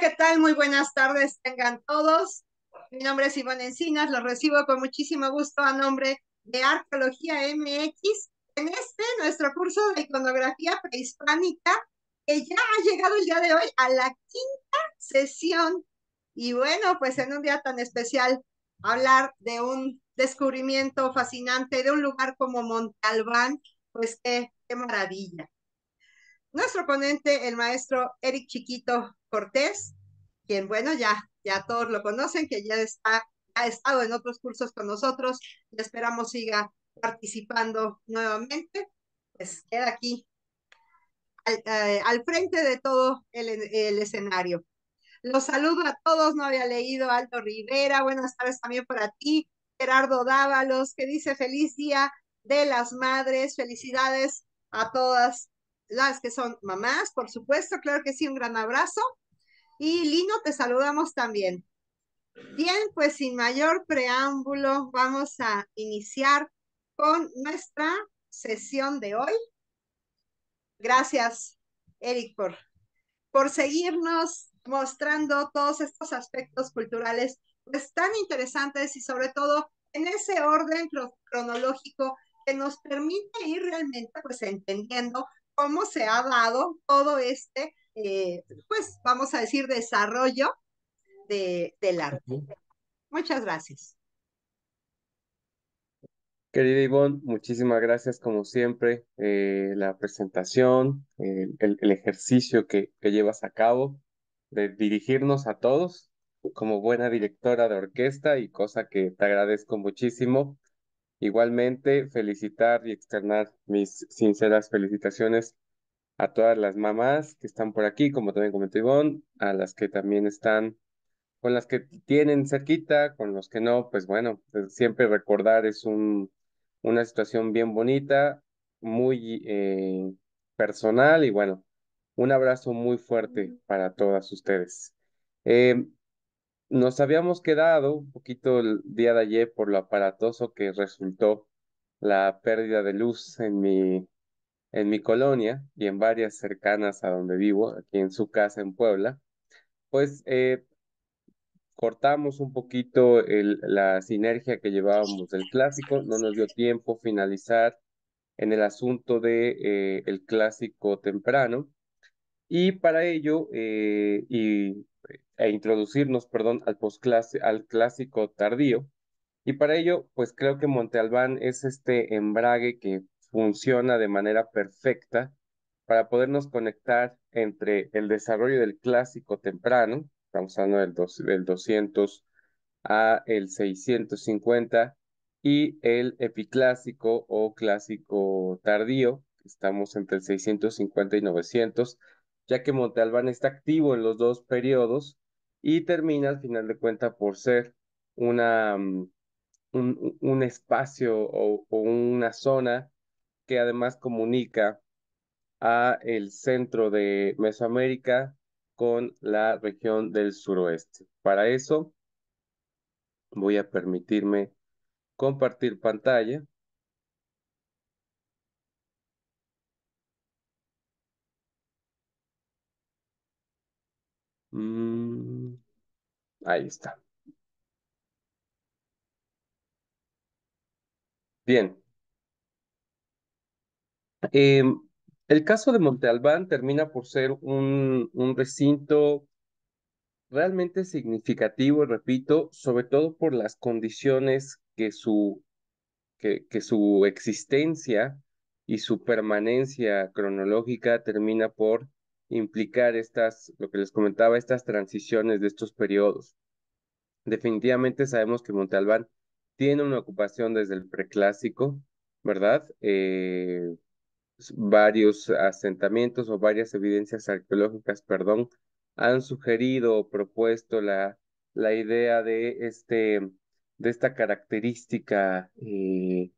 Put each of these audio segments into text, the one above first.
¿qué tal? Muy buenas tardes tengan todos. Mi nombre es Iván Encinas, los recibo con muchísimo gusto a nombre de Arqueología MX en este nuestro curso de iconografía prehispánica que ya ha llegado el día de hoy a la quinta sesión. Y bueno, pues en un día tan especial hablar de un descubrimiento fascinante de un lugar como Montalbán, pues qué maravilla nuestro ponente, el maestro Eric Chiquito Cortés, quien, bueno, ya, ya todos lo conocen, que ya está, ha estado en otros cursos con nosotros y esperamos siga participando nuevamente. Pues queda aquí eh, al, frente de todo el, el escenario. Los saludo a todos, no había leído Aldo Rivera, buenas tardes también para ti, Gerardo Dávalos, que dice feliz día de las madres, felicidades a todas las que son mamás, por supuesto, claro que sí, un gran abrazo. Y Lino, te saludamos también. Bien, pues sin mayor preámbulo, vamos a iniciar con nuestra sesión de hoy. Gracias, Eric, por, por seguirnos mostrando todos estos aspectos culturales pues, tan interesantes y sobre todo en ese orden cronológico que nos permite ir realmente pues entendiendo cómo se ha dado todo este, eh, pues vamos a decir, desarrollo del arte. Muchas gracias. Querida Ivonne, muchísimas gracias como siempre, eh, la presentación, el, ejercicio que llevas a cabo de dirigirnos a todos como buena directora de orquesta y cosa que te agradezco muchísimo. Igualmente, felicitar y externar mis sinceras felicitaciones a todas las mamás que están por aquí, como también comentó Ivonne, a las que también están, con las que tienen cerquita, con los que no, pues bueno, pues siempre recordar es un, una situación bien bonita, muy eh, personal y bueno, un abrazo muy fuerte para todas ustedes. Eh, nos habíamos quedado un poquito el día de ayer por lo aparatoso que resultó la pérdida de luz en mi, en mi colonia y en varias cercanas a donde vivo, aquí en su casa en Puebla. Pues eh, cortamos un poquito la sinergia que llevábamos del clásico, no nos dio tiempo finalizar en el asunto de eh, el clásico temprano y para ello eh, y e introducirnos, perdón, al al clásico tardío. Y para ello, pues creo que Montealbán es este embrague que funciona de manera perfecta para podernos conectar entre el desarrollo del clásico temprano, estamos hablando del, del 200 a el 650, y el epiclásico o clásico tardío, estamos entre el 650 y 900, ya que Monte Albán está activo en los dos periodos y termina al final de cuenta por ser una, mm, un, espacio o, o, una zona que además comunica a el centro de Mesoamérica con la región del suroeste. Para eso voy a permitirme compartir pantalla. Mm, ahí está. Bien. Em, el caso de Albán termina por ser un, recinto realmente significativo, repito, sobre todo por las condiciones que su, que su existencia y su permanencia cronológica termina por implicar estas, lo que les comentaba, estas transiciones de estos periodos. Definitivamente sabemos que Montalbán tiene una ocupación desde el preclásico, ¿verdad? Eh, varios asentamientos o varias evidencias arqueológicas, perdón, han sugerido o propuesto la, idea de, este, de esta característica eh,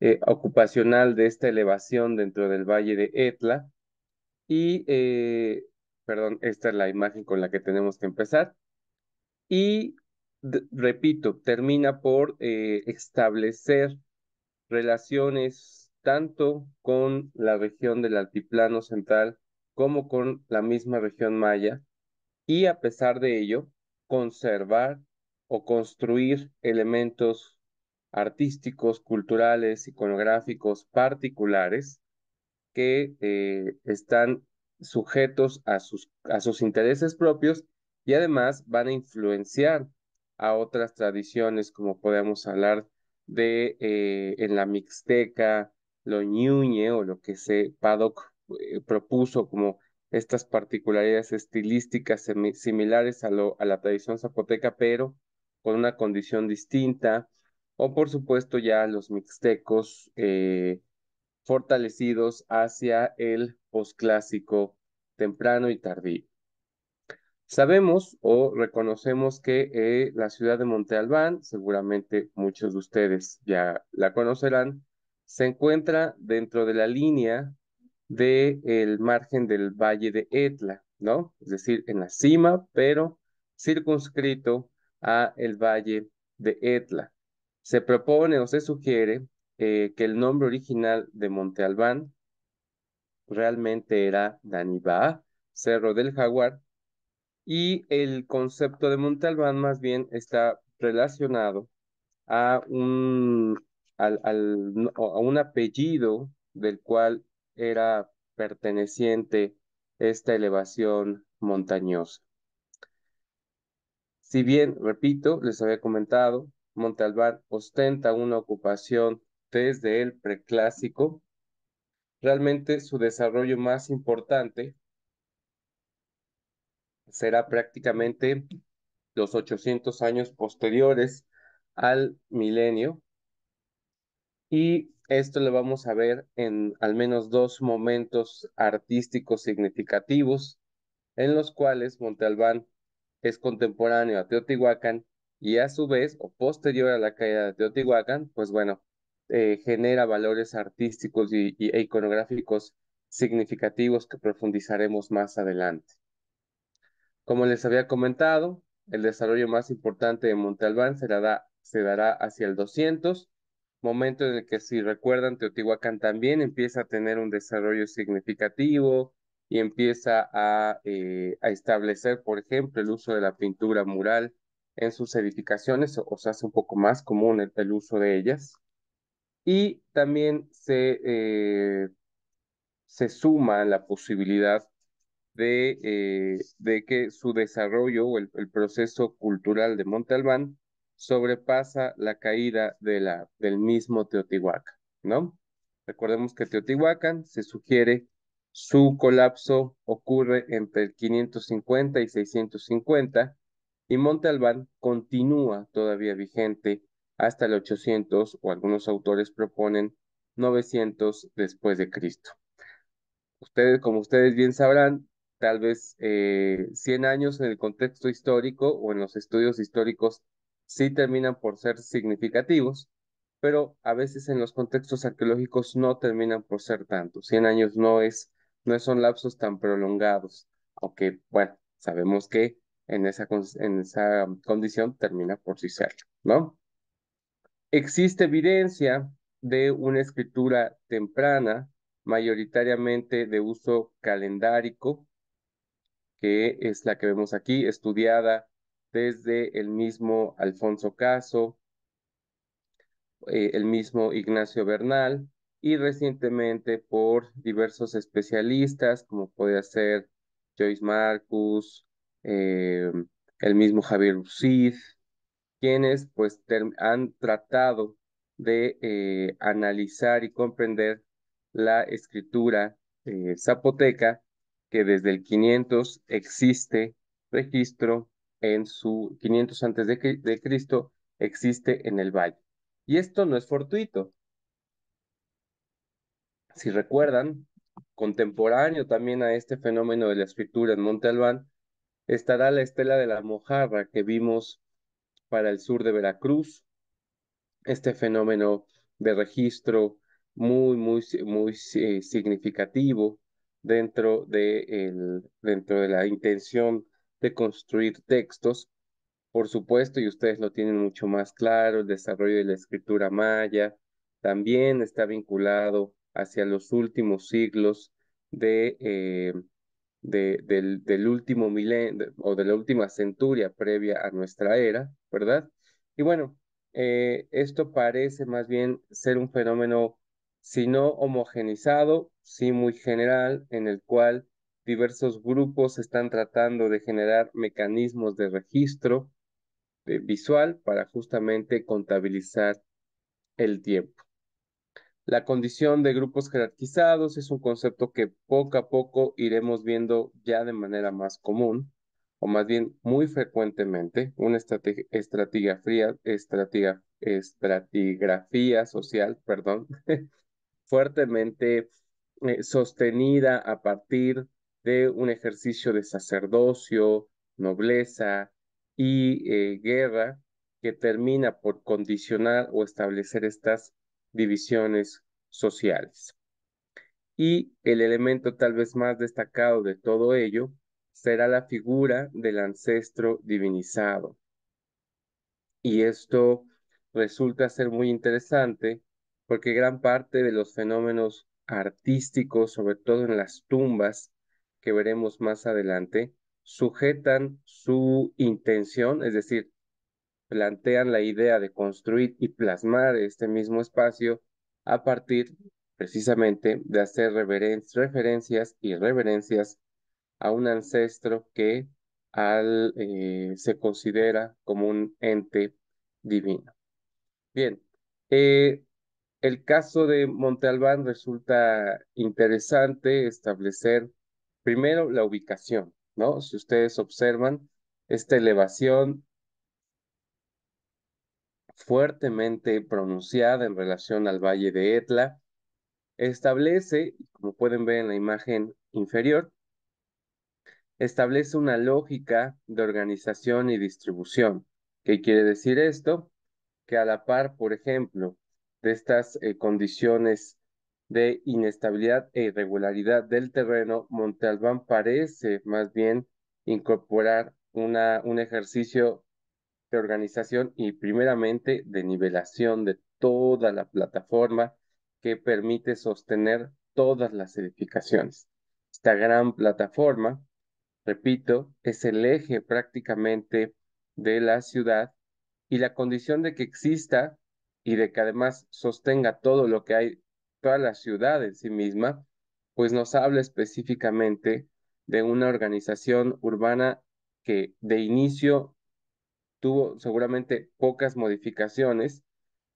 eh, ocupacional, de esta elevación dentro del valle de Etla, y, eh, perdón, esta es la imagen con la que tenemos que empezar. Y, repito, termina por eh, establecer relaciones tanto con la región del altiplano central como con la misma región maya y a pesar de ello conservar o construir elementos artísticos, culturales, iconográficos particulares que eh, están sujetos a sus, a sus intereses propios y además van a influenciar a otras tradiciones, como podemos hablar de eh, en la mixteca, lo ñuñe o lo que se Paddock eh, propuso como estas particularidades estilísticas similares a, lo, a la tradición zapoteca, pero con una condición distinta, o por supuesto ya los mixtecos fortalecidos hacia el posclásico temprano y tardío. Sabemos o reconocemos que eh, la ciudad de Monte Albán, seguramente muchos de ustedes ya la conocerán, se encuentra dentro de la línea del margen del valle de Etla, ¿no? Es decir, en la cima, pero circunscrito a el valle de Etla. Se propone o se sugiere eh, que el nombre original de Monte Albán realmente era Danibá, Cerro del Jaguar, y el concepto de Monte Albán más bien está relacionado a un, a un apellido del cual era perteneciente esta elevación montañosa. Si bien, repito, les había comentado, Albán ostenta una ocupación desde el preclásico, realmente su desarrollo más importante será prácticamente los 800 años posteriores al milenio. Y esto lo vamos a ver en al menos dos momentos artísticos significativos en los cuales Montalbán es contemporáneo a Teotihuacán y a su vez, o posterior a la caída de Teotihuacán, pues bueno, eh, genera valores artísticos y, e iconográficos significativos que profundizaremos más adelante. Como les había comentado, el desarrollo más importante de Montalbán se, se dará hacia el 200, momento en el que, si recuerdan, Teotihuacán también empieza a tener un desarrollo significativo y empieza a, eh, establecer, por ejemplo, el uso de la pintura mural en sus edificaciones o, se hace un poco más común el uso de ellas. Y también se, eh, se suma la posibilidad de, eh, de, que su desarrollo o el, proceso cultural de Montalbán sobrepasa la caída de la, del mismo Teotihuacán, ¿no? Recordemos que Teotihuacán se sugiere su colapso ocurre entre el 550 y 650 y Montalbán continúa todavía vigente hasta el 800 o algunos autores proponen 900 después de Cristo. Ustedes, como ustedes bien sabrán, tal vez 100 eh, años en el contexto histórico o en los estudios históricos sí terminan por ser significativos, pero a veces en los contextos arqueológicos no terminan por ser tanto. 100 años no es, no son lapsos tan prolongados, aunque bueno, sabemos que en esa, en esa condición termina por sí ser, ¿no? Existe evidencia de una escritura temprana, mayoritariamente de uso calendárico, que es la que vemos aquí, estudiada desde el mismo Alfonso Caso, eh, el mismo Ignacio Bernal y recientemente por diversos especialistas, como puede ser Joyce Marcus, eh, el mismo Javier Usid quienes pues han tratado de eh, analizar y comprender la escritura eh, zapoteca que desde el 500 existe registro en su 500 antes de, de Cristo existe en el valle. Y esto no es fortuito. Si recuerdan, contemporáneo también a este fenómeno de la escritura en Monte Albán, estará la estela de la mojarra que vimos para el sur de Veracruz, este fenómeno de registro muy, muy, muy eh, significativo dentro de, dentro de la intención de construir textos. Por supuesto, y ustedes lo tienen mucho más claro, el desarrollo de la escritura maya también está vinculado hacia los últimos siglos de, eh, del, del, último milenio o de la última centuria previa a nuestra era, ¿verdad? Y bueno, eh, esto parece más bien ser un fenómeno, si no homogenizado, sí muy general, en el cual diversos grupos están tratando de generar mecanismos de registro eh, visual para justamente contabilizar el tiempo. La condición de grupos jerarquizados es un concepto que poco a poco iremos viendo ya de manera más común o más bien muy frecuentemente, una estratigrafía, fría estratigrafía social, perdón, fuertemente eh, sostenida a partir de un ejercicio de sacerdocio, nobleza y eh, guerra que termina por condicionar o establecer estas divisiones sociales. Y el elemento tal vez más destacado de todo ello será la figura del ancestro divinizado. Y esto resulta ser muy interesante porque gran parte de los fenómenos artísticos, sobre todo en las tumbas que veremos más adelante, sujetan su intención, es decir, plantean la idea de construir y plasmar este mismo espacio a partir precisamente de hacer referencias y reverencias a un ancestro que al, eh, se considera como un ente divino. Bien, eh, el caso de Albán resulta interesante establecer primero la ubicación, ¿no? Si ustedes observan esta elevación fuertemente pronunciada en relación al valle de Etla, establece, como pueden ver en la imagen inferior, establece una lógica de organización y distribución. ¿Qué quiere decir esto? Que a la par, por ejemplo, de estas eh, condiciones de inestabilidad e irregularidad del terreno, Montalbán parece más bien incorporar un ejercicio de organización y primeramente de nivelación de toda la plataforma que permite sostener todas las edificaciones. Esta gran plataforma repito, es el eje prácticamente de la ciudad y la condición de que exista y de que además sostenga todo lo que hay, toda la ciudad en sí misma, pues nos habla específicamente de una organización urbana que de inicio tuvo seguramente pocas modificaciones,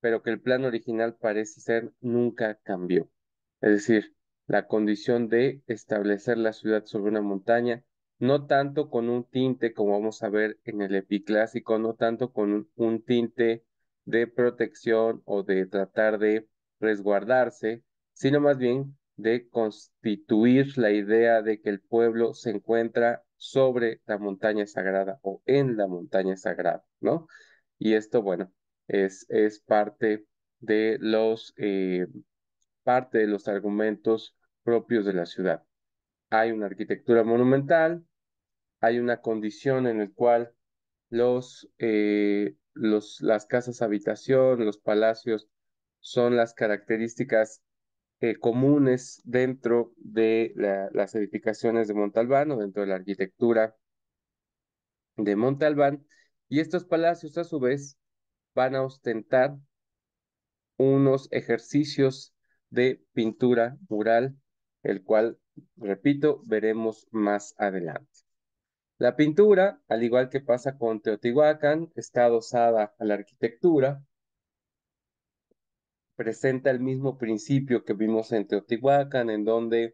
pero que el plan original parece ser nunca cambió. Es decir, la condición de establecer la ciudad sobre una montaña, no tanto con un tinte como vamos a ver en el epiclásico, no tanto con un, tinte de protección o de tratar de resguardarse, sino más bien de constituir la idea de que el pueblo se encuentra sobre la montaña sagrada o en la montaña sagrada, ¿no? Y esto, bueno, es, es parte de los eh, parte de los argumentos propios de la ciudad. Hay una arquitectura monumental, hay una condición en la cual eh, los, las casas habitación, los palacios, son las características eh, comunes dentro de las edificaciones de Montalbán o dentro de la arquitectura de Montalbán. Y estos palacios, a su vez, van a ostentar unos ejercicios de pintura mural, el cual, repito, veremos más adelante. La pintura, al igual que pasa con Teotihuacán, está adosada a la arquitectura, presenta el mismo principio que vimos en Teotihuacán, en donde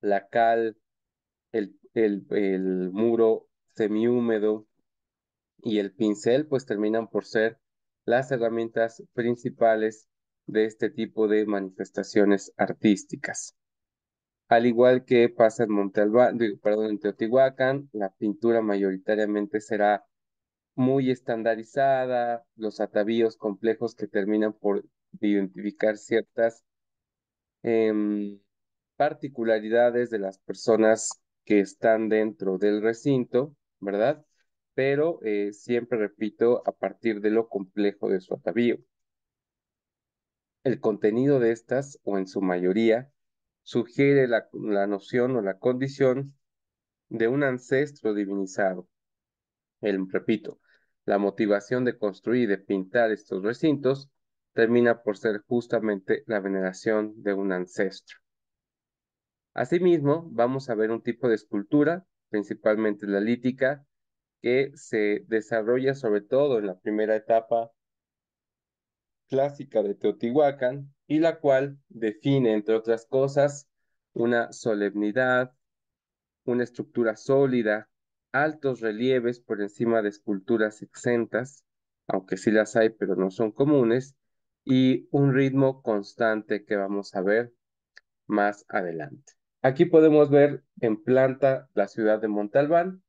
la cal, el, el muro semihúmedo y el pincel, pues terminan por ser las herramientas principales de este tipo de manifestaciones artísticas. Al igual que pasa en Montalbán, perdón, en Teotihuacán, la pintura mayoritariamente será muy estandarizada, los atavíos complejos que terminan por identificar ciertas em, particularidades de las personas que están dentro del recinto, ¿verdad? Pero eh, siempre repito, a partir de lo complejo de su atavío. El contenido de estas, o en su mayoría, sugiere la, noción o la condición de un ancestro divinizado. El, repito, la motivación de construir y de pintar estos recintos termina por ser justamente la veneración de un ancestro. Asimismo, vamos a ver un tipo de escultura, principalmente la lítica, que se desarrolla sobre todo en la primera etapa clásica de Teotihuacán, y la cual define, entre otras cosas, una solemnidad, una estructura sólida, altos relieves por encima de esculturas exentas, aunque sí las hay, pero no son comunes, y un ritmo constante que vamos a ver más adelante. Aquí podemos ver en planta la ciudad de Montalbán,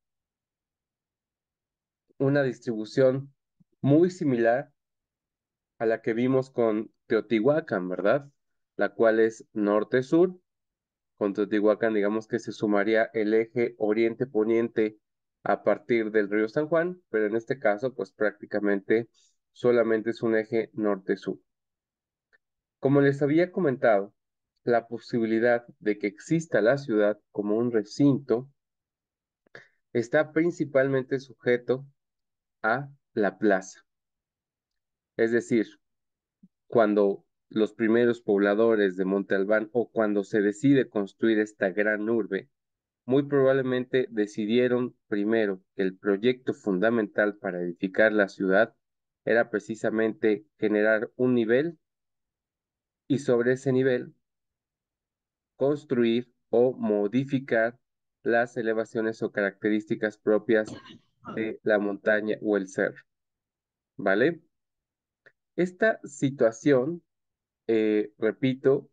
una distribución muy similar a la que vimos con Teotihuacán, ¿verdad? La cual es norte-sur. Con Teotihuacán, digamos que se sumaría el eje oriente-poniente a partir del río San Juan, pero en este caso, pues prácticamente solamente es un eje norte-sur. Como les había comentado, la posibilidad de que exista la ciudad como un recinto está principalmente sujeto a la plaza. Es decir, cuando los primeros pobladores de Monte Albán o cuando se decide construir esta gran urbe, muy probablemente decidieron primero que el proyecto fundamental para edificar la ciudad era precisamente generar un nivel y sobre ese nivel construir o modificar las elevaciones o características propias de la montaña o el cerro. ¿Vale? Esta situación, eh, repito,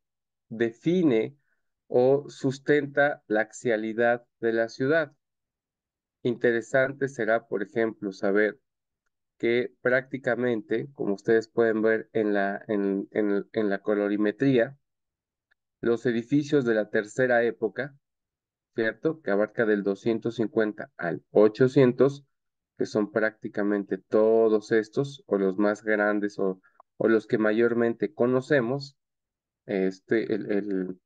define o sustenta la axialidad de la ciudad. Interesante será, por ejemplo, saber que prácticamente, como ustedes pueden ver en la, en, en la colorimetría, los edificios de la tercera época, ¿cierto? Que abarca del 250 al 800, que son prácticamente todos estos, o los más grandes, o, o los que mayormente conocemos, este, el, el,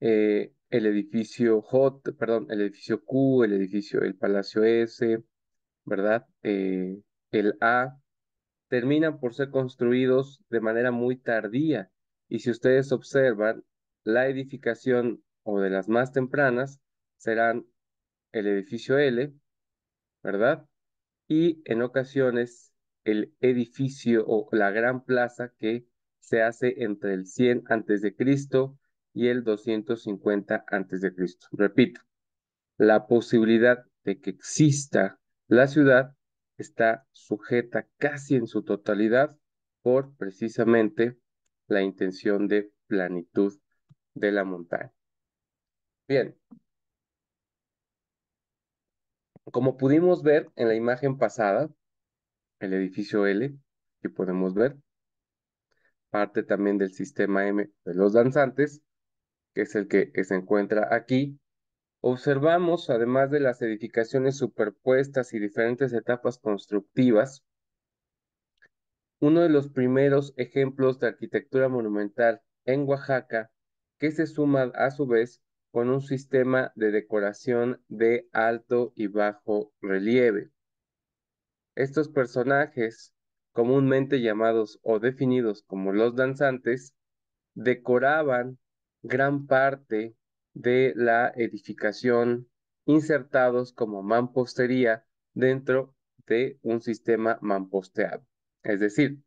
eh, edificio J, perdón, el edificio Q, el edificio, el Palacio S, ¿verdad? Eh, el A, terminan por ser construidos de manera muy tardía. Y si ustedes observan, la edificación o de las más tempranas serán el edificio L, ¿verdad? Y en ocasiones el edificio o la gran plaza que se hace entre el 100 antes de Cristo y el 250 antes de Cristo. Repito, la posibilidad de que exista la ciudad está sujeta casi en su totalidad por precisamente la intención de planitud de la montaña. Bien, como pudimos ver en la imagen pasada, el edificio L, que podemos ver, parte también del sistema M de los danzantes, que es el que, se encuentra aquí. Observamos, además de las edificaciones superpuestas y diferentes etapas constructivas, uno de los primeros ejemplos de arquitectura monumental en Oaxaca, que se suma a su vez con un sistema de decoración de alto y bajo relieve. Estos personajes, comúnmente llamados o definidos como los danzantes, decoraban gran parte de la edificación insertados como mampostería dentro de un sistema mamposteado. Es decir,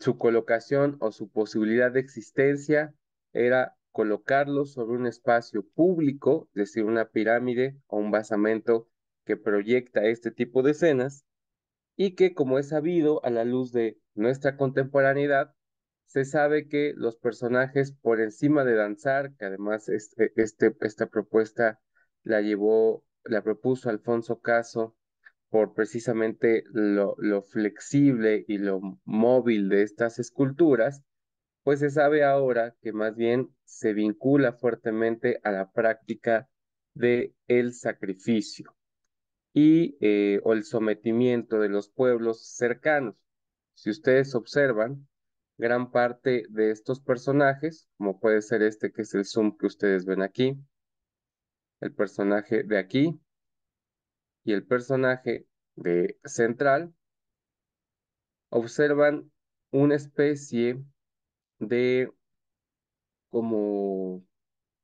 su colocación o su posibilidad de existencia era colocarlos sobre un espacio público, es decir, una pirámide o un basamento que proyecta este tipo de escenas, y que, como es sabido a la luz de nuestra contemporaneidad, se sabe que los personajes, por encima de danzar, que además este, este, esta propuesta la llevó, la propuso Alfonso Caso por precisamente lo flexible y lo móvil de estas esculturas, pues se sabe ahora que más bien se vincula fuertemente a la práctica de el sacrificio y eh, o el sometimiento de los pueblos cercanos. Si ustedes observan, gran parte de estos personajes, como puede ser este que es el zoom que ustedes ven aquí, el personaje de aquí y el personaje de central, observan una especie de como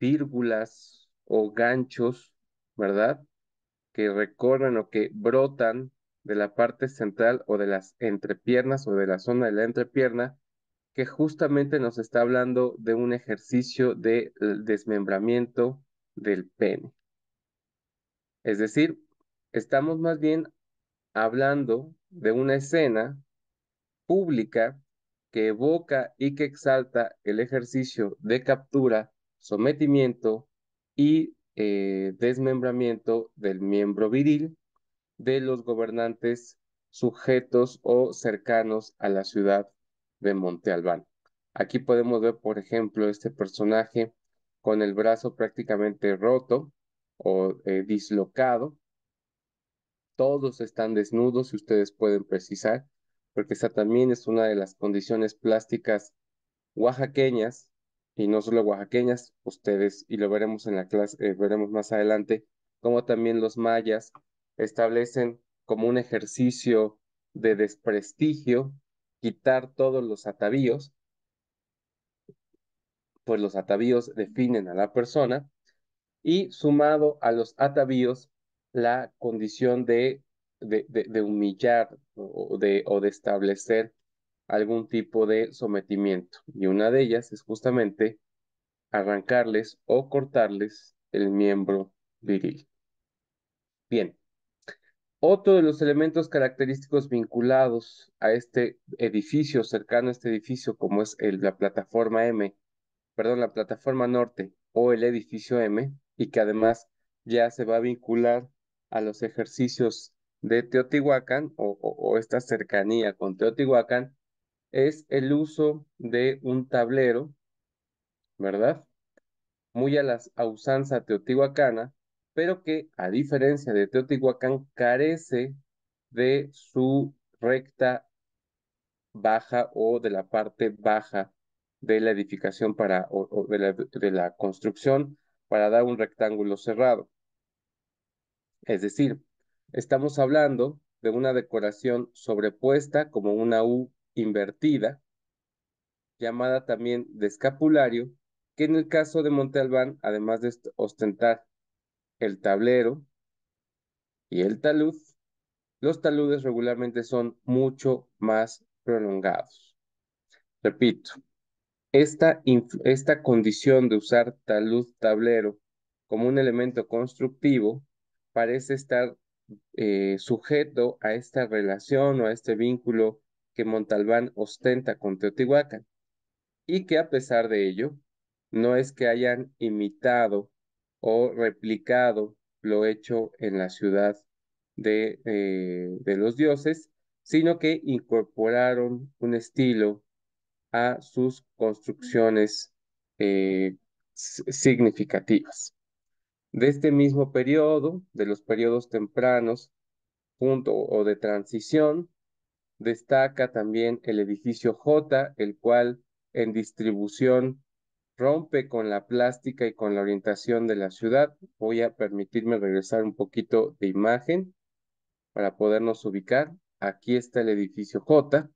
vírgulas o ganchos, ¿verdad? Que recorren o que brotan de la parte central o de las entrepiernas o de la zona de la entrepierna, que justamente nos está hablando de un ejercicio de desmembramiento del pene. Es decir, estamos más bien hablando de una escena pública que evoca y que exalta el ejercicio de captura, sometimiento y eh, desmembramiento del miembro viril de los gobernantes sujetos o cercanos a la ciudad de Monte Albán. Aquí podemos ver, por ejemplo, este personaje con el brazo prácticamente roto o eh, dislocado. Todos están desnudos, si ustedes pueden precisar porque esa también es una de las condiciones plásticas oaxaqueñas y no solo oaxaqueñas, ustedes, y lo veremos en la clase, eh, veremos más adelante, como también los mayas establecen como un ejercicio de desprestigio quitar todos los atavíos, pues los atavíos definen a la persona, y sumado a los atavíos, la condición de de, humillar o de, establecer algún tipo de sometimiento. Y una de ellas es justamente arrancarles o cortarles el miembro viril. Bien. Otro de los elementos característicos vinculados a este edificio, cercano a este edificio, como es la plataforma M, perdón, la plataforma norte o el edificio M, y que además ya se va a vincular a los ejercicios de Teotihuacán o, esta cercanía con Teotihuacán es el uso de un tablero, ¿verdad? Muy a, la usanza teotihuacana, pero que a diferencia de Teotihuacán carece de su recta baja o de la parte baja de la edificación para, o, de la construcción para dar un rectángulo cerrado. Es decir, Estamos hablando de una decoración sobrepuesta como una U invertida, llamada también de escapulario, que en el caso de Monte además de ostentar el tablero y el talud, los taludes regularmente son mucho más prolongados. Repito, esta, esta condición de usar talud tablero como un elemento constructivo parece estar eh, sujeto a esta relación o a este vínculo que Montalbán ostenta con Teotihuacán y que a pesar de ello, no es que hayan imitado o replicado lo hecho en la ciudad de, eh, de los dioses, sino que incorporaron un estilo a sus construcciones eh, significativas. De este mismo periodo, de los periodos tempranos punto o de transición, destaca también el edificio J, el cual en distribución rompe con la plástica y con la orientación de la ciudad. Voy a permitirme regresar un poquito de imagen para podernos ubicar. Aquí está el edificio J.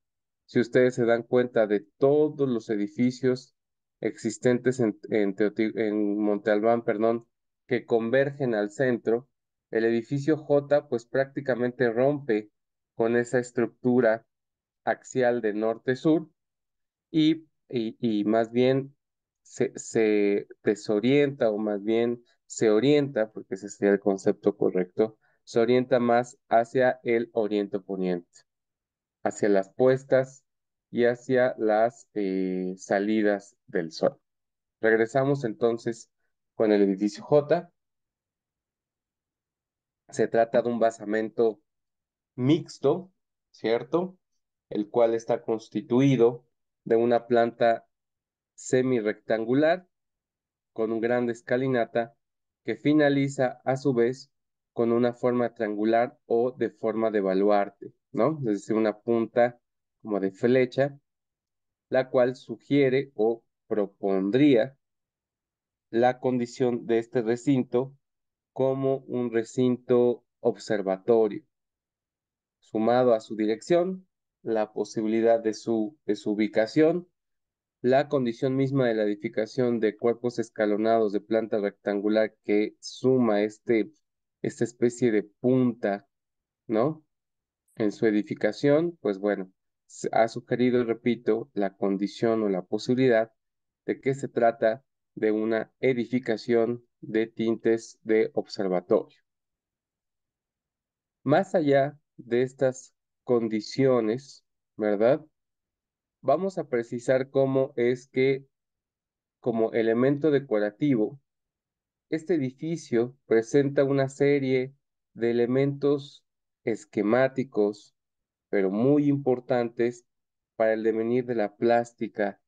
Si ustedes se dan cuenta de todos los edificios existentes en, en, en Montalbán, perdón, que convergen al centro, el edificio J pues prácticamente rompe con esa estructura axial de norte-sur y, más bien se, desorienta o más bien se orienta, porque ese sería el concepto correcto, se orienta más hacia el oriente-poniente, hacia las puestas y hacia las eh, salidas del sol. Regresamos entonces con el edificio J. Se trata de un basamento mixto, ¿cierto? El cual está constituido de una planta semirectangular con una gran escalinata que finaliza a su vez con una forma triangular o de forma de baluarte, ¿no? Es decir, una punta como de flecha, la cual sugiere o propondría la condición de este recinto como un recinto observatorio, sumado a su dirección, la posibilidad de su, ubicación, la condición misma de la edificación de cuerpos escalonados de planta rectangular que suma este, esta especie de punta, ¿no? En su edificación, pues bueno, ha sugerido, repito, la condición o la posibilidad de que se trata de una edificación de tintes de observatorio. Más allá de estas condiciones, ¿verdad? Vamos a precisar cómo es que, como elemento decorativo, este edificio presenta una serie de elementos esquemáticos, pero muy importantes para el devenir de la plástica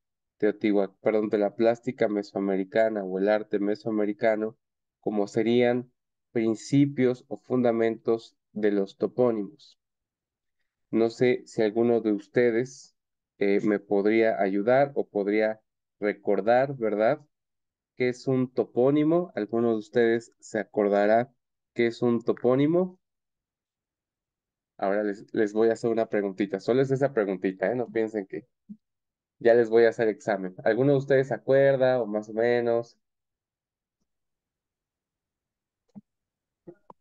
perdón, de la plástica mesoamericana o el arte mesoamericano, como serían principios o fundamentos de los topónimos. No sé si alguno de ustedes eh, me podría ayudar o podría recordar, ¿verdad? ¿Qué es un topónimo? ¿Alguno de ustedes se acordará qué es un topónimo? Ahora les, les voy a hacer una preguntita. Solo es esa preguntita, ¿eh? No piensen que ya les voy a hacer examen. ¿Alguno de ustedes se acuerda o más o menos?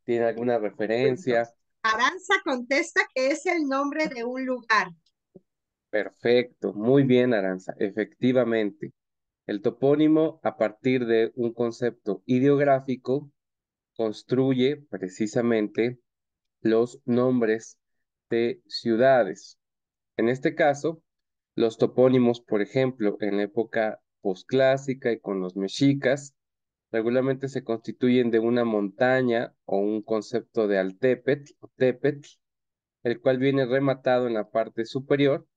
¿Tiene alguna referencia? Aranza contesta que es el nombre de un lugar. Perfecto, muy bien Aranza, efectivamente. El topónimo a partir de un concepto ideográfico construye precisamente los nombres de ciudades. En este caso, los topónimos, por ejemplo, en la época posclásica y con los mexicas, regularmente se constituyen de una montaña o un concepto de altepet, el cual viene rematado en la parte superior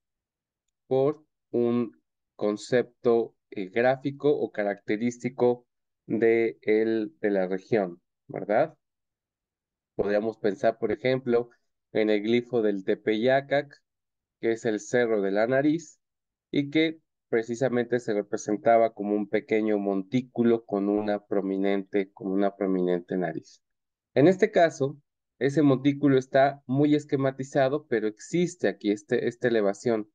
por un concepto eh, gráfico o característico de, el, de la región, ¿verdad? Podríamos pensar, por ejemplo, en el glifo del Tepeyacac, que es el Cerro de la Nariz, y que precisamente se representaba como un pequeño montículo con una prominente, una prominente nariz. En este caso, ese montículo está muy esquematizado, pero existe aquí este, esta elevación,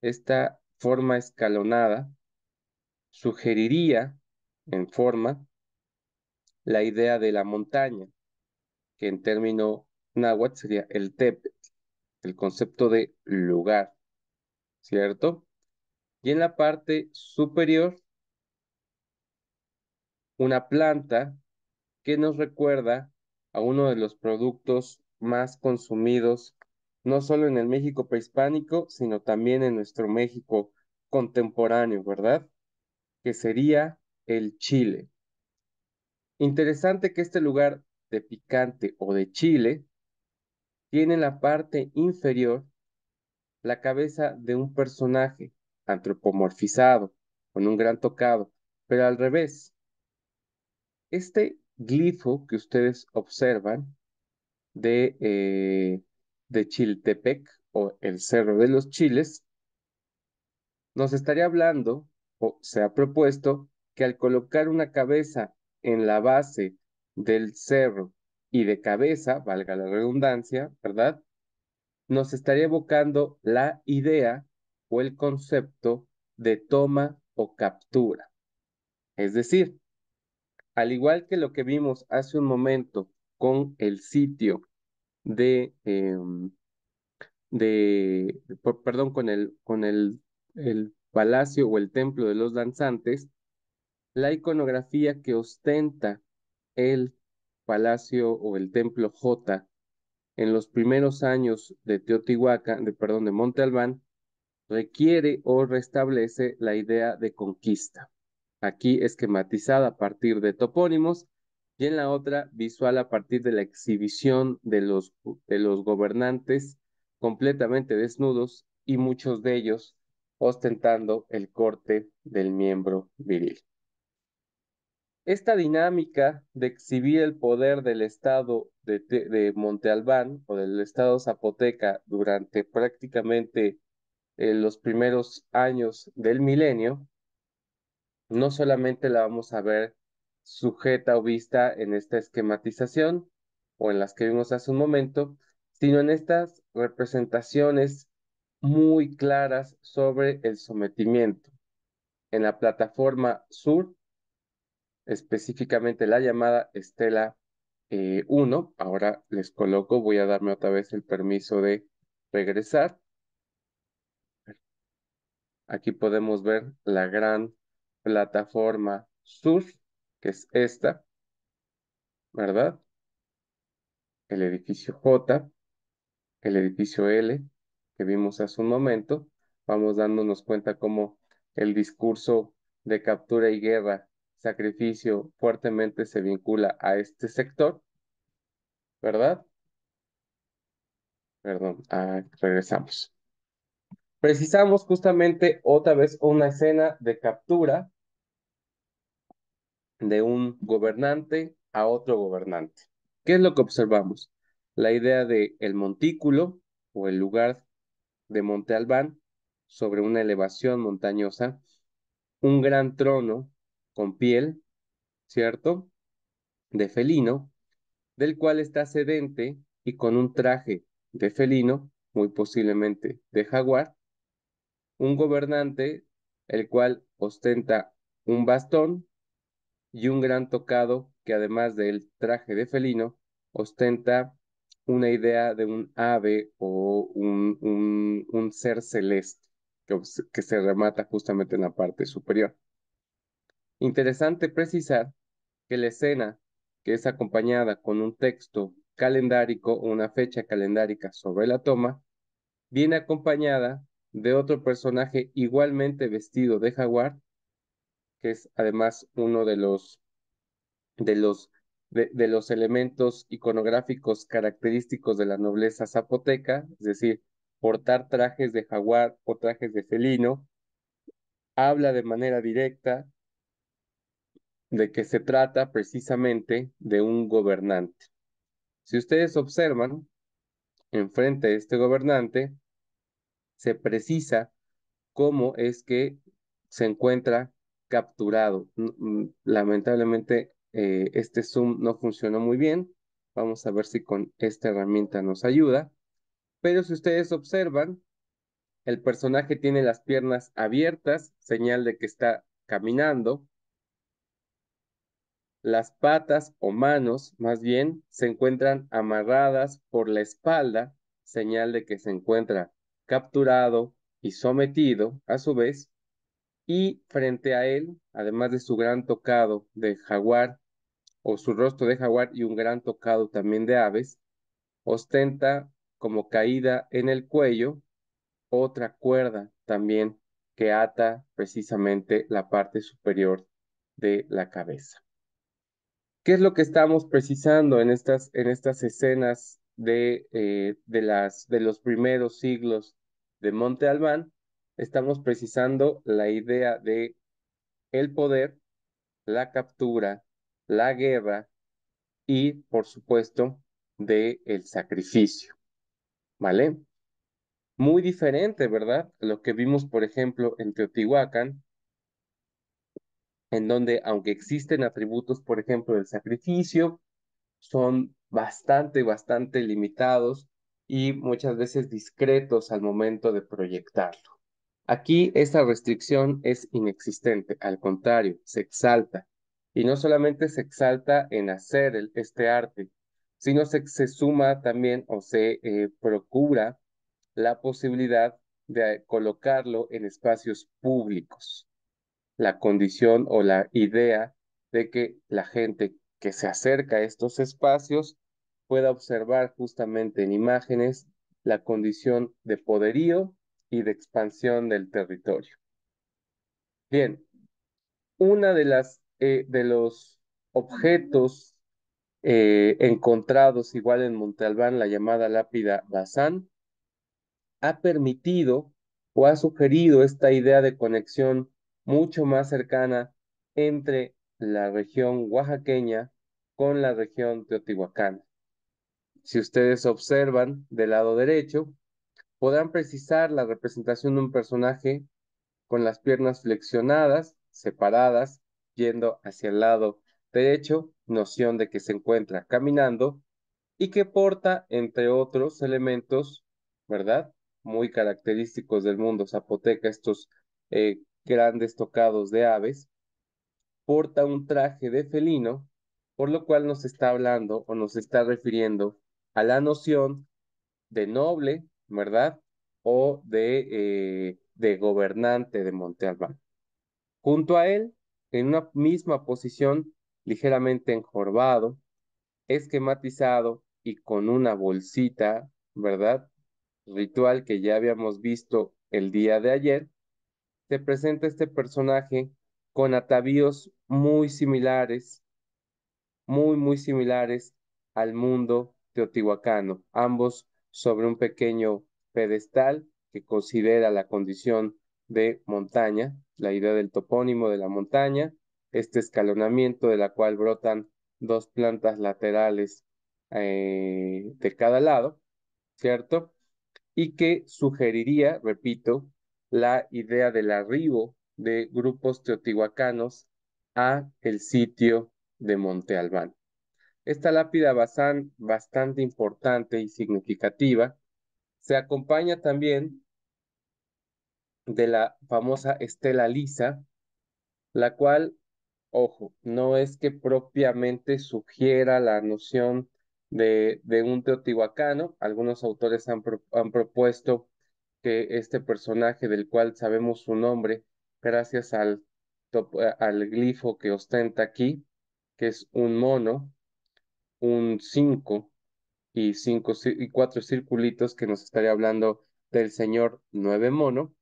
esta forma escalonada, sugeriría en forma la idea de la montaña, que en término náhuatl sería el tepe el concepto de lugar, ¿cierto? Y en la parte superior, una planta que nos recuerda a uno de los productos más consumidos, no solo en el México prehispánico, sino también en nuestro México contemporáneo, ¿verdad? Que sería el chile. Interesante que este lugar de picante o de chile tiene en la parte inferior la cabeza de un personaje antropomorfizado, con un gran tocado, pero al revés. Este glifo que ustedes observan de, eh, de Chiltepec o el Cerro de los Chiles, nos estaría hablando o se ha propuesto que al colocar una cabeza en la base del cerro y de cabeza, valga la redundancia, ¿verdad? Nos estaría evocando la idea o el concepto de toma o captura. Es decir, al igual que lo que vimos hace un momento con el sitio de, em, de perdón, con el, con el, el palacio o el templo de los danzantes, la iconografía que ostenta el palacio o el templo J en los primeros años de Teotihuacán, de, perdón, de Monte Albán, requiere o restablece la idea de conquista. Aquí esquematizada a partir de topónimos y en la otra visual a partir de la exhibición de los, de los gobernantes completamente desnudos y muchos de ellos ostentando el corte del miembro viril. Esta dinámica de exhibir el poder del Estado de, de Albán o del Estado zapoteca durante prácticamente eh, los primeros años del milenio, no solamente la vamos a ver sujeta o vista en esta esquematización o en las que vimos hace un momento, sino en estas representaciones muy claras sobre el sometimiento. En la plataforma sur específicamente la llamada estela 1. Eh, ahora les coloco, voy a darme otra vez el permiso de regresar. Aquí podemos ver la gran plataforma sur que es esta, ¿verdad? El edificio J, el edificio L, que vimos hace un momento. Vamos dándonos cuenta cómo el discurso de captura y guerra sacrificio fuertemente se vincula a este sector, ¿verdad? Perdón, ah, regresamos. Precisamos justamente otra vez una escena de captura de un gobernante a otro gobernante. ¿Qué es lo que observamos? La idea de el montículo o el lugar de Monte Albán sobre una elevación montañosa, un gran trono con piel, ¿cierto? De felino, del cual está sedente y con un traje de felino, muy posiblemente de jaguar, un gobernante, el cual ostenta un bastón y un gran tocado que además del traje de felino, ostenta una idea de un ave o un, ser celeste que se remata justamente en la parte superior. Interesante precisar que la escena que es acompañada con un texto calendárico o una fecha calendárica sobre la toma, viene acompañada de otro personaje igualmente vestido de jaguar, que es además uno de los, de los, de, de los elementos iconográficos característicos de la nobleza zapoteca, es decir, portar trajes de jaguar o trajes de felino, habla de manera directa, de que se trata precisamente de un gobernante. Si ustedes observan, enfrente de este gobernante se precisa cómo es que se encuentra capturado. Lamentablemente eh, este zoom no funcionó muy bien. Vamos a ver si con esta herramienta nos ayuda. Pero si ustedes observan, el personaje tiene las piernas abiertas, señal de que está caminando. Las patas o manos, más bien, se encuentran amarradas por la espalda, señal de que se encuentra capturado y sometido, a su vez, y frente a él, además de su gran tocado de jaguar o su rostro de jaguar y un gran tocado también de aves, ostenta como caída en el cuello otra cuerda también que ata precisamente la parte superior de la cabeza. ¿Qué es lo que estamos precisando en estas, en estas escenas eh, de, las, de los primeros siglos de Monte Albán? Estamos precisando la idea de el poder, la captura, la guerra y, por supuesto, de el sacrificio. ¿Vale? Muy diferente, ¿verdad? Lo que vimos, por ejemplo, en Teotihuacán, en donde aunque existen atributos, por ejemplo, del sacrificio, son bastante, bastante limitados y muchas veces discretos al momento de proyectarlo. Aquí esta restricción es inexistente, al contrario, se exalta. Y no solamente se exalta en hacer este arte, sino se, suma también o se eh, procura la posibilidad de colocarlo en espacios públicos la condición o la idea de que la gente que se acerca a estos espacios pueda observar justamente en imágenes la condición de poderío y de expansión del territorio. Bien, una de las eh, de los objetos eh, encontrados igual en Montalbán, la llamada lápida Bazán, ha permitido o ha sugerido esta idea de conexión mucho más cercana entre la región oaxaqueña con la región teotihuacana. Si ustedes observan del lado derecho, podrán precisar la representación de un personaje con las piernas flexionadas, separadas, yendo hacia el lado derecho, noción de que se encuentra caminando y que porta, entre otros elementos, ¿verdad? Muy característicos del mundo zapoteca, estos eh, grandes tocados de aves, porta un traje de felino, por lo cual nos está hablando o nos está refiriendo a la noción de noble, ¿verdad? O de, eh, de gobernante de Montealbán. Junto a él, en una misma posición, ligeramente encorvado, esquematizado y con una bolsita, ¿verdad? Ritual que ya habíamos visto el día de ayer, te presenta este personaje con atavíos muy similares, muy, muy similares al mundo teotihuacano, ambos sobre un pequeño pedestal que considera la condición de montaña, la idea del topónimo de la montaña, este escalonamiento de la cual brotan dos plantas laterales eh, de cada lado, ¿cierto? Y que sugeriría, repito, la idea del arribo de grupos teotihuacanos a el sitio de Monte Albán. Esta lápida bastante importante y significativa se acompaña también de la famosa estela lisa, la cual, ojo, no es que propiamente sugiera la noción de, de un teotihuacano. Algunos autores han, han propuesto que este personaje del cual sabemos su nombre gracias al, eh, al glifo que ostenta aquí, que es un mono, un 5 y, cinco, y cuatro circulitos que nos estaría hablando del señor 9 mono,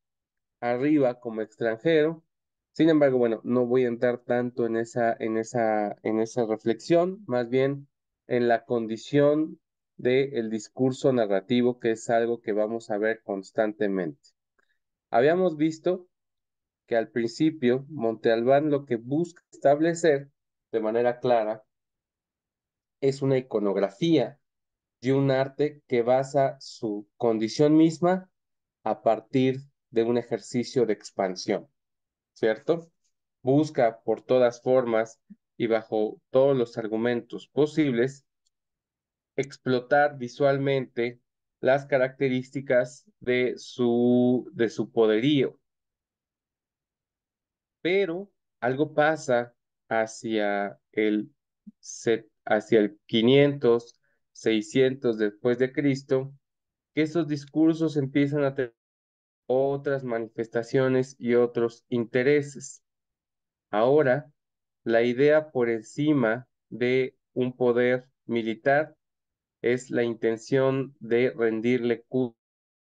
arriba como extranjero. Sin embargo, bueno, no voy a entrar tanto en esa, en esa, en esa reflexión, más bien en la condición del discurso narrativo, que es algo que vamos a ver constantemente. Habíamos visto que al principio Montealbán lo que busca establecer de manera clara es una iconografía y un arte que basa su condición misma a partir de un ejercicio de expansión, ¿cierto? Busca por todas formas y bajo todos los argumentos posibles explotar visualmente las características de su, de su poderío. Pero algo pasa hacia el, hacia el 500, 600 después de Cristo, que esos discursos empiezan a tener otras manifestaciones y otros intereses. Ahora, la idea por encima de un poder militar es la intención de rendirle culto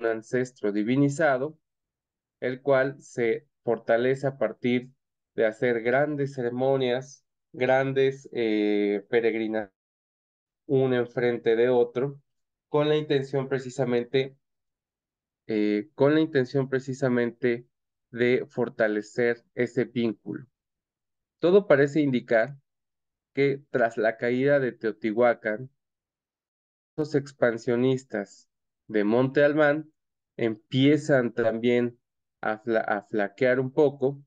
a un ancestro divinizado, el cual se fortalece a partir de hacer grandes ceremonias, grandes eh, peregrinaciones, uno enfrente de otro, con la intención precisamente, eh, con la intención precisamente de fortalecer ese vínculo. Todo parece indicar que tras la caída de Teotihuacán, expansionistas de Monte Albán empiezan también a, flaquear un poco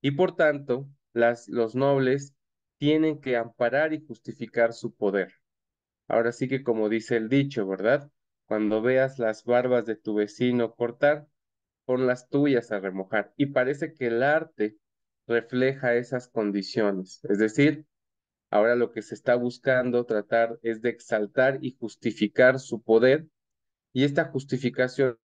y por tanto las, los nobles tienen que amparar y justificar su poder. Ahora sí que como dice el dicho, ¿verdad? Cuando veas las barbas de tu vecino cortar, pon las tuyas a remojar. Y parece que el arte refleja esas condiciones. Es decir, Ahora lo que se está buscando tratar es de exaltar y justificar su poder y esta justificación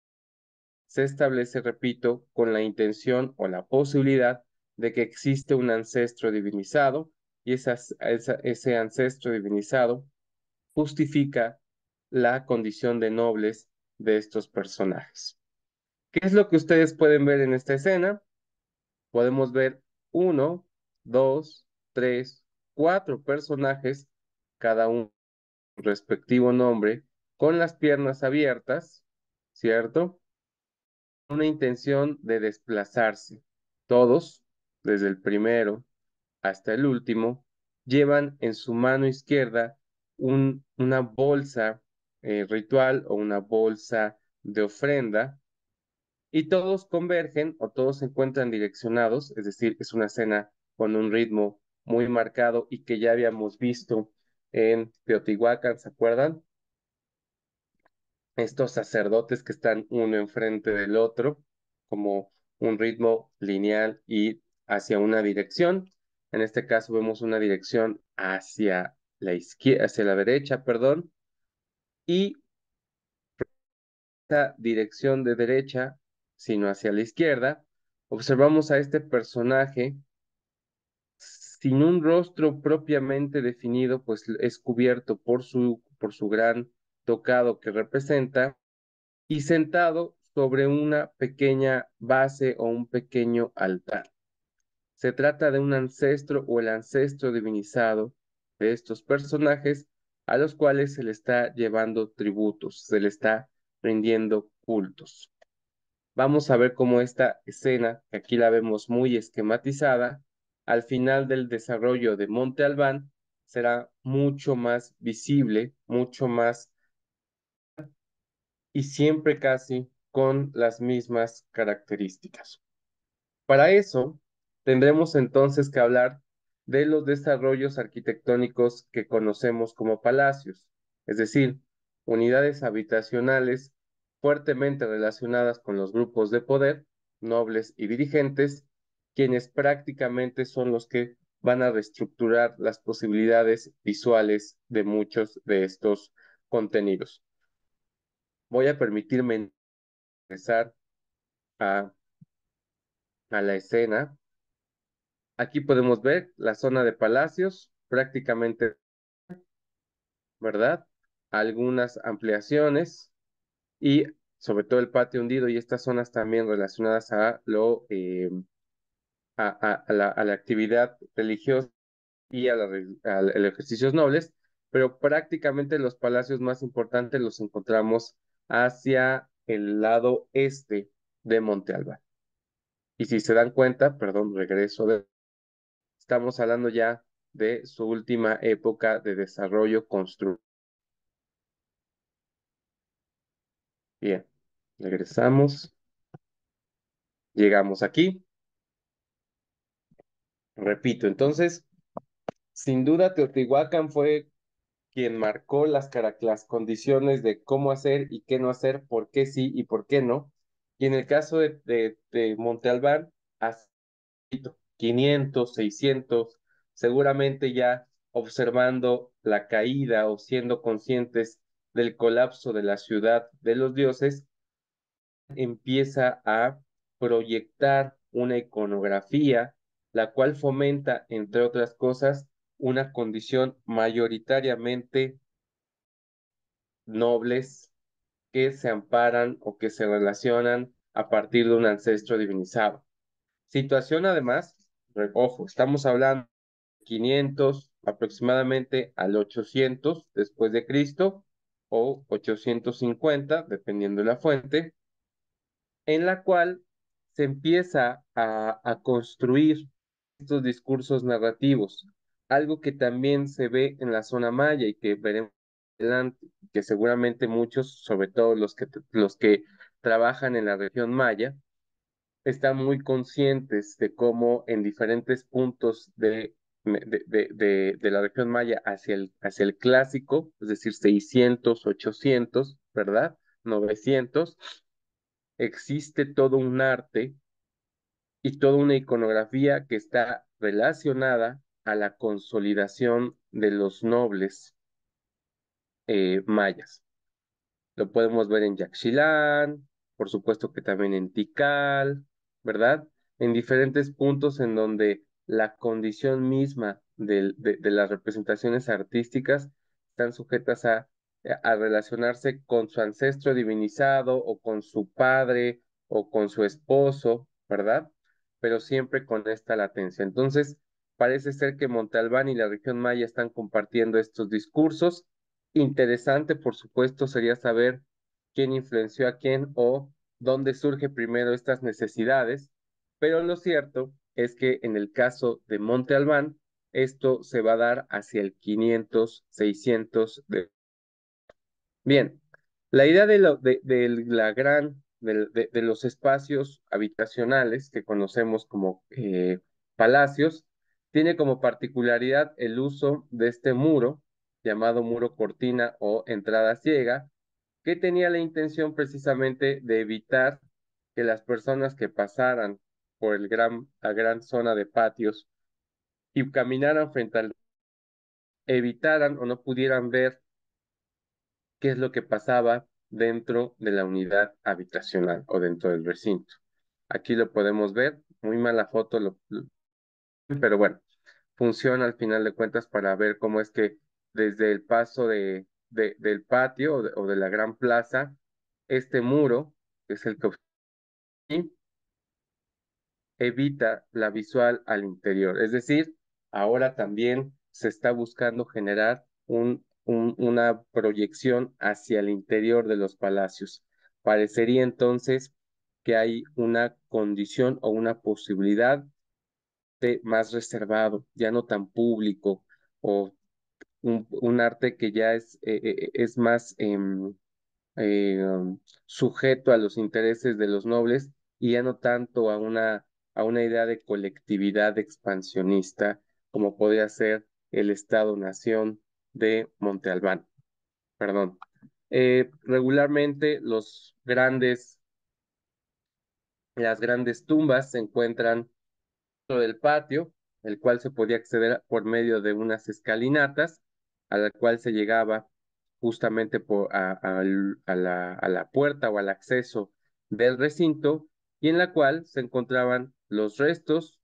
se establece, repito, con la intención o la posibilidad de que existe un ancestro divinizado y ese ancestro divinizado justifica la condición de nobles de estos personajes. ¿Qué es lo que ustedes pueden ver en esta escena? Podemos ver uno, dos, tres, cuatro personajes, cada uno su respectivo nombre, con las piernas abiertas, ¿cierto? Una intención de desplazarse. Todos, desde el primero hasta el último, llevan en su mano izquierda una bolsa eh, ritual o una bolsa de ofrenda y todos convergen o todos se encuentran direccionados, es decir, es una escena con un ritmo muy marcado y que ya habíamos visto en Teotihuacán, ¿se acuerdan? Estos sacerdotes que están uno enfrente del otro, como un ritmo lineal y hacia una dirección. En este caso vemos una dirección hacia la izquierda, hacia la derecha, perdón, y esta dirección de derecha, sino hacia la izquierda, observamos a este personaje sin un rostro propiamente definido, pues es cubierto por su, por su gran tocado que representa, y sentado sobre una pequeña base o un pequeño altar. Se trata de un ancestro o el ancestro divinizado de estos personajes a los cuales se le está llevando tributos, se le está rindiendo cultos. Vamos a ver cómo esta escena, que aquí la vemos muy esquematizada, al final del desarrollo de Monte Albán será mucho más visible, mucho más y siempre casi con las mismas características. Para eso, tendremos entonces que hablar de los desarrollos arquitectónicos que conocemos como palacios, es decir, unidades habitacionales fuertemente relacionadas con los grupos de poder, nobles y dirigentes, quienes prácticamente son los que van a reestructurar las posibilidades visuales de muchos de estos contenidos. Voy a permitirme empezar a, la escena. Aquí podemos ver la zona de palacios, prácticamente, ¿verdad? Algunas ampliaciones y sobre todo el patio hundido y estas zonas también relacionadas a lo eh, a, la, actividad religiosa y a, los ejercicios nobles, pero prácticamente los palacios más importantes los encontramos hacia el lado este de Monte Y si se dan cuenta, perdón, regreso de... Estamos hablando ya de su última época de desarrollo construido. Bien, regresamos. Llegamos aquí. Repito, entonces, sin duda Teotihuacán fue quien marcó las, las condiciones de cómo hacer y qué no hacer, por qué sí y por qué no. Y en el caso de, de, de Monte Albán, 500, 600, seguramente ya observando la caída o siendo conscientes del colapso de la ciudad de los dioses, empieza a proyectar una iconografía la cual fomenta, entre otras cosas, una condición mayoritariamente nobles que se amparan o que se relacionan a partir de un ancestro divinizado. Situación además, ojo, estamos hablando de 500 aproximadamente al 800 después de Cristo o 850, dependiendo de la fuente, en la cual se empieza a, a construir estos discursos narrativos, algo que también se ve en la zona maya y que veremos adelante, que seguramente muchos, sobre todo los que, los que trabajan en la región maya, están muy conscientes de cómo en diferentes puntos de, de, la región maya hacia el, hacia el clásico, es decir, 600, 800, ¿verdad? 900, existe todo un arte y toda una iconografía que está relacionada a la consolidación de los nobles eh, mayas. Lo podemos ver en Yaxchilán, por supuesto que también en Tikal, ¿verdad? En diferentes puntos en donde la condición misma de, las representaciones artísticas están sujetas a relacionarse con su ancestro divinizado o con su padre o con su esposo, ¿verdad? pero siempre con esta latencia. Entonces, parece ser que Montalbán y la región maya están compartiendo estos discursos. Interesante, por supuesto, sería saber quién influenció a quién o dónde surge primero estas necesidades, pero lo cierto es que en el caso de Montalbán, esto se va a dar hacia el 500, 600 de... Bien, la idea de la gran de, los espacios habitacionales que conocemos como eh, palacios, tiene como particularidad el uso de este muro, llamado muro cortina o entrada ciega, que tenía la intención precisamente de evitar que las personas que pasaran por el gran, la gran zona de patios y caminaran frente al evitaran o no pudieran ver qué es lo que pasaba dentro de la unidad habitacional o dentro del recinto. Aquí lo podemos ver, muy mala foto, pero bueno, funciona al final de cuentas para ver cómo es que desde el paso de, del patio o de, la gran plaza, este muro, es el que evita la visual al interior. Es decir, ahora también se está buscando generar un una proyección hacia el interior de los palacios. Parecería entonces que hay una condición o una posibilidad de más reservado, ya no tan público o un, arte que ya es, eh, eh, es más em, eh, um, sujeto a los intereses de los nobles y ya no tanto a una, a una idea de colectividad expansionista como podría ser el Estado-Nación de Monte Albán. Perdón. Eh, regularmente los grandes, las grandes tumbas se encuentran dentro del patio, el cual se podía acceder por medio de unas escalinatas, a la cual se llegaba justamente por, a la puerta o al acceso del recinto, y en la cual se encontraban los restos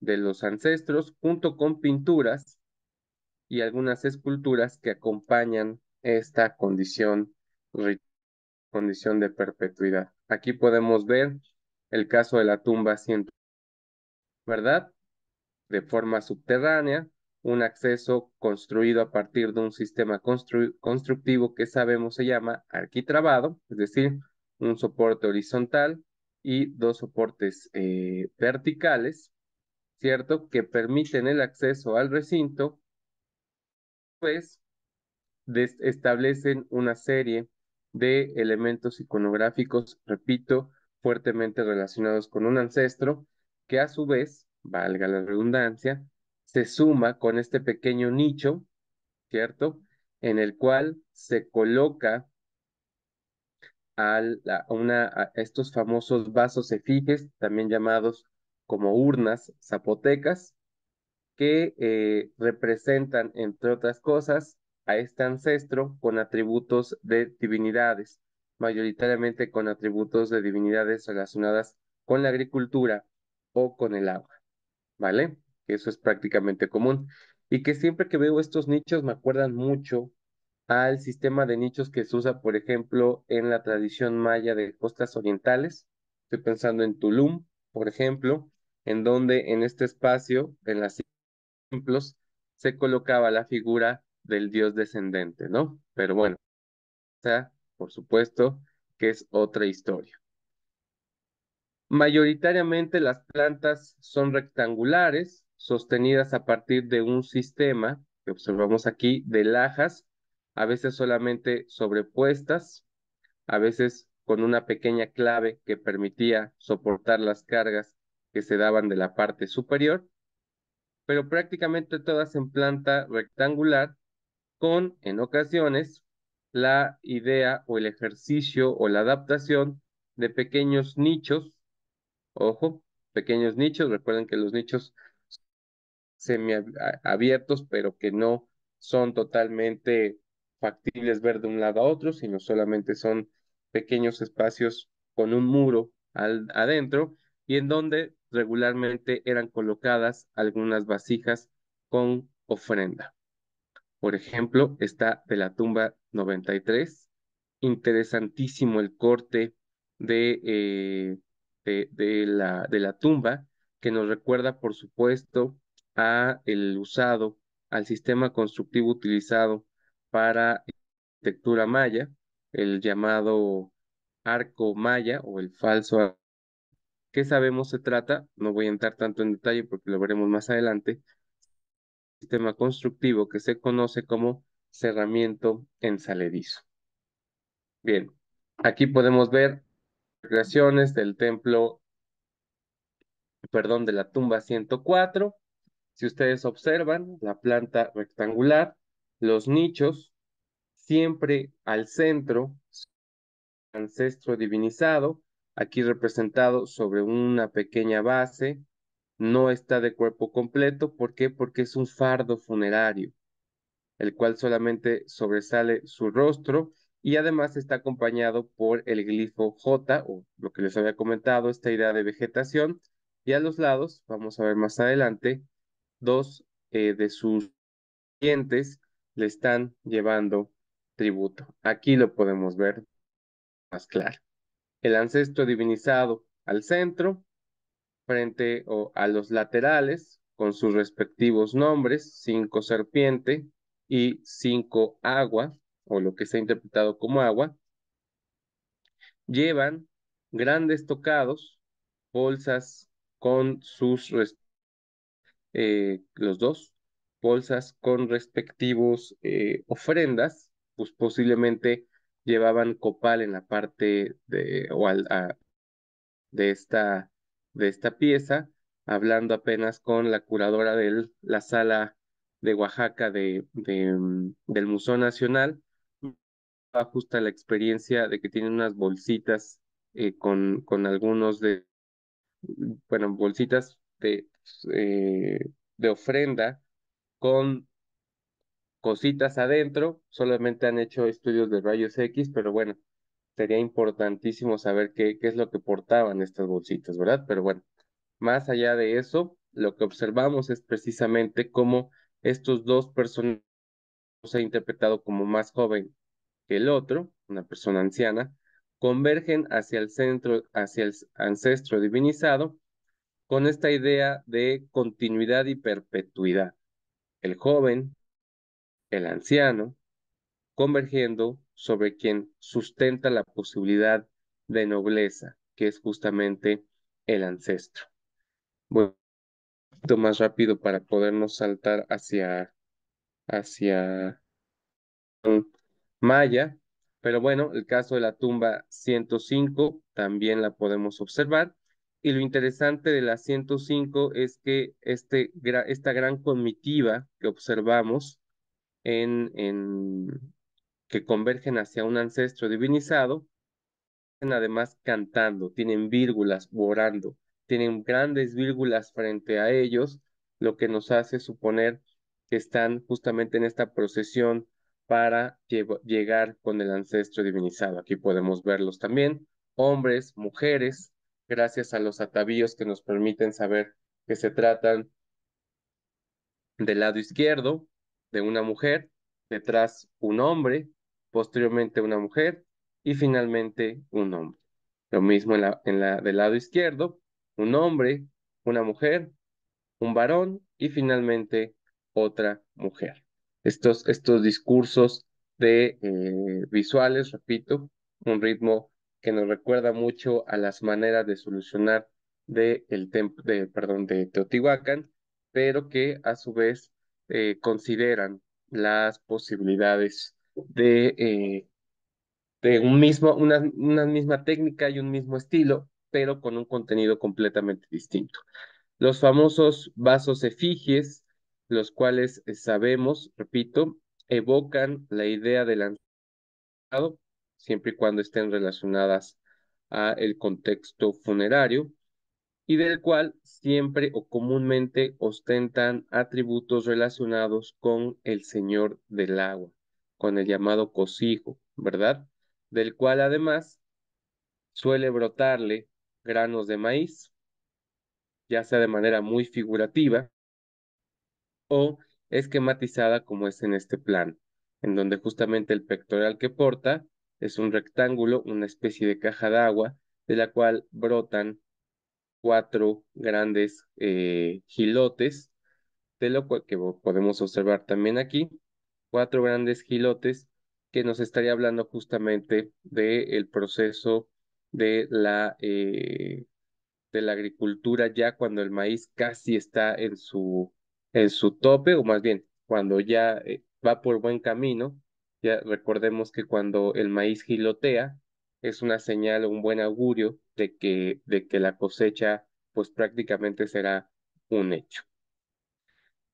de los ancestros junto con pinturas y algunas esculturas que acompañan esta condición, condición de perpetuidad. Aquí podemos ver el caso de la tumba 100, ¿verdad? De forma subterránea, un acceso construido a partir de un sistema constructivo que sabemos se llama arquitrabado, es decir, un soporte horizontal y dos soportes eh, verticales, ¿cierto? Que permiten el acceso al recinto vez pues, establecen una serie de elementos iconográficos, repito, fuertemente relacionados con un ancestro, que a su vez, valga la redundancia, se suma con este pequeño nicho, ¿cierto? En el cual se coloca a, una, estos famosos vasos efiges, también llamados como urnas zapotecas, que eh, representan, entre otras cosas, a este ancestro con atributos de divinidades, mayoritariamente con atributos de divinidades relacionadas con la agricultura o con el agua, ¿vale? Eso es prácticamente común. Y que siempre que veo estos nichos me acuerdan mucho al sistema de nichos que se usa, por ejemplo, en la tradición maya de costas orientales. Estoy pensando en Tulum, por ejemplo, en donde en este espacio, en la se colocaba la figura del dios descendente, ¿no? Pero bueno, por supuesto que es otra historia. Mayoritariamente las plantas son rectangulares, sostenidas a partir de un sistema que observamos aquí de lajas, a veces solamente sobrepuestas, a veces con una pequeña clave que permitía soportar las cargas que se daban de la parte superior pero prácticamente todas en planta rectangular, con en ocasiones la idea o el ejercicio o la adaptación de pequeños nichos, ojo, pequeños nichos, recuerden que los nichos semiabiertos, pero que no son totalmente factibles ver de un lado a otro, sino solamente son pequeños espacios con un muro adentro y en donde regularmente eran colocadas algunas vasijas con ofrenda. Por ejemplo, está de la tumba 93. Interesantísimo el corte eh, de, la, de la tumba, que nos recuerda, por supuesto, a el usado, al sistema constructivo utilizado para arquitectura maya, el llamado arco maya o el falso ¿Qué sabemos se trata? No voy a entrar tanto en detalle porque lo veremos más adelante. Sistema constructivo que se conoce como cerramiento ensaledizo. Bien, aquí podemos ver creaciones del templo, perdón, de la tumba 104. Si ustedes observan, la planta rectangular, los nichos, siempre al centro, ancestro divinizado, aquí representado sobre una pequeña base, no está de cuerpo completo, ¿por qué? Porque es un fardo funerario, el cual solamente sobresale su rostro y además está acompañado por el glifo J, o lo que les había comentado, esta idea de vegetación, y a los lados, vamos a ver más adelante, dos eh, de sus dientes le están llevando tributo. Aquí lo podemos ver más claro el ancestro divinizado al centro, frente o a los laterales, con sus respectivos nombres, cinco serpiente y cinco agua, o lo que se ha interpretado como agua, llevan grandes tocados, bolsas con sus, eh, los dos, bolsas con respectivos eh, ofrendas, pues posiblemente llevaban copal en la parte de, o al, de, esta, de esta pieza, hablando apenas con la curadora de la sala de Oaxaca de, de, mm, del Museo Nacional, justa la experiencia de que tienen unas bolsitas eh, con, con algunos de, bueno, bolsitas de, eh, de ofrenda con cositas adentro, solamente han hecho estudios de rayos X, pero bueno, sería importantísimo saber qué, es lo que portaban estas bolsitas, ¿verdad? Pero bueno, más allá de eso, lo que observamos es precisamente cómo estos dos personajes se ha interpretado como más joven que el otro, una persona anciana, convergen hacia el centro, hacia el ancestro divinizado, con esta idea de continuidad y perpetuidad. El joven el anciano, convergiendo sobre quien sustenta la posibilidad de nobleza, que es justamente el ancestro. Voy un poquito más rápido para podernos saltar hacia, hacia Maya, pero bueno, el caso de la tumba 105 también la podemos observar. Y lo interesante de la 105 es que este, esta gran comitiva que observamos en, que convergen hacia un ancestro divinizado, además cantando, tienen vírgulas orando, tienen grandes vírgulas frente a ellos, lo que nos hace suponer que están justamente en esta procesión para llegar con el ancestro divinizado. Aquí podemos verlos también, hombres, mujeres, gracias a los atavíos que nos permiten saber que se tratan del lado izquierdo, de una mujer, detrás un hombre, posteriormente una mujer y finalmente un hombre. Lo mismo en la, en la del lado izquierdo, un hombre, una mujer, un varón y finalmente otra mujer. Estos, estos discursos de eh, visuales, repito, un ritmo que nos recuerda mucho a las maneras de solucionar de, el de, perdón, de Teotihuacán, pero que a su vez eh, consideran las posibilidades de, eh, de un mismo, una, misma técnica y un mismo estilo, pero con un contenido completamente distinto. Los famosos vasos efigies, los cuales eh, sabemos, repito, evocan la idea del anciano, siempre y cuando estén relacionadas a el contexto funerario, y del cual siempre o comúnmente ostentan atributos relacionados con el señor del agua, con el llamado cosijo, ¿verdad? Del cual además suele brotarle granos de maíz, ya sea de manera muy figurativa o esquematizada como es en este plano, en donde justamente el pectoral que porta es un rectángulo, una especie de caja de agua, de la cual brotan cuatro grandes eh, gilotes, de lo cual que podemos observar también aquí, cuatro grandes gilotes que nos estaría hablando justamente del el proceso de la, eh, de la agricultura ya cuando el maíz casi está en su, en su tope, o más bien cuando ya eh, va por buen camino. Ya recordemos que cuando el maíz gilotea, es una señal o un buen augurio de que, de que la cosecha pues prácticamente será un hecho.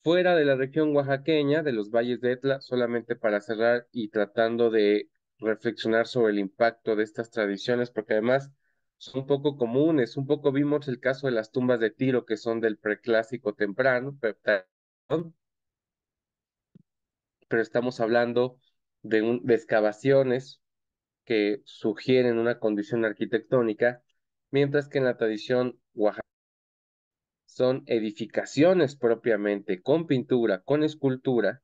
Fuera de la región oaxaqueña, de los valles de Etla, solamente para cerrar y tratando de reflexionar sobre el impacto de estas tradiciones, porque además son poco comunes, un poco vimos el caso de las tumbas de tiro que son del preclásico temprano, pero estamos hablando de excavaciones que sugieren una condición arquitectónica, mientras que en la tradición oaxaca son edificaciones propiamente con pintura, con escultura,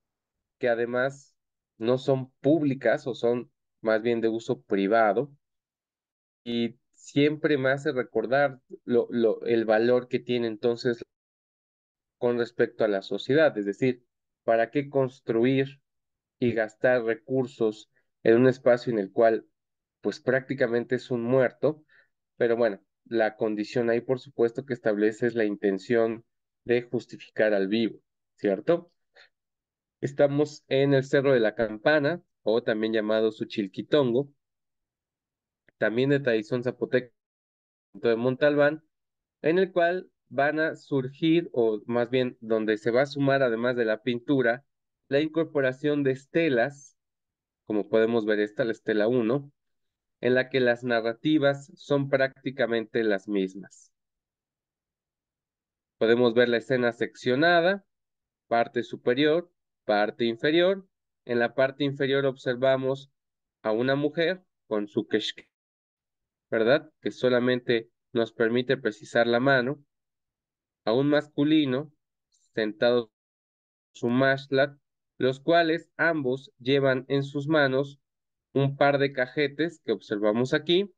que además no son públicas o son más bien de uso privado y siempre me hace recordar el valor que tiene entonces con respecto a la sociedad, es decir, ¿para qué construir y gastar recursos en un espacio en el cual pues prácticamente es un muerto, pero bueno, la condición ahí por supuesto que establece es la intención de justificar al vivo, ¿cierto? Estamos en el Cerro de la Campana, o también llamado Suchilquitongo, también de Taizón zapoteca de Montalbán, en el cual van a surgir, o más bien donde se va a sumar, además de la pintura, la incorporación de estelas como podemos ver esta, la estela 1, en la que las narrativas son prácticamente las mismas. Podemos ver la escena seccionada, parte superior, parte inferior. En la parte inferior observamos a una mujer con su keshke, ¿verdad? Que solamente nos permite precisar la mano. A un masculino sentado su mashlat los cuales ambos llevan en sus manos un par de cajetes que observamos aquí,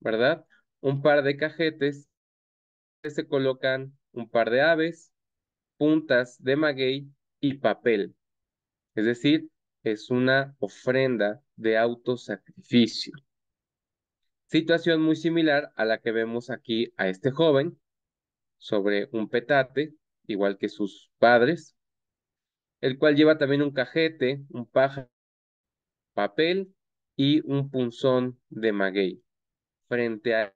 ¿verdad? Un par de cajetes que se colocan un par de aves, puntas de maguey y papel. Es decir, es una ofrenda de autosacrificio. Situación muy similar a la que vemos aquí a este joven sobre un petate, igual que sus padres, el cual lleva también un cajete, un paja, papel y un punzón de maguey. Frente a él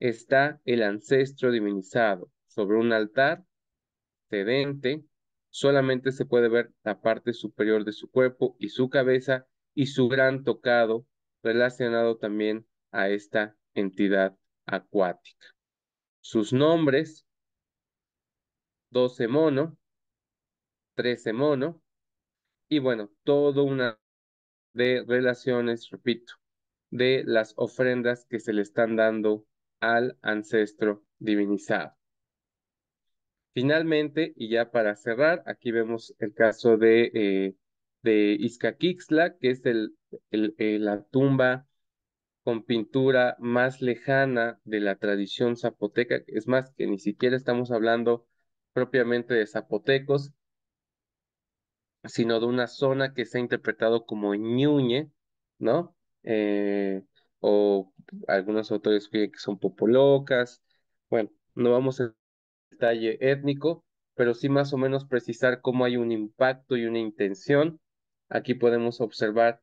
está el ancestro divinizado sobre un altar sedente. Solamente se puede ver la parte superior de su cuerpo y su cabeza y su gran tocado relacionado también a esta entidad acuática. Sus nombres, 12 mono, 13 mono Y bueno, todo una de relaciones, repito, de las ofrendas que se le están dando al ancestro divinizado. Finalmente, y ya para cerrar, aquí vemos el caso de, eh, de que es el, eh, la tumba con pintura más lejana de la tradición zapoteca. Es más, que ni siquiera estamos hablando propiamente de zapotecos, sino de una zona que se ha interpretado como Ñuñe, ¿no? Eh, o algunos autores que son popolocas. Bueno, no vamos a detalle étnico, pero sí más o menos precisar cómo hay un impacto y una intención. Aquí podemos observar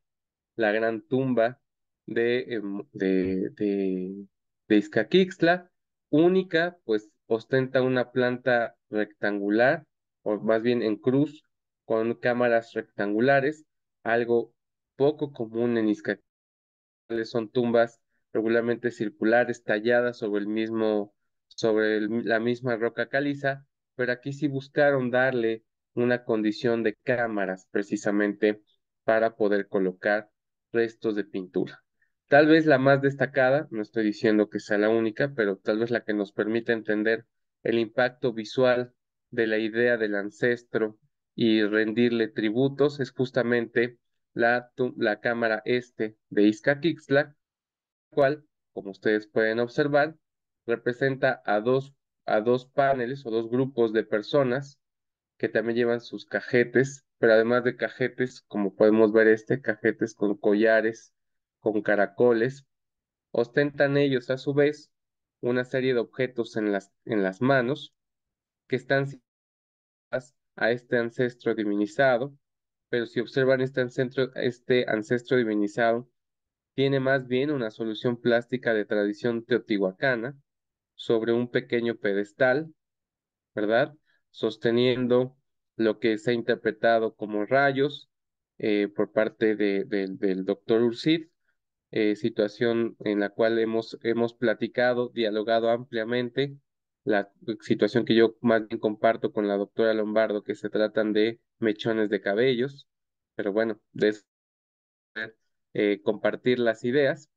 la gran tumba de, em, de, de, de única, pues ostenta una planta rectangular, o más bien en cruz, con cámaras rectangulares, algo poco común en Iscacán. Son tumbas regularmente circulares, talladas sobre el mismo, sobre la misma roca caliza, pero aquí sí buscaron darle una condición de cámaras precisamente para poder colocar restos de pintura. Tal vez la más destacada, no estoy diciendo que sea la única, pero tal vez la que nos permite entender el impacto visual de la idea del ancestro y rendirle tributos es justamente la, la cámara este de Isca la cual, como ustedes pueden observar, representa a dos, a dos paneles o dos grupos de personas que también llevan sus cajetes, pero además de cajetes, como podemos ver este, cajetes con collares, con caracoles, ostentan ellos a su vez una serie de objetos en las, en las manos que están a este ancestro divinizado, pero si observan este ancestro, este ancestro divinizado, tiene más bien una solución plástica de tradición teotihuacana sobre un pequeño pedestal, ¿verdad? Sosteniendo lo que se ha interpretado como rayos eh, por parte del doctor Ursid, eh, situación en la cual hemos, hemos platicado, dialogado ampliamente la situación que yo más bien comparto con la doctora Lombardo, que se tratan de mechones de cabellos, pero bueno, de eh, compartir las ideas.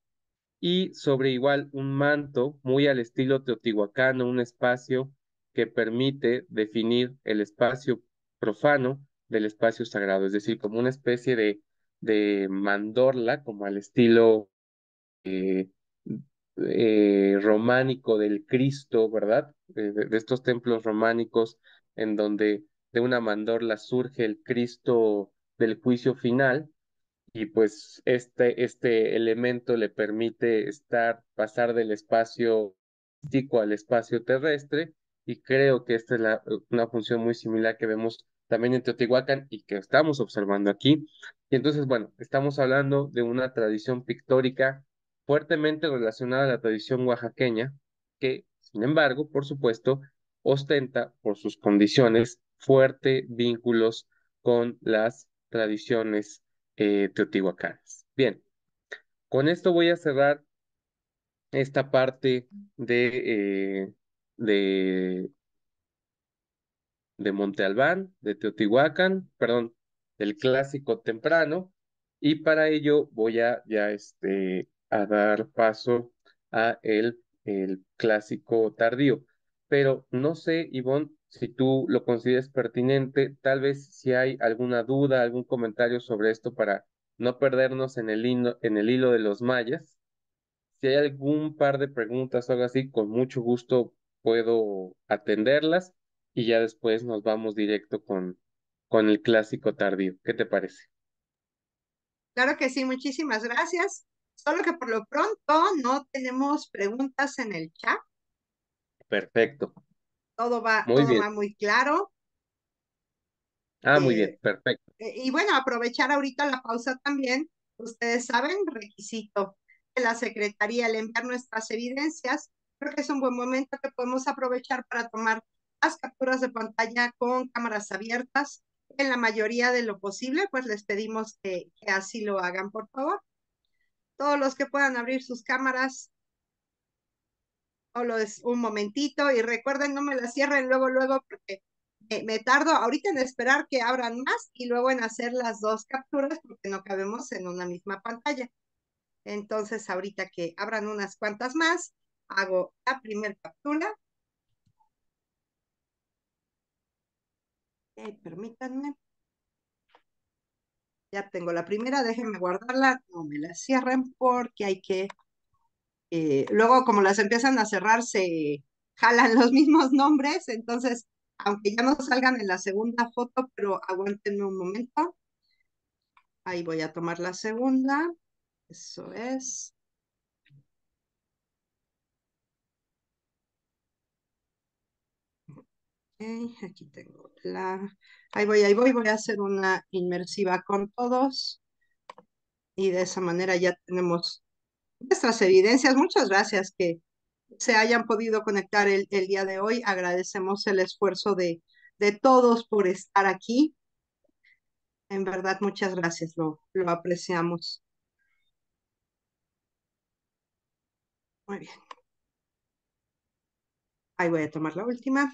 Y sobre igual un manto muy al estilo teotihuacano, un espacio que permite definir el espacio profano del espacio sagrado, es decir, como una especie de, de mandorla, como al estilo eh, eh, románico del Cristo, ¿verdad? de, estos templos románicos en donde de una mandorla surge el Cristo del juicio final y pues este, este elemento le permite estar, pasar del espacio psíquico al espacio terrestre y creo que esta es una función muy similar que vemos también en Teotihuacán y que estamos observando aquí. Y entonces, bueno, estamos hablando de una tradición pictórica fuertemente relacionada a la tradición oaxaqueña que sin embargo, por supuesto, ostenta por sus condiciones fuertes vínculos con las tradiciones eh, teotihuacanas. Bien, con esto voy a cerrar esta parte de, eh, de, de Monte Albán, de Teotihuacán, perdón, del clásico temprano, y para ello voy a ya este, a dar paso a el el clásico tardío. Pero no sé, Ivonne, si tú lo consideres pertinente, tal vez si hay alguna duda, algún comentario sobre esto para no perdernos en el, hilo, en el hilo de los mayas. Si hay algún par de preguntas o algo así, con mucho gusto puedo atenderlas y ya después nos vamos directo con, con el clásico tardío. ¿Qué te parece? Claro que sí, muchísimas gracias. Solo que por lo pronto no tenemos preguntas en el chat. Perfecto. Todo va muy, muy claro. Ah, muy eh, bien, perfecto. Eh, y bueno, aprovechar ahorita la pausa también. Ustedes saben, requisito de la Secretaría al enviar nuestras evidencias. Creo que es un buen momento que podemos aprovechar para tomar las capturas de pantalla con cámaras abiertas. En la mayoría de lo posible, pues les pedimos que así lo hagan, por favor. Todos los que puedan abrir sus cámaras. Solo es un momentito y recuerden, no me la cierren luego, luego, porque me, tardo ahorita en esperar que abran más y luego en hacer las dos capturas porque no cabemos en una misma pantalla. Entonces, ahorita que abran unas cuantas más, hago la primera captura. Eh, permítanme. Ya tengo la primera, déjenme guardarla. No me la cierren porque hay que... Eh, luego, como las empiezan a cerrar, se jalan los mismos nombres. Entonces, aunque ya no salgan en la segunda foto, pero aguántenme un momento. Ahí voy a tomar la segunda. Eso es. aquí tengo la... Ahí voy, ahí voy, voy a hacer una inmersiva con todos. Y de esa manera ya tenemos nuestras evidencias. Muchas gracias que se hayan podido conectar el, día de hoy. Agradecemos el esfuerzo de, todos por estar aquí. En verdad, muchas gracias, lo apreciamos. Muy bien. Ahí voy a tomar la última.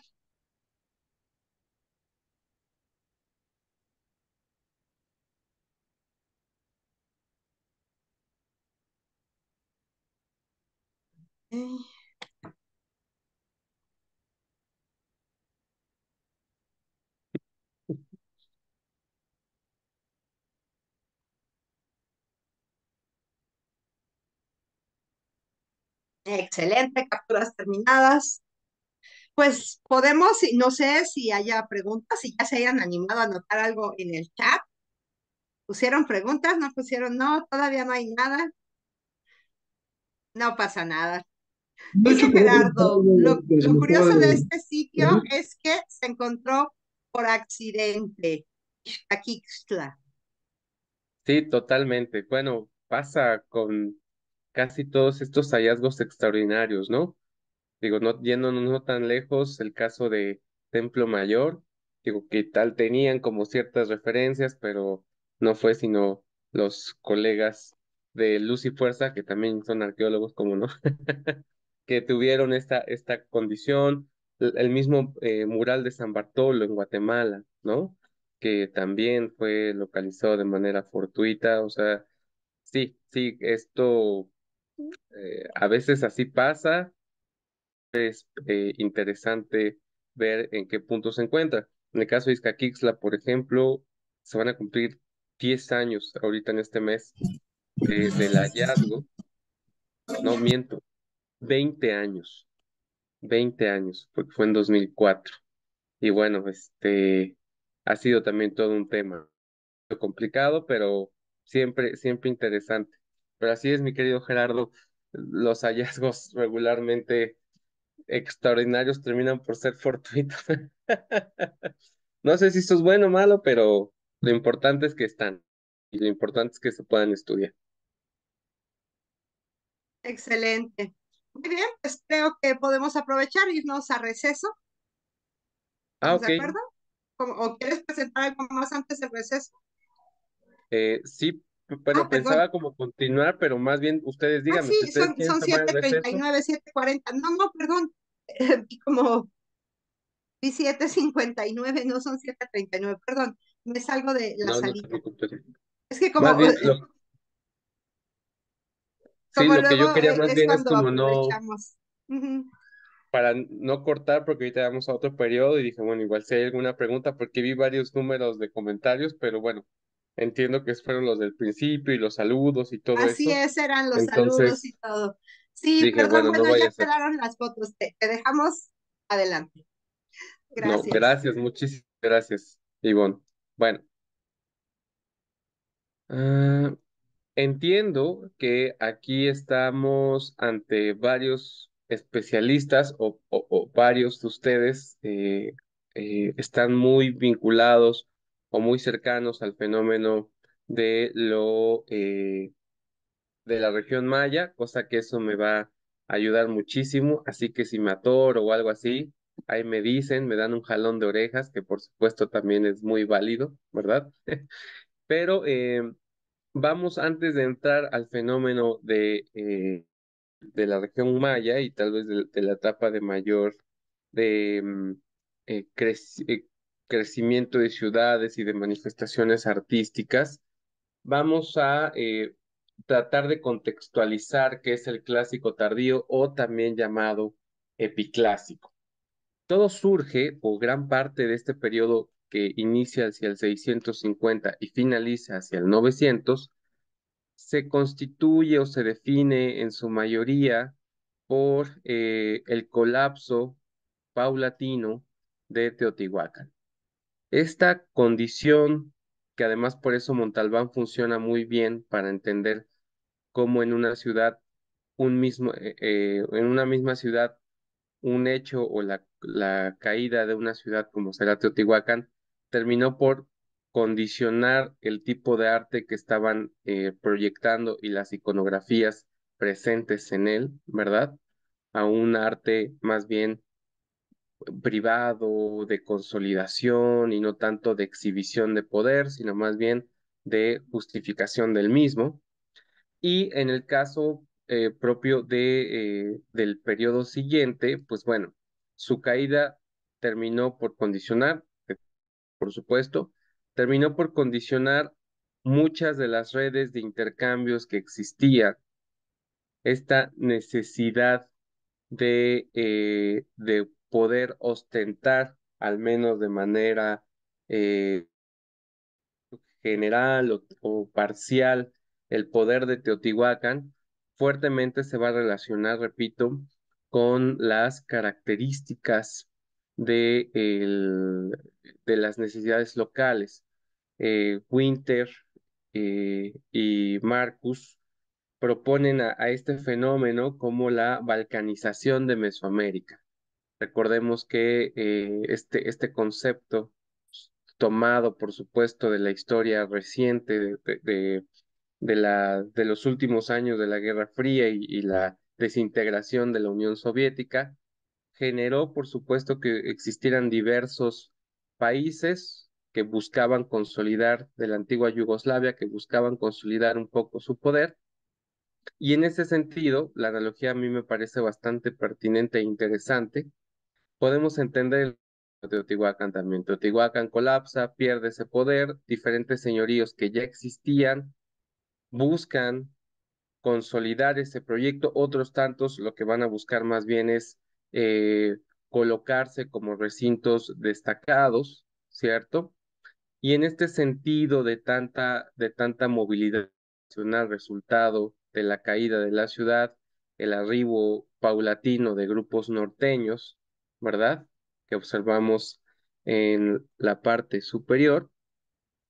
Excelente, capturas terminadas. Pues podemos, no sé si haya preguntas, si ya se hayan animado a anotar algo en el chat. ¿Pusieron preguntas? ¿No pusieron? No, todavía no hay nada. No pasa nada. Dice Gerardo, lo, curioso de este sitio es que se encontró por accidente, Ixtaquixtla. Sí, totalmente. Bueno, pasa con casi todos estos hallazgos extraordinarios, ¿no? Digo, no, yendo no tan lejos, el caso de Templo Mayor, digo, que tal tenían como ciertas referencias, pero no fue sino los colegas de Luz y Fuerza, que también son arqueólogos, como no, que tuvieron esta, esta condición, el mismo eh, mural de San Bartolo en Guatemala, ¿no? Que también fue localizado de manera fortuita, o sea, sí, sí, esto eh, a veces así pasa, es eh, interesante ver en qué punto se encuentra. En el caso de Izcaquixla, por ejemplo, se van a cumplir 10 años ahorita en este mes del hallazgo, no miento, 20 años, 20 años, porque fue en 2004. Y bueno, este ha sido también todo un tema complicado, pero siempre, siempre interesante. Pero así es, mi querido Gerardo, los hallazgos regularmente extraordinarios terminan por ser fortuitos. no sé si esto es bueno o malo, pero lo importante es que están y lo importante es que se puedan estudiar. Excelente. Muy bien, pues creo que podemos aprovechar e irnos a receso. Ah, ok. ¿De acuerdo? ¿O quieres presentar algo más antes del receso? Eh, sí, bueno, ah, pensaba como continuar, pero más bien ustedes ah, díganme. Ah, sí, son, 7.39, 7.40. No, no, perdón. como y 7.59, no son 7.39, perdón. Me salgo de la salida. es que como... Sí, lo que yo quería e-, más bien es como no... Para no cortar, porque ahorita vamos a otro periodo y dije, bueno, igual si hay alguna pregunta, porque vi varios números de comentarios, pero bueno, entiendo que fueron los del principio y los saludos y todo Así es, eran los saludos y todo. Sí, perdón, bueno, ya quedaron las fotos, te, dejamos adelante. Gracias. No, gracias, muchísimas gracias, Ivonne. Bueno. Ah, Entiendo que aquí estamos ante varios especialistas o, varios de ustedes eh, eh, están muy vinculados o muy cercanos al fenómeno de lo eh, de la región maya, cosa que eso me va a ayudar muchísimo. Así que si me atoro o algo así, ahí me dicen, me dan un jalón de orejas, que por supuesto también es muy válido, ¿verdad? Pero vamos antes de entrar al fenómeno de, eh, de la región maya y tal vez de, la etapa de mayor de mm, eh, eh, crecimiento de ciudades y de manifestaciones artísticas, vamos a tratar de contextualizar qué es el clásico tardío o también llamado epiclásico. Todo surge, o gran parte de este periodo que inicia hacia el 650 y finaliza hacia el 900, se constituye o se define en su mayoría por eh, el colapso paulatino de Teotihuacán. Esta condición, que además por eso Montalbán funciona muy bien para entender cómo en una ciudad, un mismo, eh, eh, en una misma ciudad, un hecho o la, la caída de una ciudad como será Teotihuacán terminó por condicionar el tipo de arte que estaban eh, proyectando y las iconografías presentes en él, ¿verdad? A un arte más bien privado, de consolidación y no tanto de exhibición de poder, sino más bien de justificación del mismo. Y en el caso eh, propio de, eh, del periodo siguiente, pues bueno, su caída terminó por condicionar por supuesto, terminó por condicionar muchas de las redes de intercambios que existían. Esta necesidad de, eh, de poder ostentar, al menos de manera eh, general o, o parcial, el poder de Teotihuacán, fuertemente se va a relacionar, repito, con las características de, las necesidades locales. Eh, Winter eh, y Marcus proponen a, este fenómeno como la balcanización de Mesoamérica. Recordemos que eh, este, este, concepto, tomado por supuesto de la historia reciente de, de, la, de los últimos años de la Guerra Fría y la desintegración de la Unión Soviética, generó, por supuesto, que existieran diversos países que buscaban consolidar de la antigua Yugoslavia, que buscaban consolidar un poco su poder. Y en ese sentido, la analogía a mí me parece bastante pertinente e interesante. Podemos entender el Teotihuacán también. Teotihuacán colapsa, pierde ese poder, diferentes señoríos que ya existían buscan consolidar ese proyecto, otros tantos lo que van a buscar más bien es eh, colocarse como recintos destacados, ¿cierto? Y en este sentido de tanta, de tanta movilidad nacional, resultado de la caída de la ciudad, el arribo paulatino de grupos norteños, ¿verdad? Que observamos en la parte superior,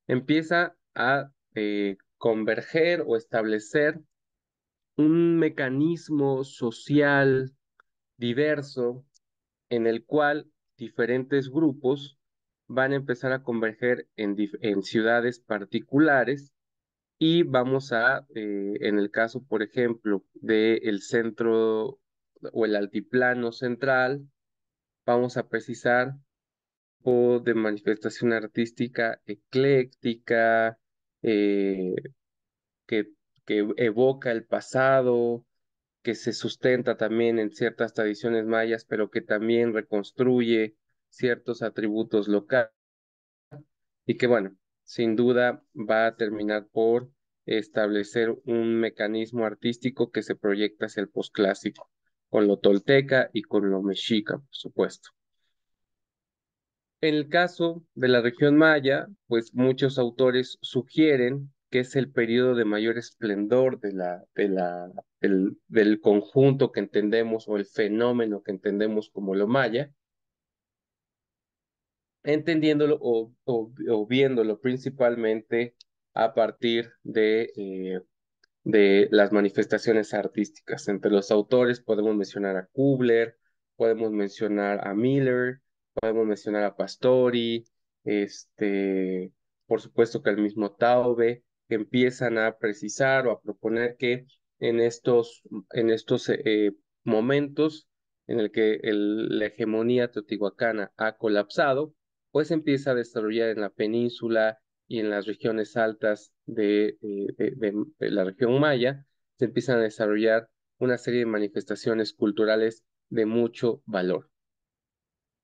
empieza a eh, converger o establecer un mecanismo social diverso en el cual diferentes grupos van a empezar a converger en, ciudades particulares y vamos a, eh, en el caso, por ejemplo, del el centro o el altiplano central, vamos a precisar o de manifestación artística ecléctica, eh, que evoca el pasado, que se sustenta también en ciertas tradiciones mayas, pero que también reconstruye ciertos atributos locales y que bueno, sin duda va a terminar por establecer un mecanismo artístico que se proyecta hacia el posclásico, con lo tolteca y con lo mexica, por supuesto. En el caso de la región maya, pues muchos autores sugieren que es el periodo de mayor esplendor de del, conjunto que entendemos o el fenómeno que entendemos como lo maya, entendiéndolo o, viéndolo principalmente a partir de, eh, de las manifestaciones artísticas. Entre los autores podemos mencionar a Kubler, podemos mencionar a Miller, podemos mencionar a Pastori, este, por supuesto que al mismo Taube, empiezan a precisar o a proponer que en estos, en estos eh, momentos en el que la hegemonía teotihuacana ha colapsado, pues empieza a desarrollar en la península y en las regiones altas eh, de, de la región maya, se empiezan a desarrollar una serie de manifestaciones culturales de mucho valor.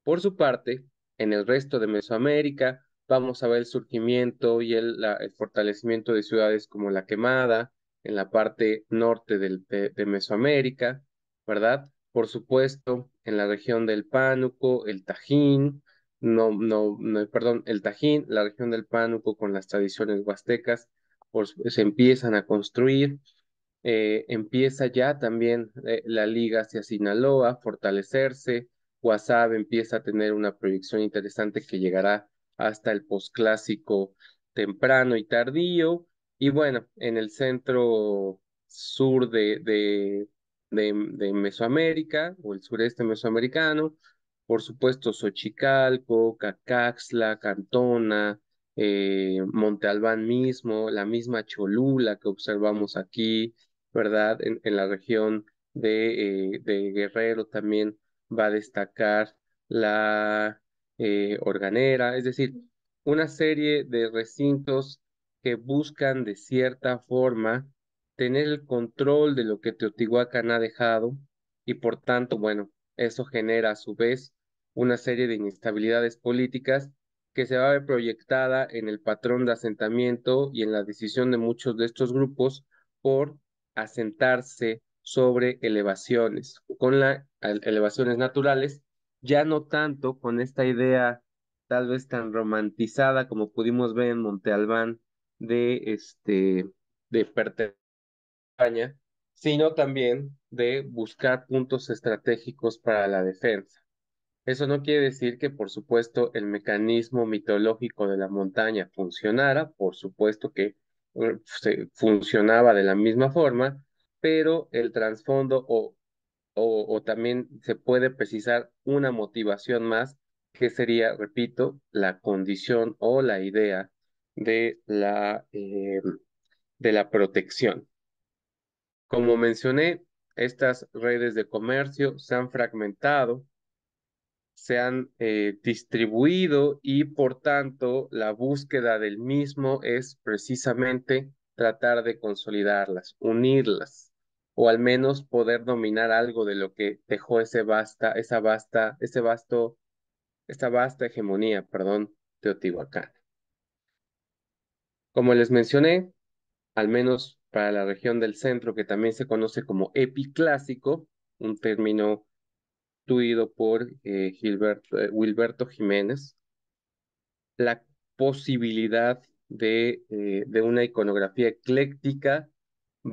Por su parte, en el resto de Mesoamérica, vamos a ver el surgimiento y el, fortalecimiento de ciudades como La Quemada, en la parte norte de, Mesoamérica, ¿verdad? Por supuesto, en la región del Pánuco, el Tajín, no, no, perdón, el Tajín, la región del Pánuco con las tradiciones huastecas, se empiezan a construir. Eh, empieza ya también eh, la liga hacia Sinaloa, fortalecerse. WhatsApp empieza a tener una proyección interesante que llegará hasta el posclásico temprano y tardío. Y bueno, en el centro sur de, de, de, Mesoamérica o el sureste mesoamericano, por supuesto Xochicalco, Cacaxla, Cantona, eh, Monte Albán mismo, la misma Cholula que observamos aquí, ¿verdad? En, la región de, eh, de, Guerrero también va a destacar la eh, organera, es decir, una serie de recintos que buscan de cierta forma tener el control de lo que Teotihuacán ha dejado y por tanto, bueno, eso genera a su vez una serie de inestabilidades políticas que se va a ver proyectada en el patrón de asentamiento y en la decisión de muchos de estos grupos por asentarse sobre elevaciones, con las elevaciones naturales ya no tanto con esta idea tal vez tan romantizada como pudimos ver en Monte Albán de este de pertenecer sino también de buscar puntos estratégicos para la defensa. Eso no quiere decir que, por supuesto, el mecanismo mitológico de la montaña funcionara, por supuesto que eh, funcionaba de la misma forma, pero el trasfondo o o, también se puede precisar una motivación más, que sería, repito, la condición o la idea de la, eh, de la protección. Como mencioné, estas redes de comercio se han fragmentado, se han eh, distribuido y por tanto la búsqueda del mismo es precisamente tratar de consolidarlas, unirlas o al menos poder dominar algo de lo que dejó ese vasta, esa vasta, ese vasto, vasta hegemonía, perdón, Teotihuacán. Como les mencioné, al menos para la región del centro, que también se conoce como epiclásico, un término tuido por eh, Gilberto, eh, Wilberto Jiménez, la posibilidad de, eh, de una iconografía ecléctica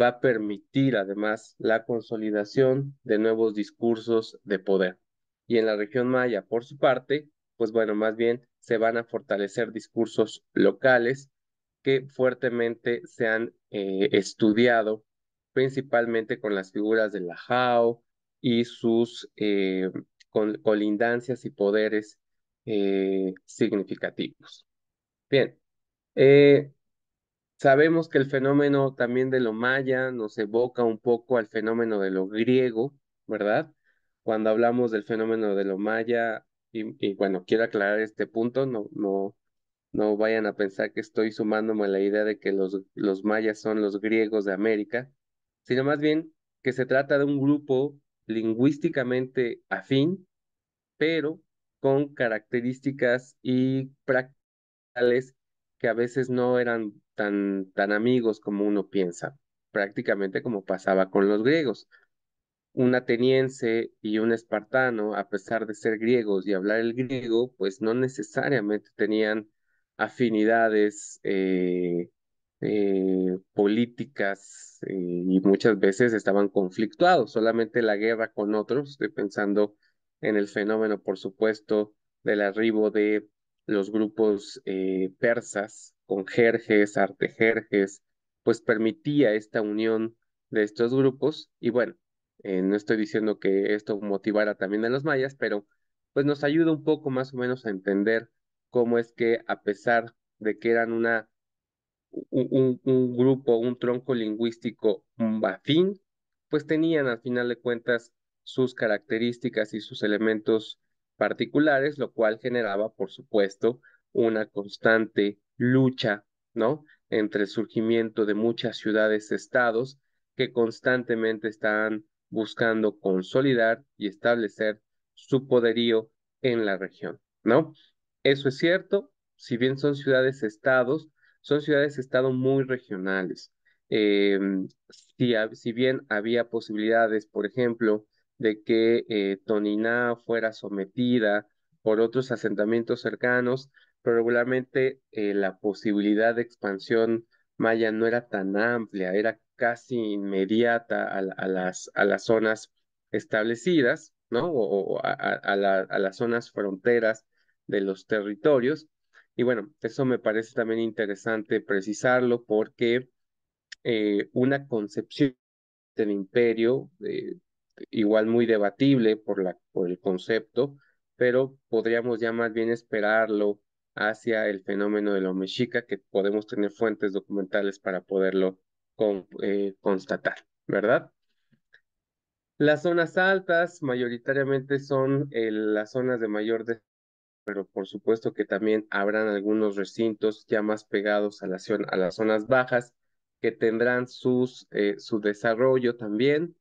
va a permitir además la consolidación de nuevos discursos de poder. Y en la región maya, por su parte, pues bueno, más bien se van a fortalecer discursos locales que fuertemente se han eh, estudiado, principalmente con las figuras de la Jao y sus eh, colindancias y poderes eh, significativos. Bien, eh, Sabemos que el fenómeno también de lo maya nos evoca un poco al fenómeno de lo griego, ¿verdad? Cuando hablamos del fenómeno de lo maya, y, bueno, quiero aclarar este punto, no, no, no vayan a pensar que estoy sumándome a la idea de que los, los mayas son los griegos de América, sino más bien que se trata de un grupo lingüísticamente afín, pero con características y prácticas que a veces no eran tan, tan amigos como uno piensa, prácticamente como pasaba con los griegos. Un ateniense y un espartano, a pesar de ser griegos y hablar el griego, pues no necesariamente tenían afinidades eh, eh, políticas eh, y muchas veces estaban conflictuados. Solamente la guerra con otros, estoy pensando en el fenómeno, por supuesto, del arribo de los grupos persas con jerjes, artejerjes, pues permitía esta unión de estos grupos y bueno, eh, no estoy diciendo que esto motivara también a los mayas, pero pues nos ayuda un poco más o menos a entender cómo es que a pesar de que eran una, un, un grupo, un tronco lingüístico afín, pues tenían al final de cuentas sus características y sus elementos particulares, lo cual generaba, por supuesto, una constante lucha, ¿no? Entre el surgimiento de muchas ciudades-estados que constantemente están buscando consolidar y establecer su poderío en la región, ¿no? Eso es cierto, si bien son ciudades-estados, son ciudades-estado muy regionales. Em, si, bien había posibilidades, por ejemplo, de que eh, Toniná fuera sometida por otros asentamientos cercanos, pero regularmente eh, la posibilidad de expansión maya no era tan amplia, era casi inmediata a, las, a las zonas establecidas, ¿no? O, a, las zonas fronteras de los territorios. Y bueno, eso me parece también interesante precisarlo porque eh, una concepción del imperio, eh, igual muy debatible por, la, por el concepto, pero podríamos ya más bien esperarlo hacia el fenómeno de la mexica, que podemos tener fuentes documentales para poderlo eh, constatar, ¿verdad? Las zonas altas mayoritariamente son eh, las zonas de mayor desarrollo, pero por supuesto que también habrán algunos recintos ya más pegados a, a las zonas bajas que tendrán sus, eh, su desarrollo también.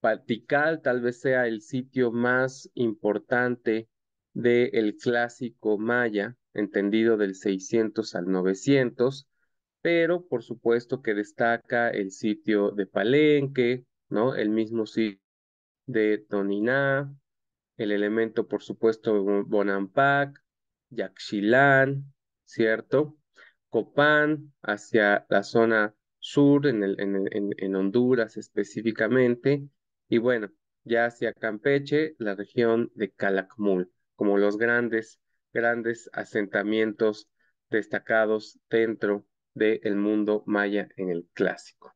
Patical em, tal vez sea el sitio más importante del clásico maya, entendido del 600 al 900, pero por supuesto que destaca el sitio de Palenque, ¿no? El mismo sitio de Toniná, el elemento por supuesto Bonampak, Yaxchilán, ¿cierto? Copán, hacia la zona sur, en, en Honduras específicamente, y bueno, ya hacia Campeche, la región de Calakmul como los grandes, grandes asentamientos destacados dentro del mundo maya en el clásico.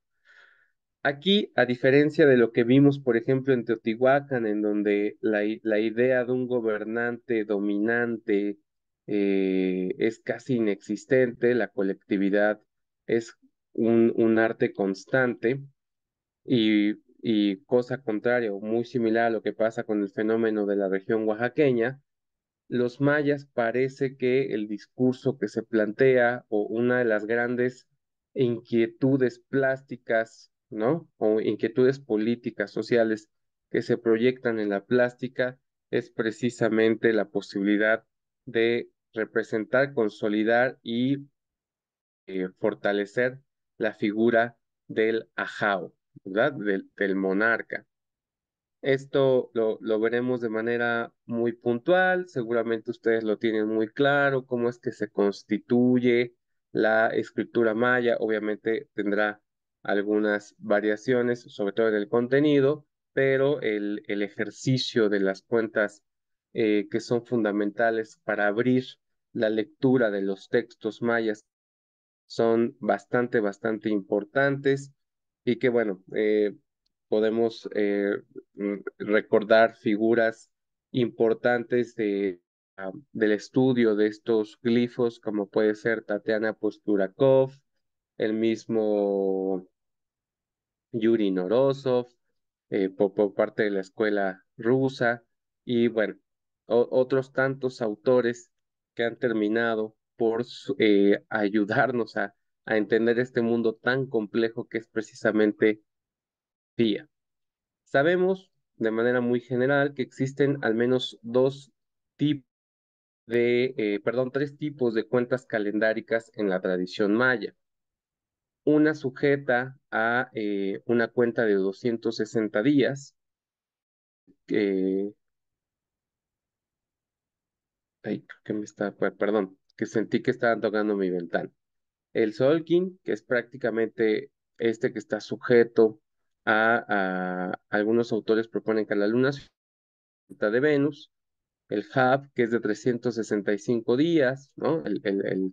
Aquí, a diferencia de lo que vimos, por ejemplo, en Teotihuacán, en donde la, idea de un gobernante dominante eh, es casi inexistente, la colectividad es un, arte constante y, y, cosa contraria o muy similar a lo que pasa con el fenómeno de la región oaxaqueña, los mayas parece que el discurso que se plantea o una de las grandes inquietudes plásticas, ¿no? O inquietudes políticas, sociales que se proyectan en la plástica es precisamente la posibilidad de representar, consolidar y eh, fortalecer la figura del ajao, ¿verdad? del monarca. Esto lo, lo, veremos de manera muy puntual, seguramente ustedes lo tienen muy claro, cómo es que se constituye la escritura maya, obviamente tendrá algunas variaciones, sobre todo en el contenido, pero el, ejercicio de las cuentas eh, que son fundamentales para abrir la lectura de los textos mayas son bastante, bastante importantes y que bueno, eh, podemos eh, recordar figuras importantes de, ah, del estudio de estos glifos, como puede ser Tatiana Posturakov, el mismo Yuri Norozov, eh, por, parte de la escuela rusa, y bueno, otros tantos autores que han terminado por eh, ayudarnos a, a entender este mundo tan complejo que es precisamente día. Sabemos de manera muy general que existen al menos dos tipos de, eh, perdón, tres tipos de cuentas calendáricas en la tradición maya. Una sujeta a eh, una cuenta de 260 días, que... Ay, que me está, perdón, que sentí que estaban tocando mi ventana. El Solkin, que es prácticamente este que está sujeto algunos autores proponen que la luna de Venus, el HAB, que es de 365 días, ¿no? el,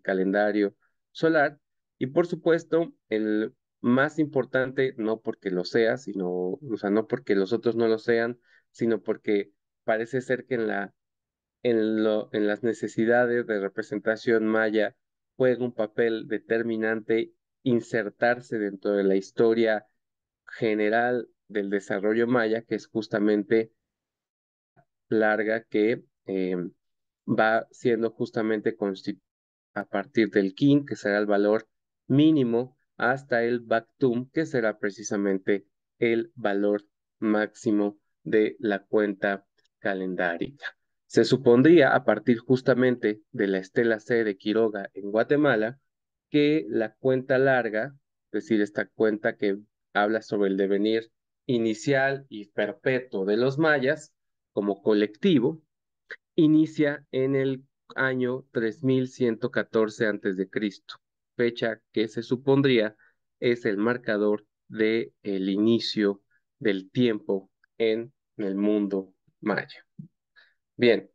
calendario solar, y por supuesto, el más importante, no porque lo sea, sino, o sea, no porque los otros no lo sean, sino porque parece ser que en, la, en, lo, en las necesidades de representación maya juega un papel determinante insertarse dentro de la historia general del desarrollo maya, que es justamente larga que em, va siendo justamente a partir del kin, que será el valor mínimo, hasta el bactum, que será precisamente el valor máximo de la cuenta calendárica. Se supondría, a partir justamente de la estela C de Quiroga en Guatemala, que la cuenta larga, es decir, esta cuenta que habla sobre el devenir inicial y perpetuo de los mayas como colectivo, inicia en el año 3114 a.C., fecha que se supondría es el marcador del el inicio del tiempo en el mundo maya. Bien.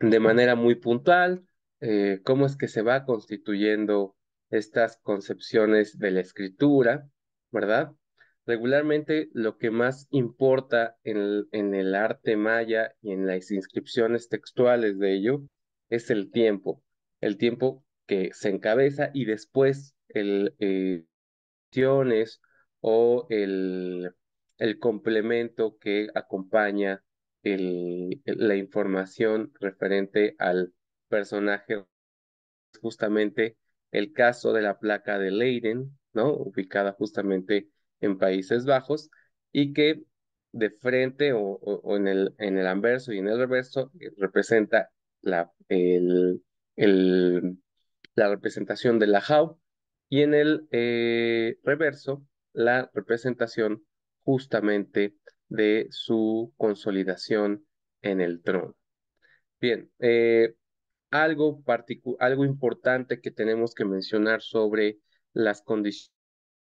De manera muy puntual, eh, ¿cómo es que se va constituyendo estas concepciones de la escritura, ¿verdad? Regularmente lo que más importa en el, arte maya y en las inscripciones textuales de ello es el tiempo, el tiempo que se encabeza y después el eh, o el, complemento que acompaña la información referente al personaje justamente el caso de la placa de Leiden, ¿no? Ubicada justamente en Países Bajos y que de frente o, en, el, en el anverso y en el reverso eh, representa la, la representación de la JAU y en el eh, reverso la representación justamente de su consolidación en el trono. Bien, eh, algo, algo importante que tenemos que mencionar sobre las condiciones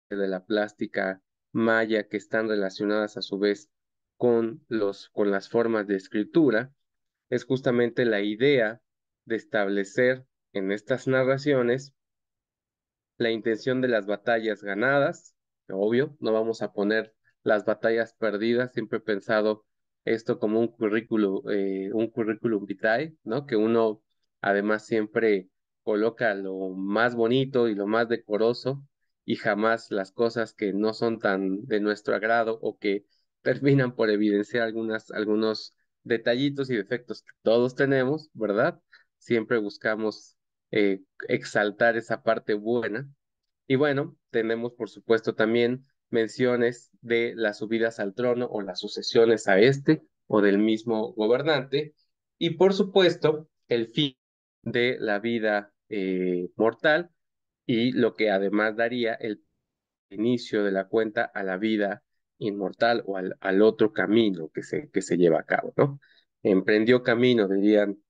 de la plástica maya que están relacionadas a su vez con, los, con las formas de escritura es justamente la idea de establecer en estas narraciones la intención de las batallas ganadas, obvio, no vamos a poner las batallas perdidas, siempre he pensado esto como un currículo, eh, un currículum vitae, ¿no? Que uno Además, siempre coloca lo más bonito y lo más decoroso y jamás las cosas que no son tan de nuestro agrado o que terminan por evidenciar algunos detallitos y defectos que todos tenemos, ¿verdad? Siempre buscamos eh, exaltar esa parte buena. Y bueno, tenemos por supuesto también menciones de las subidas al trono o las sucesiones a este o del mismo gobernante. Y por supuesto, el fin de la vida eh, mortal y lo que además daría el inicio de la cuenta a la vida inmortal o al, otro camino que se, que se lleva a cabo, ¿no? Emprendió camino, dirían,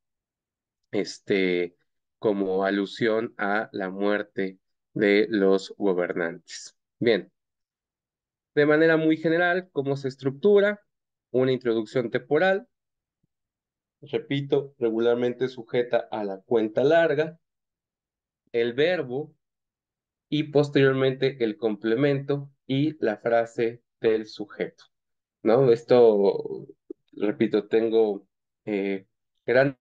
este, como alusión a la muerte de los gobernantes. Bien, de manera muy general, ¿cómo se estructura? Una introducción temporal, repito, regularmente sujeta a la cuenta larga, el verbo y posteriormente el complemento y la frase del sujeto. ¿No? Esto, repito, tengo eh, grandes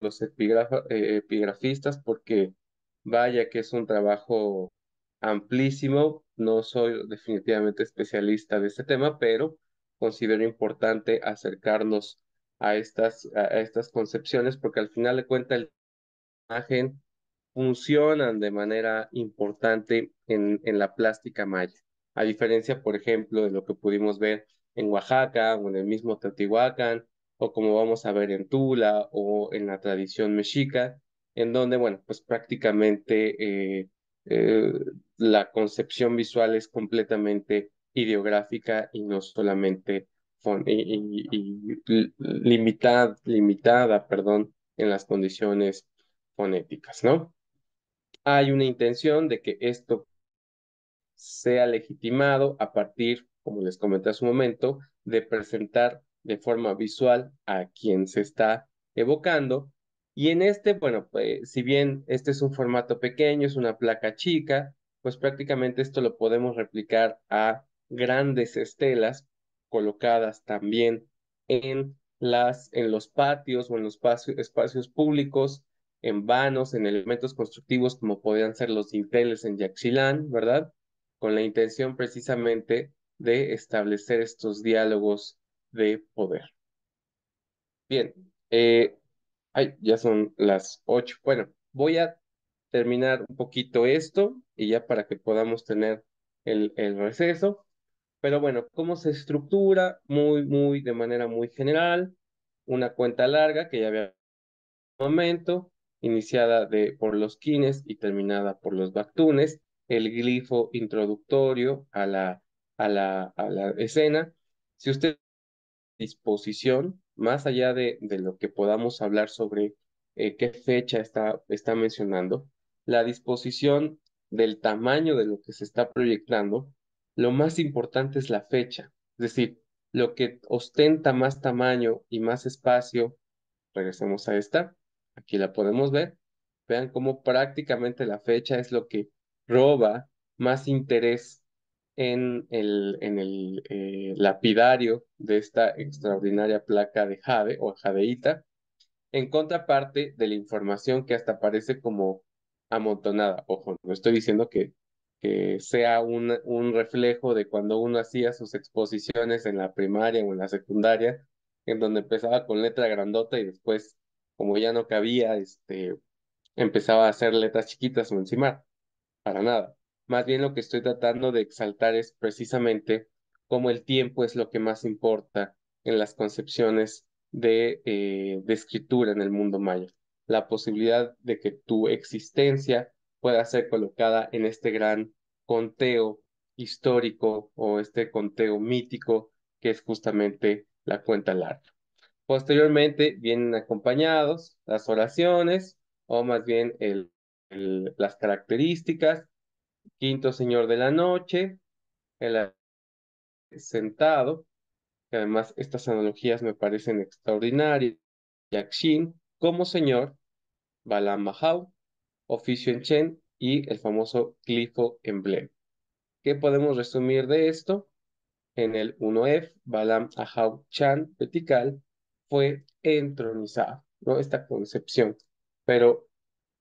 los eh, epigrafistas porque vaya que es un trabajo amplísimo. No soy definitivamente especialista de este tema, pero considero importante acercarnos a estas, a estas concepciones, porque al final de cuentas el imagen funcionan de manera importante en, la plástica maya. A diferencia, por ejemplo, de lo que pudimos ver en Oaxaca o en el mismo Teotihuacán, o como vamos a ver en Tula o en la tradición mexica, en donde, bueno, pues prácticamente eh, eh, la concepción visual es completamente ideográfica y no solamente limitada, limitada, perdón, en las condiciones fonéticas, ¿no? Hay una intención de que esto sea legitimado a partir, como les comenté hace un momento, de presentar de forma visual a quien se está evocando. Y en este, bueno, pues, si bien este es un formato pequeño, es una placa chica, pues prácticamente esto lo podemos replicar a grandes estelas colocadas también en, las, en los patios o en los espacios, públicos, en vanos, en elementos constructivos como podrían ser los dinteles en Yaxchilán, ¿verdad? Con la intención precisamente de establecer estos diálogos de poder. Bien, eh, ya son las ocho. Bueno, voy a terminar un poquito esto y ya para que podamos tener el receso. Pero bueno, ¿cómo se estructura? Muy, muy, de manera muy general, una cuenta larga que ya había momento, iniciada de, por los quines y terminada por los bactunes, el glifo introductorio a la, a la, escena. Si usted disposición, más allá de, lo que podamos hablar sobre eh, qué fecha está, está mencionando, la disposición del tamaño de lo que se está proyectando lo más importante es la fecha, es decir, lo que ostenta más tamaño y más espacio, regresemos a esta, aquí la podemos ver, vean cómo prácticamente la fecha es lo que roba más interés en el, en el eh, lapidario de esta extraordinaria placa de jade o jadeíta, en contraparte de la información que hasta parece como amontonada. Ojo, no estoy diciendo que que sea un, reflejo de cuando uno hacía sus exposiciones en la primaria o en la secundaria, en donde empezaba con letra grandota y después, como ya no cabía, este, empezaba a hacer letras chiquitas o encima Para nada. Más bien lo que estoy tratando de exaltar es precisamente cómo el tiempo es lo que más importa en las concepciones de, eh, de escritura en el mundo maya. La posibilidad de que tu existencia pueda ser colocada en este gran conteo histórico o este conteo mítico que es justamente la cuenta larga. Posteriormente vienen acompañados las oraciones o más bien las características. Quinto Señor de la Noche, el sentado, que además estas analogías me parecen extraordinarias. Yakshin como Señor, Balam oficio en Chen y el famoso glifo emblem. ¿Qué podemos resumir de esto? En el 1F, Balam Ahau Chan Petical fue entronizado, ¿no? Esta concepción. Pero,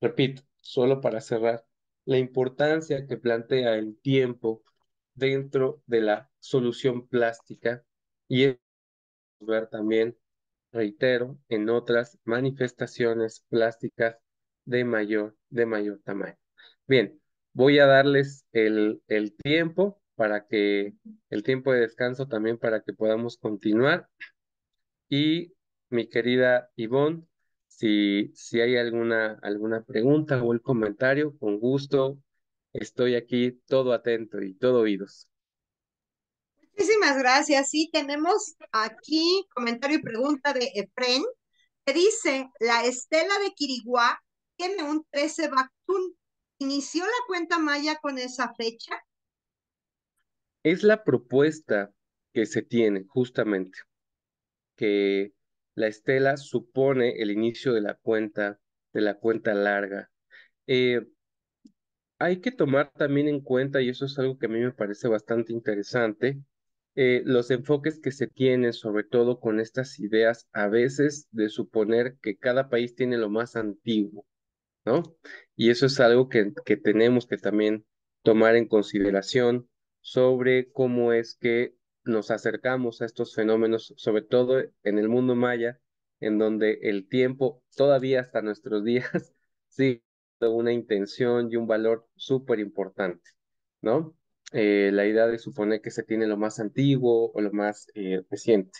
repito, solo para cerrar, la importancia que plantea el tiempo dentro de la solución plástica y es ver también, reitero, en otras manifestaciones plásticas de mayor de mayor tamaño. Bien, voy a darles el, tiempo para que, el tiempo de descanso también para que podamos continuar. Y mi querida Ivonne, si, si hay alguna, alguna pregunta o el comentario, con gusto estoy aquí todo atento y todo oídos. Muchísimas gracias. Sí, tenemos aquí comentario y pregunta de Efren, que dice, la estela de Quiriguá tiene un 13 Bactún. ¿Inició la cuenta maya con esa fecha? Es la propuesta que se tiene justamente, que la estela supone el inicio de la cuenta, de la cuenta larga. Eh, hay que tomar también en cuenta, y eso es algo que a mí me parece bastante interesante, eh, los enfoques que se tienen, sobre todo con estas ideas a veces de suponer que cada país tiene lo más antiguo. ¿no? Y eso es algo que, tenemos que también tomar en consideración sobre cómo es que nos acercamos a estos fenómenos, sobre todo en el mundo maya, en donde el tiempo, todavía hasta nuestros días, sigue una intención y un valor súper importante, ¿no? Eh, la idea de suponer que se tiene lo más antiguo o lo más eh, reciente.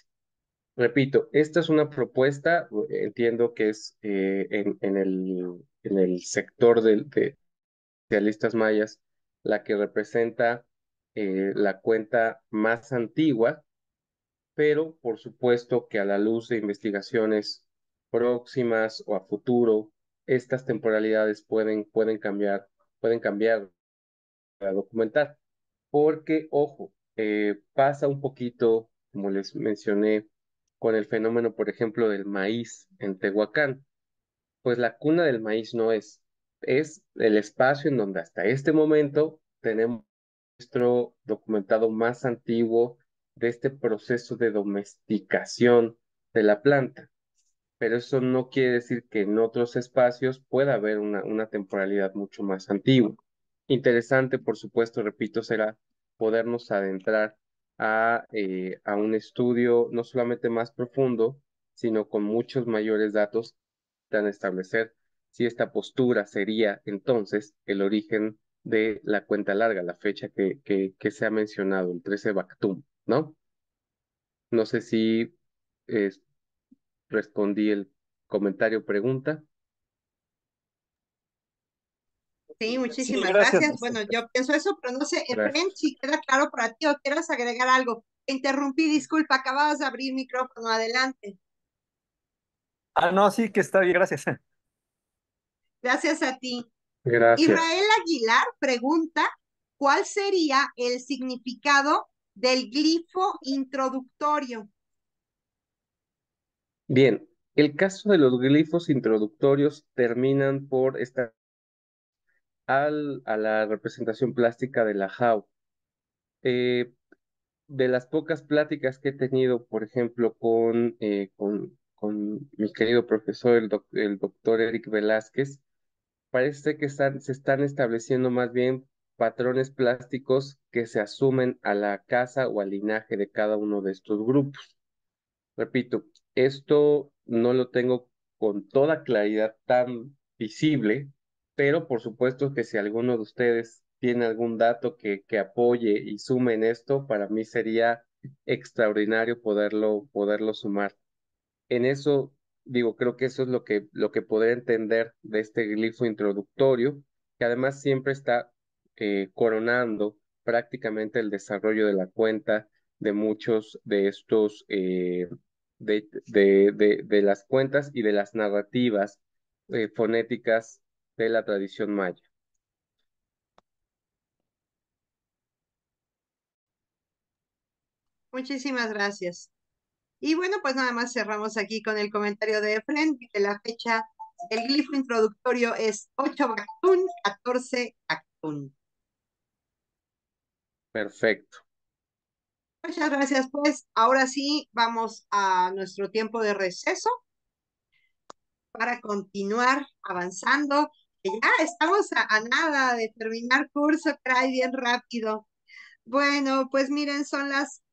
Repito, esta es una propuesta, entiendo que es eh, en, el, en el sector de, de mayas, la que representa eh, la cuenta más antigua, pero por supuesto que a la luz de investigaciones próximas o a futuro, estas temporalidades pueden, pueden cambiar, pueden cambiar para documentar. Porque, ojo, eh, pasa un poquito, como les mencioné, con el fenómeno, por ejemplo, del maíz en Tehuacán pues la cuna del maíz no es, es el espacio en donde hasta este momento tenemos nuestro documentado más antiguo de este proceso de domesticación de la planta. Pero eso no quiere decir que en otros espacios pueda haber una, temporalidad mucho más antigua. Interesante, por supuesto, repito, será podernos adentrar a, eh, a un estudio no solamente más profundo, sino con muchos mayores datos establecer si esta postura sería entonces el origen de la cuenta larga, la fecha que, que, se ha mencionado, el 13 Bactum, ¿no? No sé si eh, respondí el comentario, o pregunta. Sí, muchísimas gracias. Bueno, yo pienso eso, pero no sé, Efren, si queda claro para ti o quieras agregar algo. Interrumpí, disculpa, acababas de abrir micrófono, adelante. Ah, no, sí, que está bien, gracias. Gracias a ti. Gracias. Israel Aguilar pregunta, ¿cuál sería el significado del glifo introductorio? Bien, el caso de los glifos introductorios terminan por estar al, a la representación plástica de la JAU. Eh, de las pocas pláticas que he tenido, por ejemplo, con, eh, con con mi querido profesor, el, doctor Eric Velázquez, parece que se están estableciendo más bien patrones plásticos que se asumen a la casa o al linaje de cada uno de estos grupos. Repito, esto no lo tengo con toda claridad tan visible, pero por supuesto que si alguno de ustedes tiene algún dato que, apoye y sume en esto, para mí sería extraordinario poderlo, poderlo sumar en eso, digo, creo que eso es lo que, lo que podré entender de este glifo introductorio, que además siempre está eh, coronando prácticamente el desarrollo de la cuenta de muchos de estos, eh, de, las cuentas y de las narrativas eh, fonéticas de la tradición maya. Muchísimas gracias. Y bueno, pues nada más cerramos aquí con el comentario de Efren, que la fecha del glifo introductorio es 8 Bactún, 14 Bactún. Perfecto. Muchas gracias, pues. Ahora sí, vamos a nuestro tiempo de receso para continuar avanzando. Ya estamos a, a nada de terminar curso, trae bien rápido. Bueno, pues miren, son las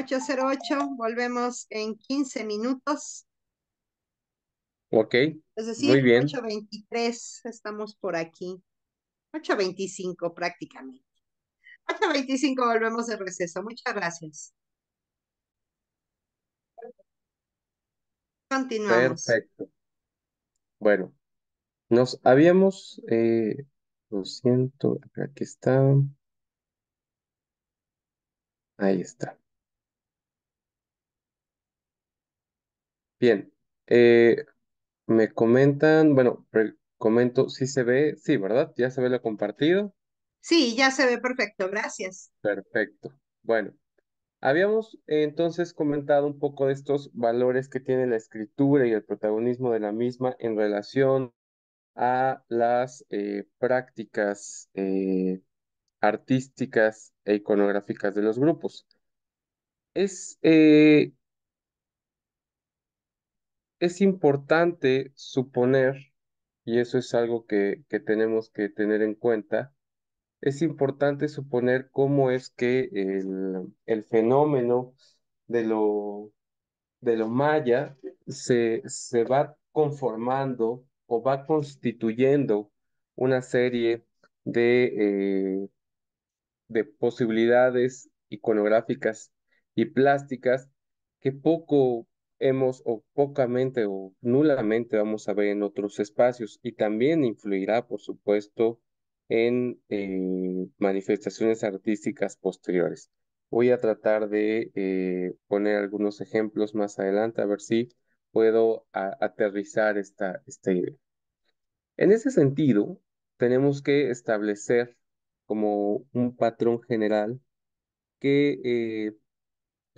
808, volvemos en 15 minutos. Ok. Es decir, muy bien. 823, estamos por aquí. 825 prácticamente. 825, volvemos de receso. Muchas gracias. Continuamos. Perfecto. Bueno, nos habíamos, eh, lo siento, aquí está. Ahí está. Bien, eh, me comentan, bueno, comento, si se ve? Sí, ¿verdad? Ya se ve lo compartido. Sí, ya se ve perfecto, gracias. Perfecto. Bueno, habíamos entonces comentado un poco de estos valores que tiene la escritura y el protagonismo de la misma en relación a las eh, prácticas eh, artísticas e iconográficas de los grupos. Es es importante suponer, y eso es algo que, tenemos que tener en cuenta, es importante suponer cómo es que el, fenómeno de lo, de maya se, va conformando o va constituyendo una serie de, eh, de posibilidades iconográficas y plásticas que poco hemos o pocamente o nulamente vamos a ver en otros espacios y también influirá, por supuesto, en eh, manifestaciones artísticas posteriores. Voy a tratar de eh, poner algunos ejemplos más adelante a ver si puedo aterrizar esta, idea. En ese sentido, tenemos que establecer como un patrón general que eh,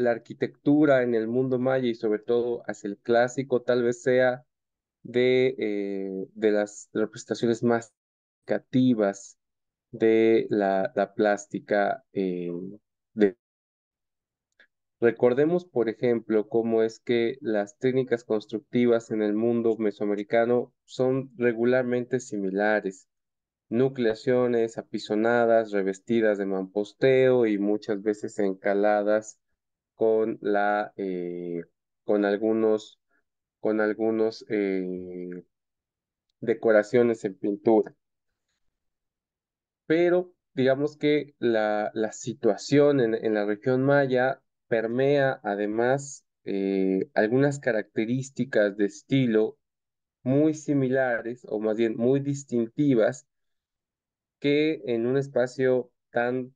la arquitectura en el mundo maya y sobre todo hacia el clásico tal vez sea de, eh, de las representaciones más significativas de la, la plástica. Eh, de... Recordemos, por ejemplo, cómo es que las técnicas constructivas en el mundo mesoamericano son regularmente similares. Nucleaciones apisonadas, revestidas de mamposteo y muchas veces encaladas con la eh, con algunos con algunos eh, decoraciones en pintura. Pero digamos que la, situación en, la región maya permea además eh, algunas características de estilo muy similares o más bien muy distintivas que en un espacio tan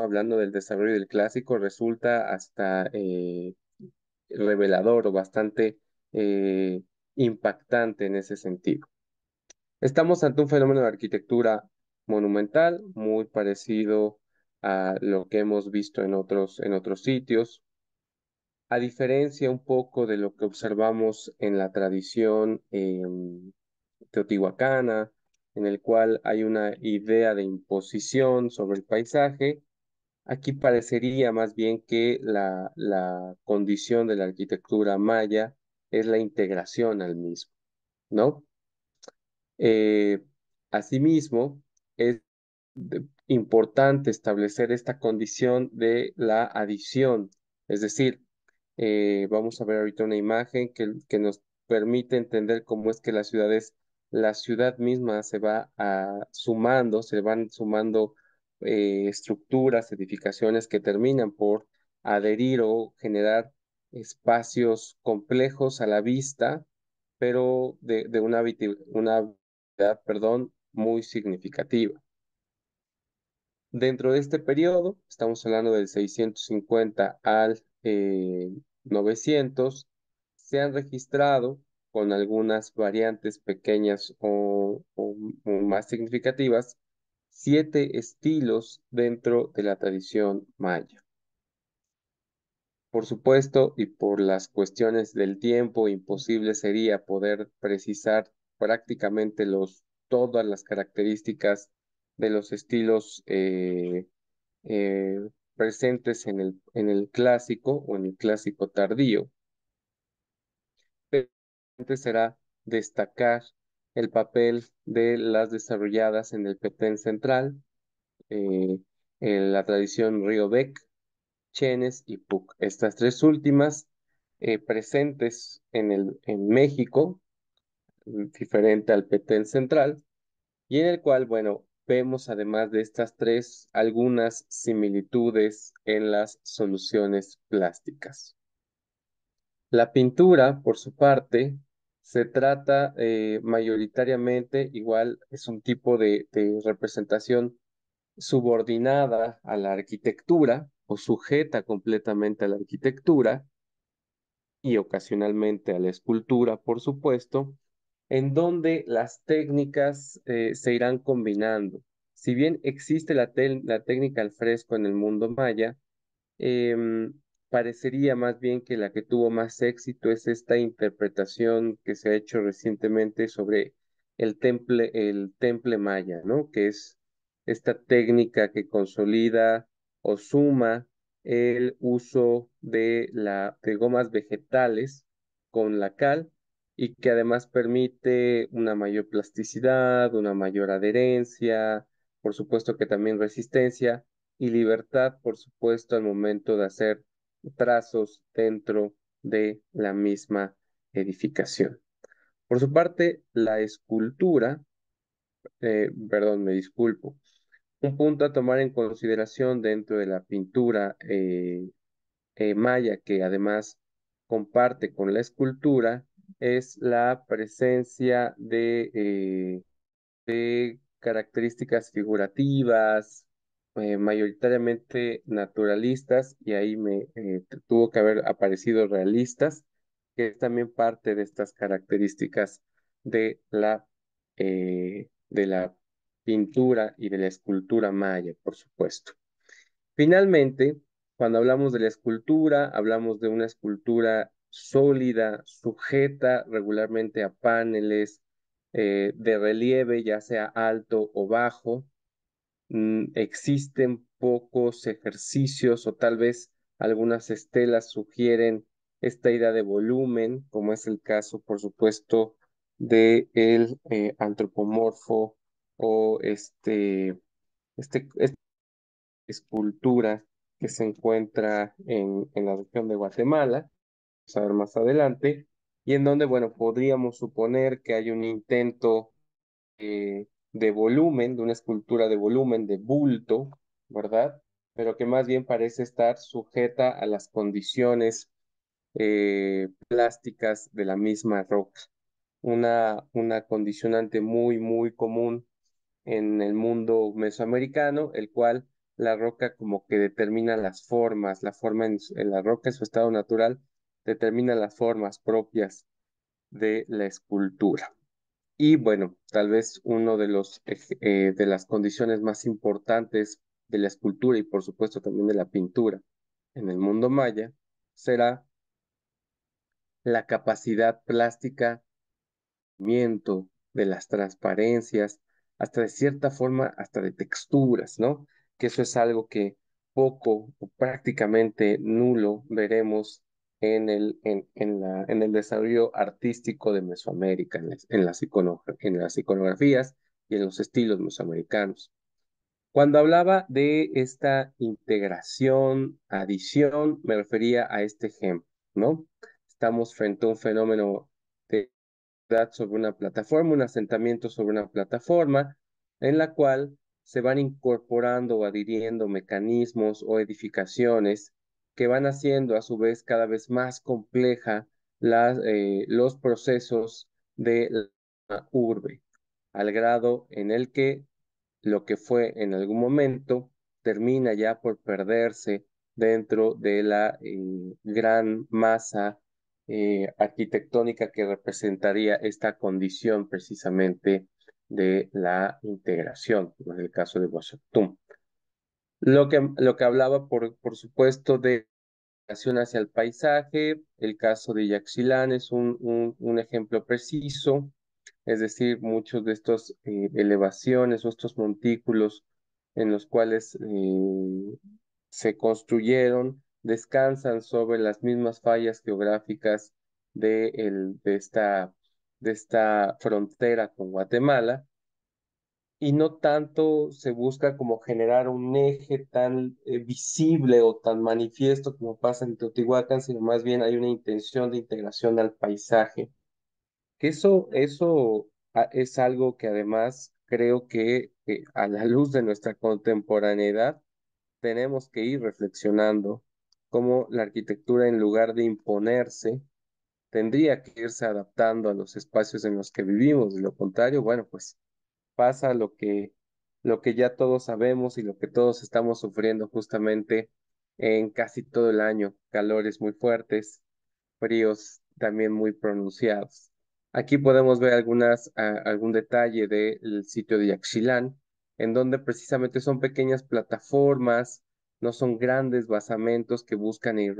hablando del desarrollo del clásico, resulta hasta eh, revelador o bastante eh, impactante en ese sentido. Estamos ante un fenómeno de arquitectura monumental, muy parecido a lo que hemos visto en otros, en otros sitios, a diferencia un poco de lo que observamos en la tradición em, teotihuacana, en el cual hay una idea de imposición sobre el paisaje Aquí parecería más bien que la, condición de la arquitectura maya es la integración al mismo, ¿no? Eh, asimismo, es importante establecer esta condición de la adición, es decir, eh, vamos a ver ahorita una imagen que, nos permite entender cómo es que las ciudades, la ciudad misma se va ah, sumando, se van sumando eh, estructuras, edificaciones que terminan por adherir o generar espacios complejos a la vista, pero de, una, una perdón, muy significativa. Dentro de este periodo, estamos hablando del 650 al 900, eh, se han registrado con algunas variantes pequeñas o más significativas siete estilos dentro de la tradición maya. Por supuesto, y por las cuestiones del tiempo, imposible sería poder precisar prácticamente los, todas las características de los estilos eh, eh, presentes en el, clásico o en el clásico tardío. Pero será destacar el papel de las desarrolladas en el Petén Central, eh, en la tradición Río Bec, Chenes y Puc. Estas tres últimas eh, presentes en, el, en México, mm, diferente al Petén Central, y en el cual, bueno, vemos además de estas tres algunas similitudes en las soluciones plásticas. La pintura, por su parte, se trata eh, mayoritariamente, igual es un tipo de, representación subordinada a la arquitectura o sujeta completamente a la arquitectura y ocasionalmente a la escultura, por supuesto, en donde las técnicas eh, se irán combinando. Si bien existe la, técnica al fresco en el mundo maya, em, parecería más bien que la que tuvo más éxito es esta interpretación que se ha hecho recientemente sobre el temple, el temple maya, ¿no? Que es esta técnica que consolida o suma el uso de, la, de gomas vegetales con la cal y que además permite una mayor plasticidad, una mayor adherencia, por supuesto que también resistencia y libertad, por supuesto, al momento de hacer trazos dentro de la misma edificación. Por su parte, la escultura, eh, perdón, me disculpo, un punto a tomar en consideración dentro de la pintura eh, eh, maya que además comparte con la escultura es la presencia de, de características figurativas, eh, mayoritariamente naturalistas y ahí me eh, tuvo que haber aparecido realistas, que es también parte de estas características de la, eh, de la pintura y de la escultura maya, por supuesto. Finalmente, cuando hablamos de la escultura, hablamos de una escultura sólida, sujeta regularmente a paneles de relieve, ya sea alto o bajo, Mm, existen pocos ejercicios o tal vez algunas estelas sugieren esta idea de volumen, como es el caso, por supuesto, de el eh, antropomorfo o este, este, este, escultura que se encuentra en, en la región de Guatemala, vamos a ver más adelante, y en donde, bueno, podríamos suponer que hay un intento eh, de volumen, de una escultura de volumen, de bulto, ¿verdad? Pero que más bien parece estar sujeta a las condiciones eh, plásticas de la misma roca. Una, una condicionante muy, muy común en el mundo mesoamericano, el cual la roca como que determina las formas, la forma en la roca en su estado natural determina las formas propias de la escultura. Y bueno, tal vez uno de, los, eh, de las condiciones más importantes de la escultura y por supuesto también de la pintura en el mundo maya será la capacidad plástica de las transparencias, hasta de cierta forma, hasta de texturas, ¿no? Que eso es algo que poco o prácticamente nulo veremos en el, en, el desarrollo artístico de Mesoamérica, en las, en, las en las iconografías y en los estilos mesoamericanos. Cuando hablaba de esta integración, adición, me refería a este ejemplo, ¿no? Estamos frente a un fenómeno de edad sobre una plataforma, un asentamiento sobre una plataforma, en la cual se van incorporando o adhiriendo mecanismos o edificaciones que van haciendo a su vez cada vez más compleja las, eh, los procesos de la urbe, al grado en el que lo que fue en algún momento termina ya por perderse dentro de la eh, gran masa eh, arquitectónica que representaría esta condición precisamente de la integración, como en el caso de Washington. Lo que, lo que hablaba, por, supuesto, de relación hacia el paisaje, el caso de Yaxilán es un, un, ejemplo preciso, es decir, muchos de estos eh, elevaciones o estos montículos en los cuales eh, se construyeron descansan sobre las mismas fallas geográficas de, de, esta, de esta frontera con Guatemala y no tanto se busca como generar un eje tan eh, visible o tan manifiesto como pasa en Teotihuacán, sino más bien hay una intención de integración al paisaje. Que eso, eso ah, es algo que además creo que a la luz de nuestra contemporaneidad tenemos que ir reflexionando cómo la arquitectura en lugar de imponerse tendría que irse adaptando a los espacios en los que vivimos. De lo contrario, bueno, pues pasa lo que, lo que ya todos sabemos y lo que todos estamos sufriendo justamente en casi todo el año, calores muy fuertes, fríos también muy pronunciados. Aquí podemos ver algunas, ah, algún detalle del sitio de Yaxchilán, en donde precisamente son pequeñas plataformas, no son grandes basamentos que buscan eh,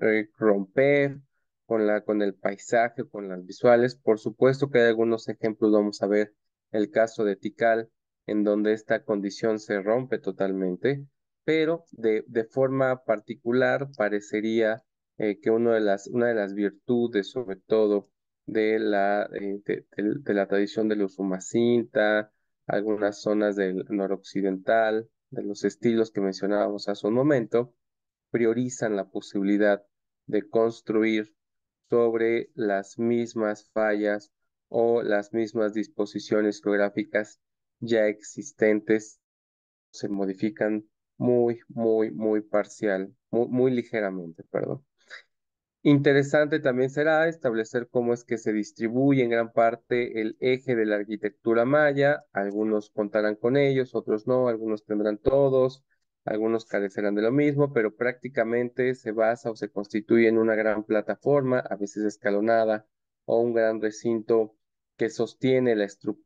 eh, romper con, la, con el paisaje, con las visuales. Por supuesto que hay algunos ejemplos, vamos a ver el caso de Tikal, en donde esta condición se rompe totalmente, pero de, de forma particular parecería eh, que de las, una de las virtudes, sobre todo, de la, eh, de, la tradición de los algunas zonas del noroccidental, de los estilos que mencionábamos hace un momento, priorizan la posibilidad de construir sobre las mismas fallas o las mismas disposiciones geográficas ya existentes se modifican muy, muy, muy parcial, muy, muy ligeramente, perdón. Interesante también será establecer cómo es que se distribuye en gran parte el eje de la arquitectura maya. Algunos contarán con ellos, otros no, algunos tendrán todos, algunos carecerán de lo mismo, pero prácticamente se basa o se constituye en una gran plataforma, a veces escalonada, o un gran recinto que sostiene la estructura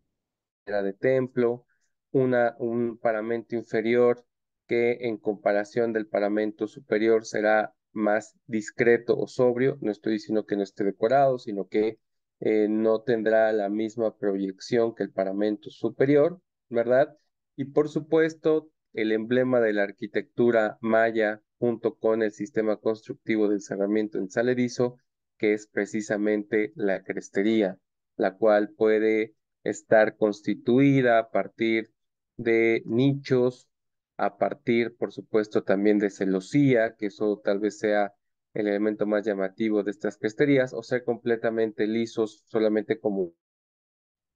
de templo, un paramento inferior que en comparación del paramento superior será más discreto o sobrio. No estoy diciendo que no esté decorado, sino que eh, no tendrá la misma proyección que el paramento superior, ¿verdad? Y por supuesto, el emblema de la arquitectura maya junto con el sistema constructivo del cerramiento en salerizo, que es precisamente la crestería, la cual puede estar constituida a partir de nichos, a partir, por supuesto, también de celosía, que eso tal vez sea el elemento más llamativo de estas cresterías, o ser completamente lisos, solamente como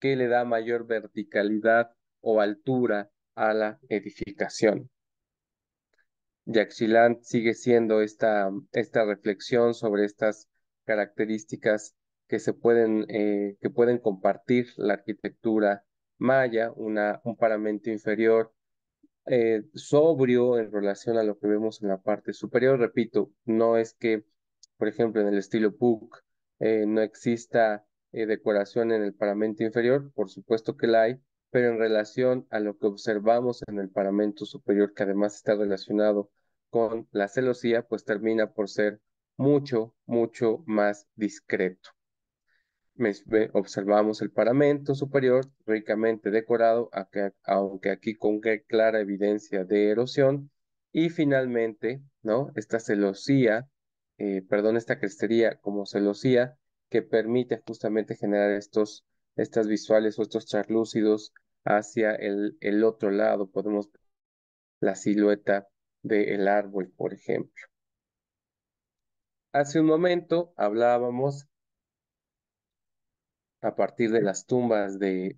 que le da mayor verticalidad o altura a la edificación. Yaxchilán sigue siendo esta, esta reflexión sobre estas características que se pueden, eh, que pueden compartir la arquitectura maya, una, un paramento inferior eh, sobrio en relación a lo que vemos en la parte superior. Repito, no es que, por ejemplo, en el estilo PUC eh, no exista decoración en el paramento inferior, por supuesto que la hay, pero en relación a lo que observamos en el paramento superior, que además está relacionado con la celosía, pues termina por ser mucho, mucho más discreto. Observamos el paramento superior ricamente decorado, aunque aquí con clara evidencia de erosión. Y finalmente, ¿no? Esta celosía, eh, perdón, esta crestería como celosía, que permite justamente generar estos, estas visuales o estos translúcidos hacia el, otro lado. Podemos ver la silueta del árbol, por ejemplo. Hace un momento hablábamos a partir de las tumbas de,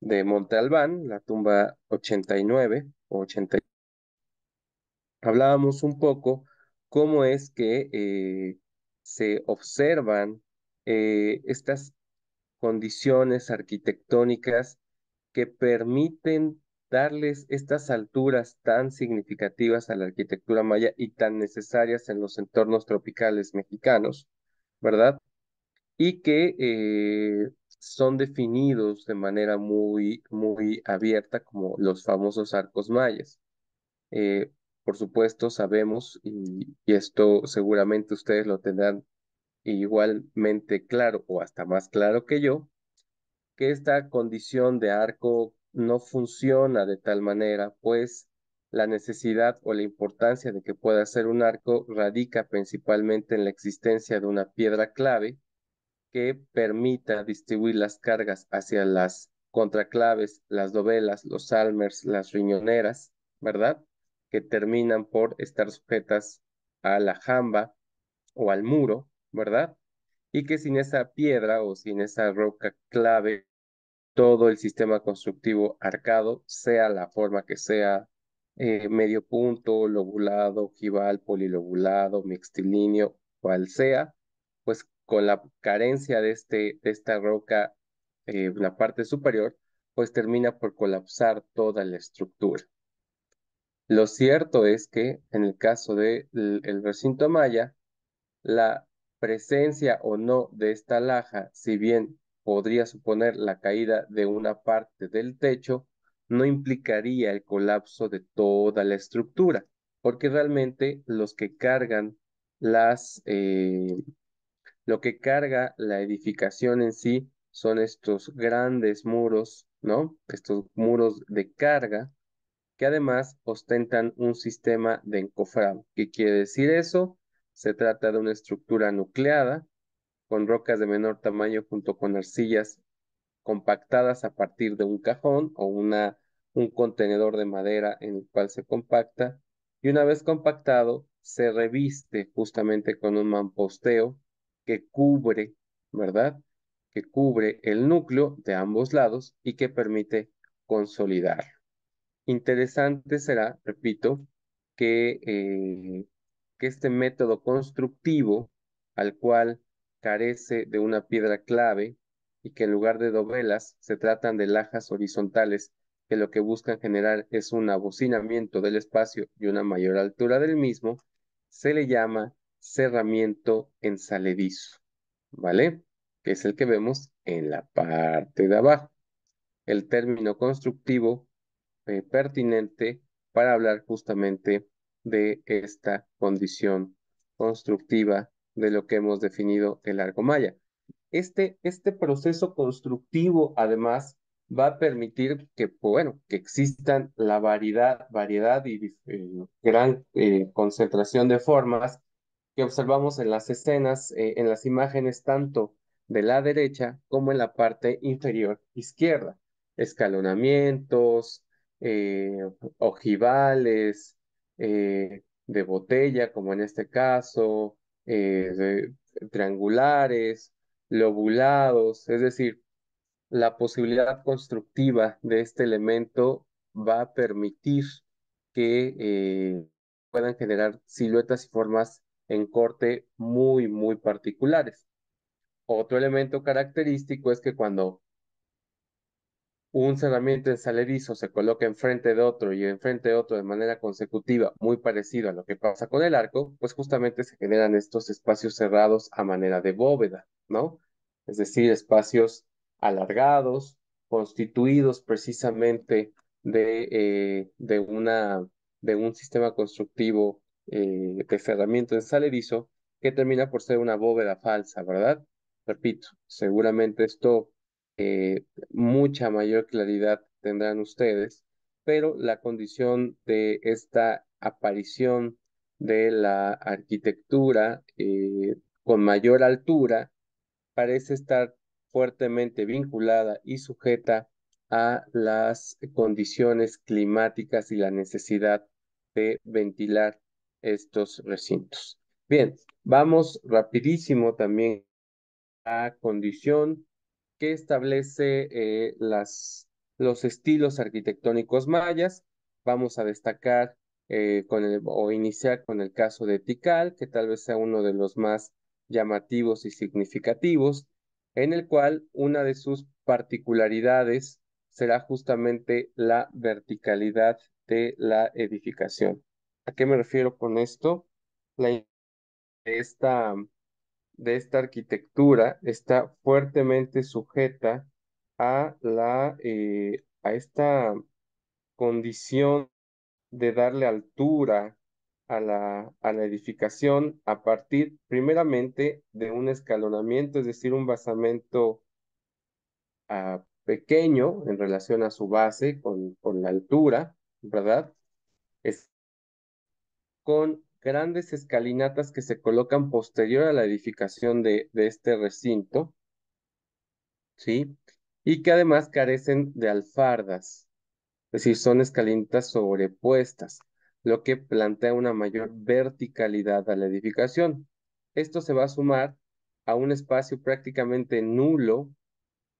Montalbán, la tumba 89 o Hablábamos un poco cómo es que eh, se observan eh, estas condiciones arquitectónicas que permiten darles estas alturas tan significativas a la arquitectura maya y tan necesarias en los entornos tropicales mexicanos, ¿verdad? Y que eh, son definidos de manera muy, muy abierta como los famosos arcos mayas. Eh, por supuesto, sabemos, y esto seguramente ustedes lo tendrán igualmente claro o hasta más claro que yo, que esta condición de arco no funciona de tal manera, pues la necesidad o la importancia de que pueda ser un arco radica principalmente en la existencia de una piedra clave que permita distribuir las cargas hacia las contraclaves, las dovelas, los almers, las riñoneras, ¿verdad? Que terminan por estar sujetas a la jamba o al muro, ¿verdad? y que sin esa piedra o sin esa roca clave, todo el sistema constructivo arcado, sea la forma que sea, eh, medio punto, lobulado, ojival, polilobulado, mixtilíneo, cual sea, pues con la carencia de, este, esta roca una eh, la parte superior, pues termina por colapsar toda la estructura. Lo cierto es que en el caso del el recinto maya, la presencia o no de esta laja, si bien podría suponer la caída de una parte del techo, no implicaría el colapso de toda la estructura, porque realmente los que cargan las, eh, lo que carga la edificación en sí son estos grandes muros, ¿no? Estos muros de carga que además ostentan un sistema de encofrado. ¿Qué quiere decir eso? Se trata de una estructura nucleada con rocas de menor tamaño junto con arcillas compactadas a partir de un cajón o una, un contenedor de madera en el cual se compacta y una vez compactado se reviste justamente con un mamposteo que cubre, ¿verdad? Que cubre el núcleo de ambos lados y que permite consolidar. Interesante será, repito, que eh, este método constructivo, al cual carece de una piedra clave y que en lugar de dovelas se tratan de lajas horizontales que lo que buscan generar es un abocinamiento del espacio y una mayor altura del mismo, se le llama cerramiento ensaledizo, ¿vale? Que es el que vemos en la parte de abajo. El término constructivo eh, pertinente para hablar justamente de esta condición constructiva de lo que hemos definido el arco maya. Este, este proceso constructivo, además, va a permitir que, bueno, que existan la variedad, variedad y eh, gran eh, concentración de formas que observamos en las escenas, eh, en las imágenes tanto de la derecha como en la parte inferior izquierda. Escalonamientos, ojivales, eh, de botella, como en este caso, eh, triangulares, lobulados, es decir, la posibilidad constructiva de este elemento va a permitir que eh, puedan generar siluetas y formas en corte muy, muy particulares. Otro elemento característico es que cuando un cerramiento en salerizo se coloca enfrente de otro y enfrente de otro de manera consecutiva, muy parecido a lo que pasa con el arco, pues justamente se generan estos espacios cerrados a manera de bóveda, ¿no? Es decir, espacios alargados, constituidos precisamente de, eh, de, una, de un sistema constructivo eh, de cerramiento en salerizo que termina por ser una bóveda falsa, ¿verdad? Repito, seguramente esto eh, mucha mayor claridad tendrán ustedes, pero la condición de esta aparición de la arquitectura eh, con mayor altura parece estar fuertemente vinculada y sujeta a las condiciones climáticas y la necesidad de ventilar estos recintos. Bien, vamos rapidísimo también a condición establece eh, las, los estilos arquitectónicos mayas. Vamos a destacar eh, con el, o iniciar con el caso de Tikal, que tal vez sea uno de los más llamativos y significativos, en el cual una de sus particularidades será justamente la verticalidad de la edificación. ¿A qué me refiero con esto? La esta de esta arquitectura está fuertemente sujeta a, la, eh, a esta condición de darle altura a la, a la edificación a partir primeramente de un escalonamiento, es decir, un basamento ah, pequeño en relación a su base con, la altura, ¿verdad? Es, con grandes escalinatas que se colocan posterior a la edificación de, este recinto, ¿sí? Y que además carecen de alfardas, es decir, son escalinatas sobrepuestas, lo que plantea una mayor verticalidad a la edificación. Esto se va a sumar a un espacio prácticamente nulo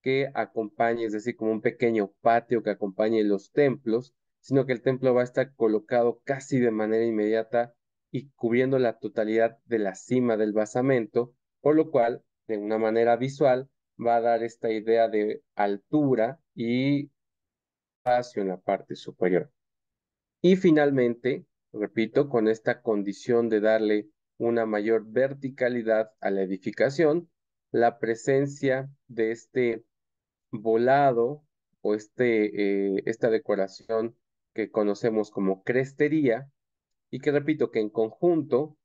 que acompañe, es decir, como un pequeño patio que acompañe los templos, sino que el templo va a estar colocado casi de manera inmediata y cubriendo la totalidad de la cima del basamento, por lo cual, de una manera visual, va a dar esta idea de altura y espacio en la parte superior. Y finalmente, repito, con esta condición de darle una mayor verticalidad a la edificación, la presencia de este volado o este, eh, esta decoración que conocemos como crestería y que repito que en conjunto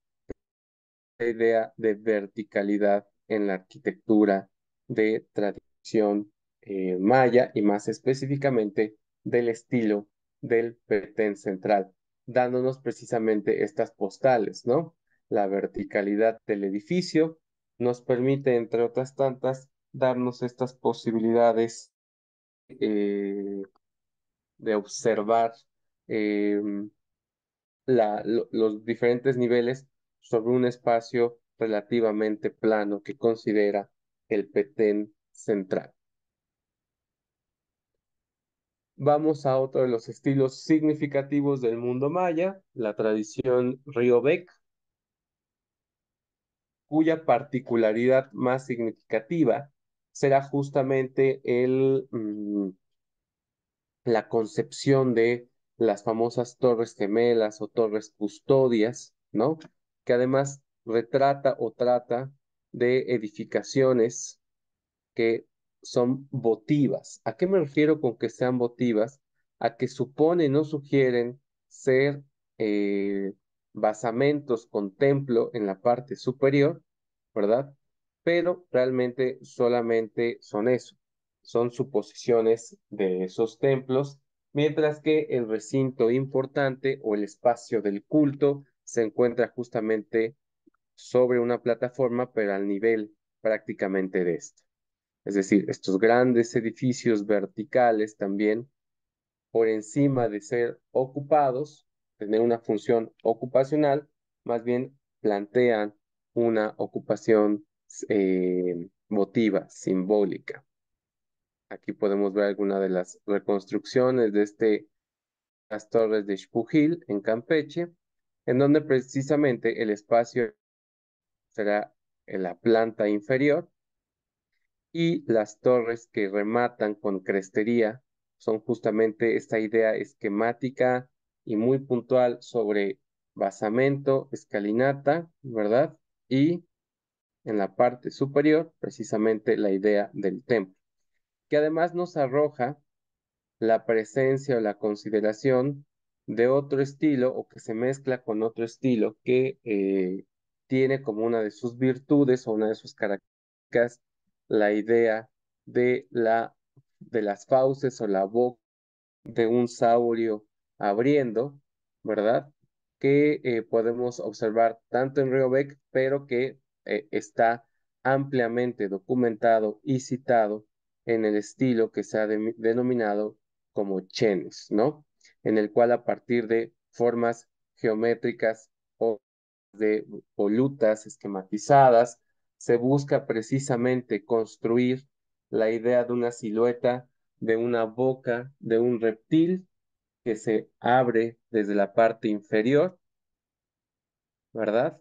la idea de verticalidad en la arquitectura de tradición eh, maya y más específicamente del estilo del Petén central, dándonos precisamente estas postales, ¿no? La verticalidad del edificio nos permite, entre otras tantas, darnos estas posibilidades eh, de observar em, los diferentes niveles sobre un espacio relativamente plano que considera el petén central. Vamos a otro de los estilos significativos del mundo maya, la tradición Riobec, cuya particularidad más significativa será justamente el, mm, la concepción de las famosas torres gemelas o torres custodias, ¿no? Que además retrata o trata de edificaciones que son votivas. ¿A qué me refiero con que sean votivas? A que suponen o sugieren ser eh, basamentos con templo en la parte superior, ¿verdad? Pero realmente solamente son eso, son suposiciones de esos templos mientras que el recinto importante o el espacio del culto se encuentra justamente sobre una plataforma, pero al nivel prácticamente de esto Es decir, estos grandes edificios verticales también, por encima de ser ocupados, tener una función ocupacional, más bien plantean una ocupación motiva, eh, simbólica. Aquí podemos ver alguna de las reconstrucciones de este, las torres de Xpujil en Campeche, en donde precisamente el espacio será en la planta inferior y las torres que rematan con crestería son justamente esta idea esquemática y muy puntual sobre basamento, escalinata, ¿verdad? Y en la parte superior, precisamente la idea del templo que además nos arroja la presencia o la consideración de otro estilo o que se mezcla con otro estilo que eh, tiene como una de sus virtudes o una de sus características la idea de, la, de las fauces o la boca de un saurio abriendo, ¿verdad? Que eh, podemos observar tanto en Beck, pero que eh, está ampliamente documentado y citado en el estilo que se ha denominado como chenes, ¿no? En el cual a partir de formas geométricas o de volutas esquematizadas, se busca precisamente construir la idea de una silueta, de una boca, de un reptil que se abre desde la parte inferior, ¿verdad?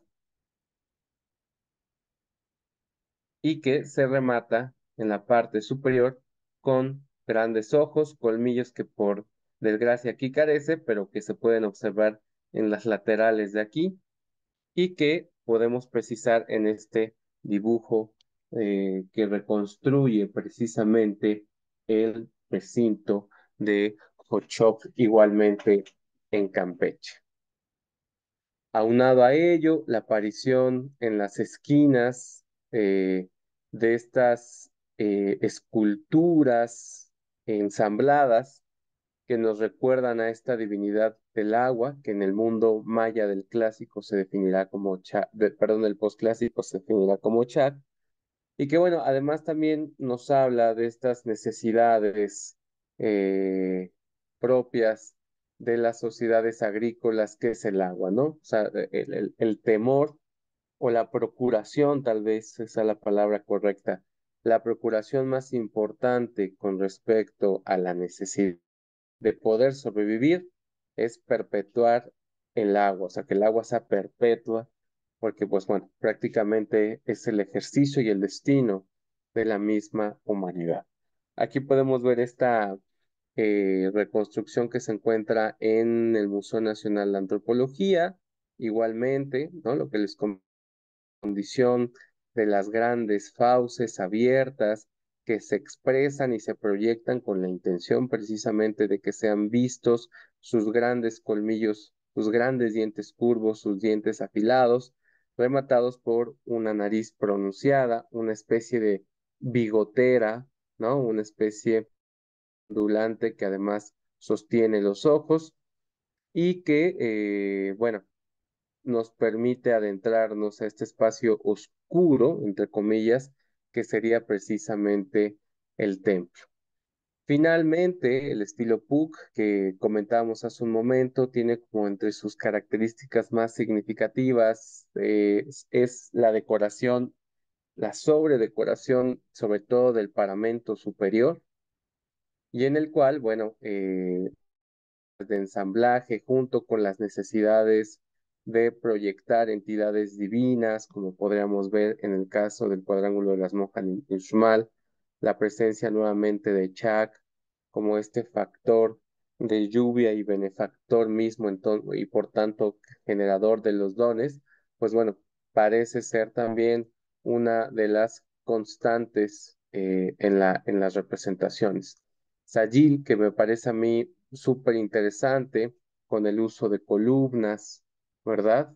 Y que se remata en la parte superior con grandes ojos, colmillos que por desgracia aquí carece, pero que se pueden observar en las laterales de aquí y que podemos precisar en este dibujo eh, que reconstruye precisamente el recinto de Khochok, igualmente en Campeche. Aunado a ello, la aparición en las esquinas eh, de estas eh, esculturas ensambladas que nos recuerdan a esta divinidad del agua, que en el mundo maya del clásico se definirá como perdón, del postclásico se definirá como Chat, y que bueno, además también nos habla de estas necesidades eh, propias de las sociedades agrícolas, que es el agua, ¿no? O sea, el, el temor o la procuración, tal vez esa es la palabra correcta, la procuración más importante con respecto a la necesidad de poder sobrevivir es perpetuar el agua, o sea, que el agua sea perpetua, porque pues bueno, prácticamente es el ejercicio y el destino de la misma humanidad. Aquí podemos ver esta eh, reconstrucción que se encuentra en el Museo Nacional de Antropología, igualmente, ¿no? Lo que les condición de las grandes fauces abiertas que se expresan y se proyectan con la intención precisamente de que sean vistos sus grandes colmillos, sus grandes dientes curvos, sus dientes afilados, rematados por una nariz pronunciada, una especie de bigotera, ¿no? Una especie ondulante que además sostiene los ojos y que, eh, bueno, nos permite adentrarnos a este espacio oscuro, entre comillas, que sería precisamente el templo. Finalmente, el estilo PUC que comentábamos hace un momento tiene como entre sus características más significativas eh, es la decoración, la sobredecoración, sobre todo del paramento superior, y en el cual, bueno, eh, de ensamblaje junto con las necesidades de proyectar entidades divinas, como podríamos ver en el caso del cuadrángulo de las monjas en Shumal, la presencia nuevamente de Chak como este factor de lluvia y benefactor mismo y por tanto generador de los dones, pues bueno, parece ser también una de las constantes eh, en, la, en las representaciones. Sayil, que me parece a mí súper interesante, con el uso de columnas, ¿verdad?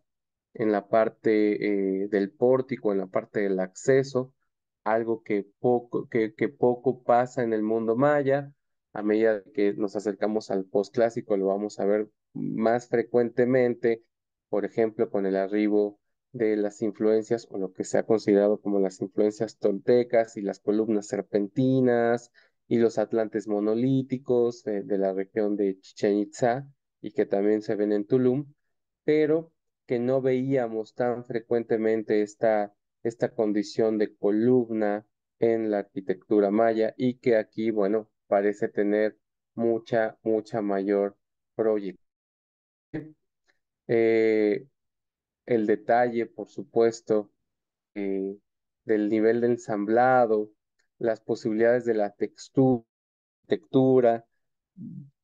En la parte eh, del pórtico, en la parte del acceso, algo que poco, que, poco pasa en el mundo maya. A medida que nos acercamos al postclásico, lo vamos a ver más frecuentemente, por ejemplo, con el arribo de las influencias o lo que se ha considerado como las influencias toltecas y las columnas serpentinas y los atlantes monolíticos eh, de la región de Chichen Itza y que también se ven en Tulum, pero que no veíamos tan frecuentemente esta, condición de columna en la arquitectura maya y que aquí, bueno, parece tener mucha, mucha mayor proyección. Eh, el detalle, por supuesto, eh, del nivel de ensamblado, las posibilidades de la textura,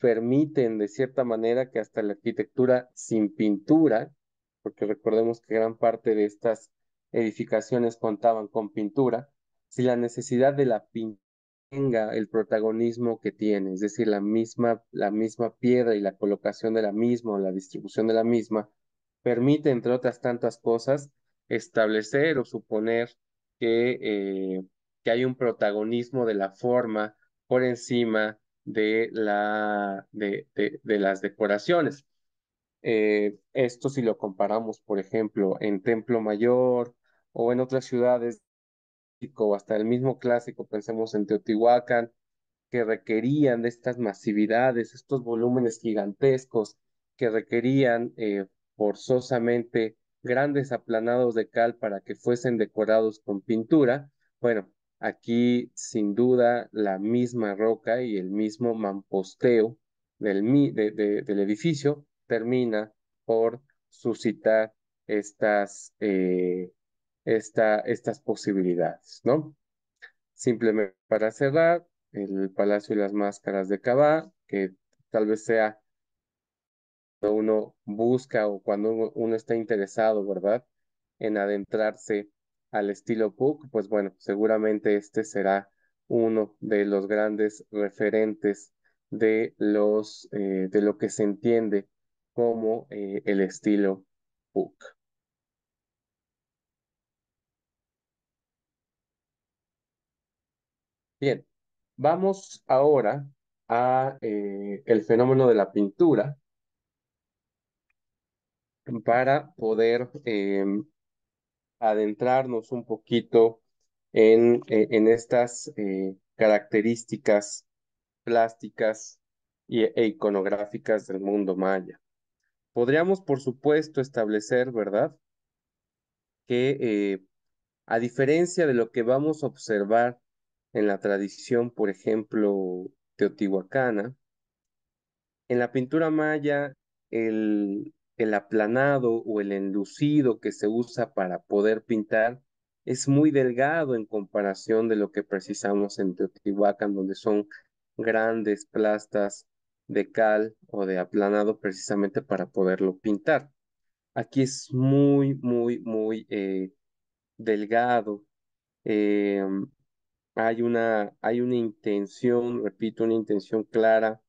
permiten de cierta manera que hasta la arquitectura sin pintura, porque recordemos que gran parte de estas edificaciones contaban con pintura, si la necesidad de la pintura tenga el protagonismo que tiene, es decir, la misma, la misma piedra y la colocación de la misma o la distribución de la misma, permite, entre otras tantas cosas, establecer o suponer que, eh, que hay un protagonismo de la forma por encima de, la, de, las decoraciones. Eh, esto si lo comparamos, por ejemplo, en Templo Mayor o en otras ciudades, o hasta el mismo clásico, pensemos en Teotihuacán, que requerían de estas masividades, estos volúmenes gigantescos, que requerían eh, forzosamente grandes aplanados de cal para que fuesen decorados con pintura. Bueno, Aquí, sin duda, la misma roca y el mismo mamposteo del, del edificio termina por suscitar estas, eh, esta, estas posibilidades, ¿no? Simplemente para cerrar, el Palacio y las Máscaras de Cabá, que tal vez sea cuando uno busca o cuando uno está interesado, ¿verdad? En adentrarse al estilo Puck, pues bueno, seguramente este será uno de los grandes referentes de, los, eh, de lo que se entiende como eh, el estilo Puck. Bien, vamos ahora a eh, el fenómeno de la pintura para poder em, adentrarnos un poquito en, eh, estas eh, características plásticas e iconográficas del mundo maya. Podríamos, por supuesto, establecer, ¿verdad?, que eh, a diferencia de lo que vamos a observar en la tradición, por ejemplo, teotihuacana, en la pintura maya el, el aplanado o el enlucido que se usa para poder pintar es muy delgado en comparación de lo que precisamos en Teotihuacán, donde son grandes plastas de cal o de aplanado precisamente para poderlo pintar. Aquí es muy, muy, muy eh, delgado. Em, hay, una, hay una intención, repito, una intención clara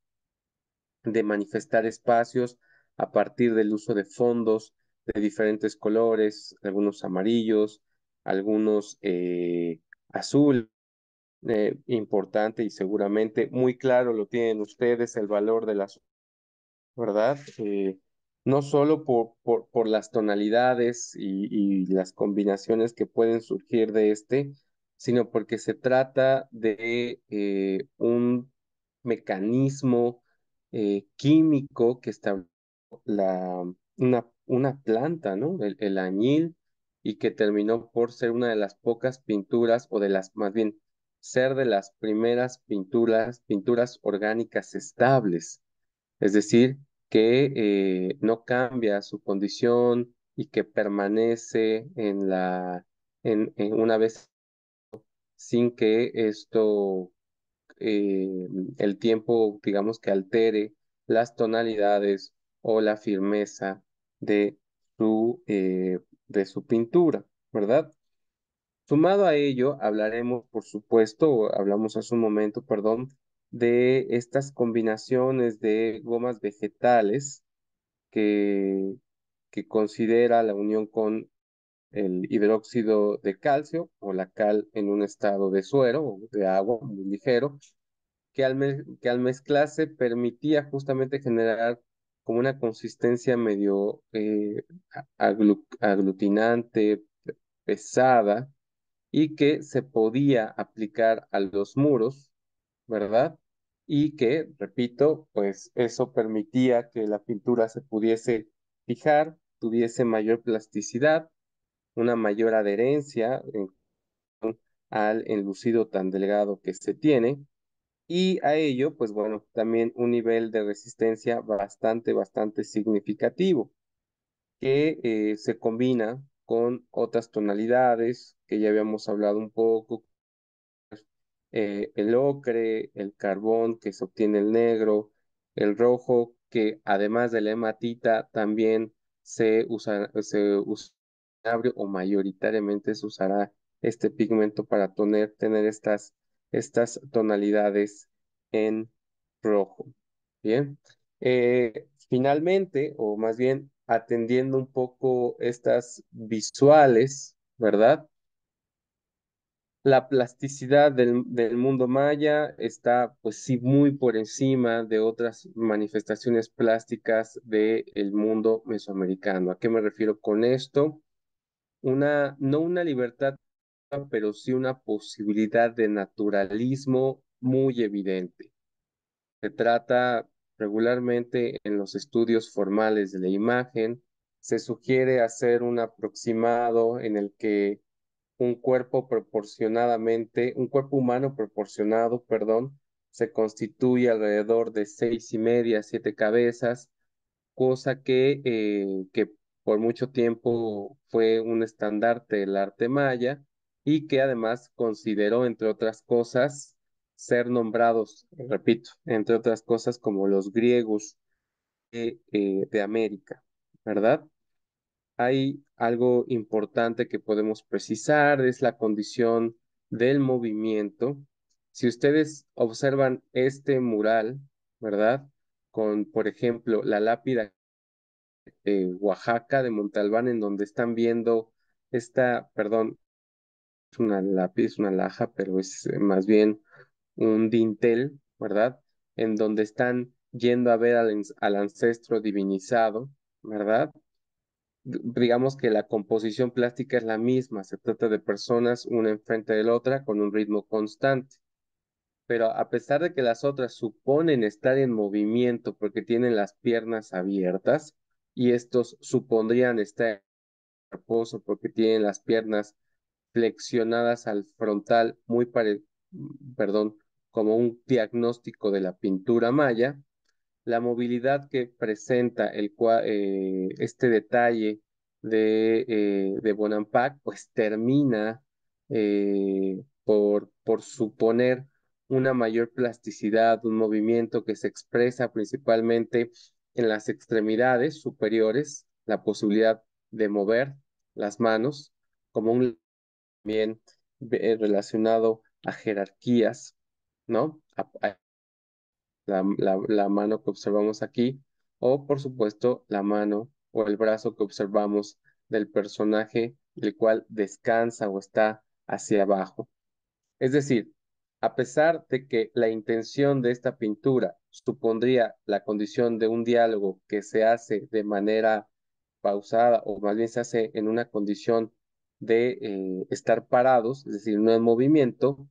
de manifestar espacios a partir del uso de fondos de diferentes colores, algunos amarillos, algunos eh, azul. Eh, importante y seguramente muy claro lo tienen ustedes el valor de azul, ¿verdad? Eh, no solo por, por, las tonalidades y, las combinaciones que pueden surgir de este, sino porque se trata de un mecanismo químico que está la, una, una planta, ¿no? El, añil y que terminó por ser una de las pocas pinturas o de las, más bien, ser de las primeras pinturas, pinturas orgánicas estables. Es decir, que eh, no cambia su condición y que permanece en la, en, una vez sin que esto, eh, el tiempo, digamos que altere las tonalidades o la firmeza de su, eh, de su pintura, ¿verdad? Sumado a ello, hablaremos, por supuesto, hablamos hace un momento, perdón, de estas combinaciones de gomas vegetales que, que considera la unión con el hidróxido de calcio o la cal en un estado de suero o de agua muy ligero, que al, que al mezclarse permitía justamente generar con una consistencia medio eh, aglutinante, pesada, y que se podía aplicar a los muros, ¿verdad? Y que, repito, pues eso permitía que la pintura se pudiese fijar, tuviese mayor plasticidad, una mayor adherencia al enlucido tan delgado que se tiene, y a ello, pues bueno, también un nivel de resistencia bastante, bastante significativo, que eh, se combina con otras tonalidades que ya habíamos hablado un poco, pues, eh, el ocre, el carbón que se obtiene el negro, el rojo, que además de la hematita también se usa, se o mayoritariamente se usará este pigmento para tener, tener estas estas tonalidades en rojo. Bien. Eh, finalmente, o más bien atendiendo un poco estas visuales, ¿verdad? La plasticidad del, mundo maya está, pues sí, muy por encima de otras manifestaciones plásticas del mundo mesoamericano. ¿A qué me refiero con esto? Una, no una libertad pero sí una posibilidad de naturalismo muy evidente. Se trata regularmente en los estudios formales de la imagen, se sugiere hacer un aproximado en el que un cuerpo proporcionadamente, un cuerpo humano proporcionado, perdón, se constituye alrededor de seis y media, siete cabezas, cosa que, eh, que por mucho tiempo fue un estandarte del arte maya y que además consideró, entre otras cosas, ser nombrados, repito, entre otras cosas como los griegos eh, de, América, ¿verdad? Hay algo importante que podemos precisar, es la condición del movimiento. Si ustedes observan este mural, ¿verdad? Con, por ejemplo, la lápida de Oaxaca de Montalbán, en donde están viendo esta, perdón, es una lápiz, una laja, pero es eh, más bien un dintel, ¿verdad? En donde están yendo a ver al, ancestro divinizado, ¿verdad? digamos que la composición plástica es la misma, se trata de personas una enfrente de la otra con un ritmo constante. Pero a pesar de que las otras suponen estar en movimiento porque tienen las piernas abiertas y estos supondrían estar en reposo porque tienen las piernas flexionadas al frontal, muy mm, perdón, como un diagnóstico de la pintura maya. La movilidad que presenta el, eh, este detalle de, eh, Bonampak, pues termina eh, por, por suponer una mayor plasticidad, un movimiento que se expresa principalmente en las extremidades superiores, la posibilidad de mover las manos como un también eh, relacionado a jerarquías, ¿no? la, la mano que observamos aquí, o por supuesto la mano o el brazo que observamos del personaje, el cual descansa o está hacia abajo. Es decir, a pesar de que la intención de esta pintura supondría la condición de un diálogo que se hace de manera pausada o más bien se hace en una condición de eh, estar parados, es decir, no en movimiento,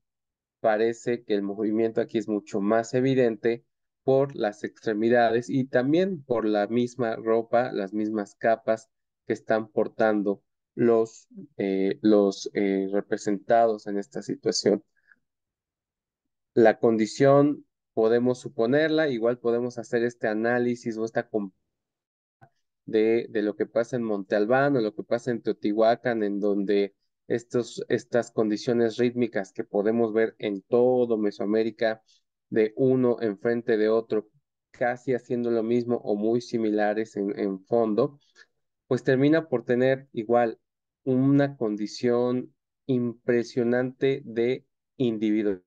parece que el movimiento aquí es mucho más evidente por las extremidades y también por la misma ropa, las mismas capas que están portando los, eh, los eh, representados en esta situación. La condición podemos suponerla, igual podemos hacer este análisis o esta comparación de, lo que pasa en Monte Albán o lo que pasa en Teotihuacán, en donde estos, estas condiciones rítmicas que podemos ver en todo Mesoamérica, de uno enfrente de otro, casi haciendo lo mismo o muy similares en, fondo, pues termina por tener igual una condición impresionante de individuo.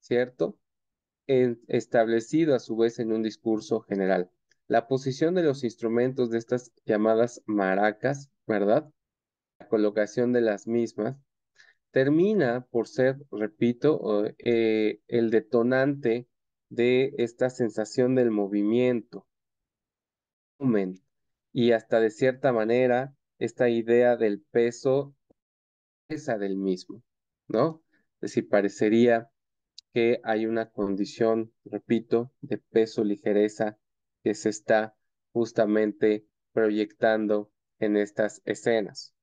¿Cierto? establecido a su vez en un discurso general. La posición de los instrumentos de estas llamadas maracas, ¿verdad? La colocación de las mismas termina por ser, repito, eh, eh, el detonante de esta sensación del movimiento. Y hasta de cierta manera, esta idea del peso, esa del mismo, ¿no? Es decir, parecería que hay una condición, repito, de peso, ligereza que se está justamente proyectando en estas escenas.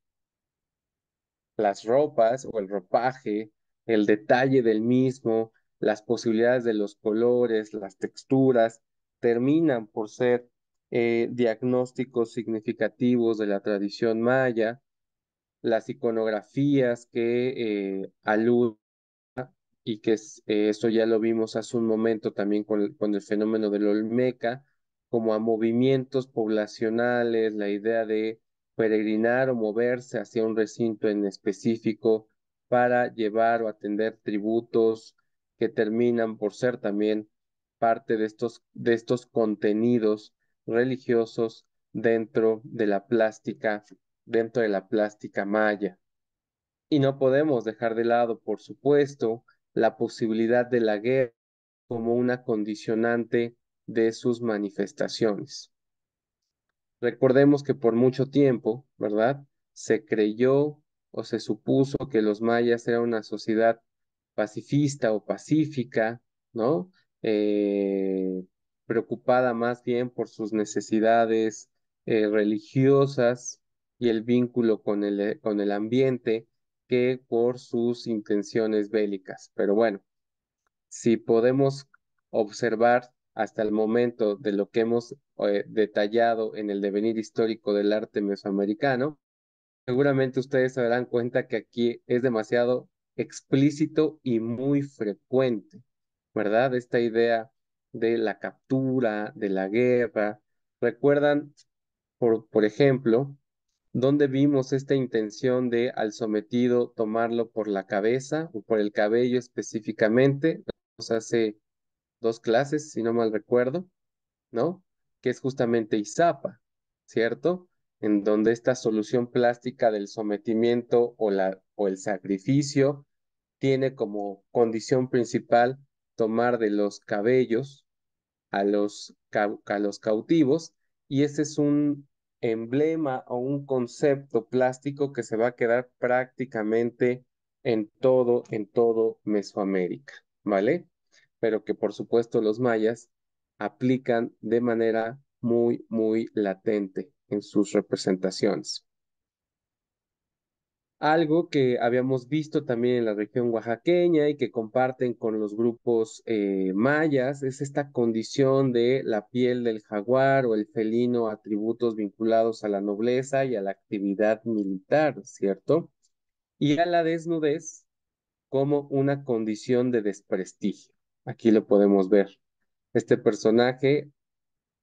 Las ropas o el ropaje, el detalle del mismo, las posibilidades de los colores, las texturas, terminan por ser eh, diagnósticos significativos de la tradición maya, las iconografías que eh, aluden y que eh, eso ya lo vimos hace un momento también con el fenómeno del Olmeca, como a movimientos poblacionales, la idea de peregrinar o moverse hacia un recinto en específico para llevar o atender tributos que terminan por ser también parte de estos, de estos contenidos religiosos dentro de la plástica, dentro de la plástica maya. Y no podemos dejar de lado, por supuesto, la posibilidad de la guerra como una condicionante de sus manifestaciones. Recordemos que por mucho tiempo, ¿verdad? Se creyó o se supuso que los mayas eran una sociedad pacifista o pacífica, ¿no? Eh, preocupada más bien por sus necesidades eh, religiosas y el vínculo con eh, con el ambiente que por sus intenciones bélicas. Pero bueno, si podemos observar hasta el momento de lo que hemos eh, detallado en el devenir histórico del arte mesoamericano, seguramente ustedes se darán cuenta que aquí es demasiado explícito y muy frecuente, ¿verdad? Esta idea de la captura, de la guerra. Recuerdan, por, por ejemplo, donde vimos esta intención de al sometido tomarlo por la cabeza o por el cabello específicamente. Nos hace dos clases, si no mal recuerdo, ¿no? Que es justamente Izapa, ¿cierto? En donde esta solución plástica del sometimiento o, la, o el sacrificio tiene como condición principal tomar de los cabellos a los, a los cautivos y ese es un emblema o un concepto plástico que se va a quedar prácticamente en todo, en todo Mesoamérica, ¿vale? pero que por supuesto los mayas aplican de manera muy, muy latente en sus representaciones. Algo que habíamos visto también en la región oaxaqueña y que comparten con los grupos eh, mayas es esta condición de la piel del jaguar o el felino, atributos vinculados a la nobleza y a la actividad militar, ¿cierto? Y a la desnudez como una condición de desprestigio. Aquí lo podemos ver. Este personaje,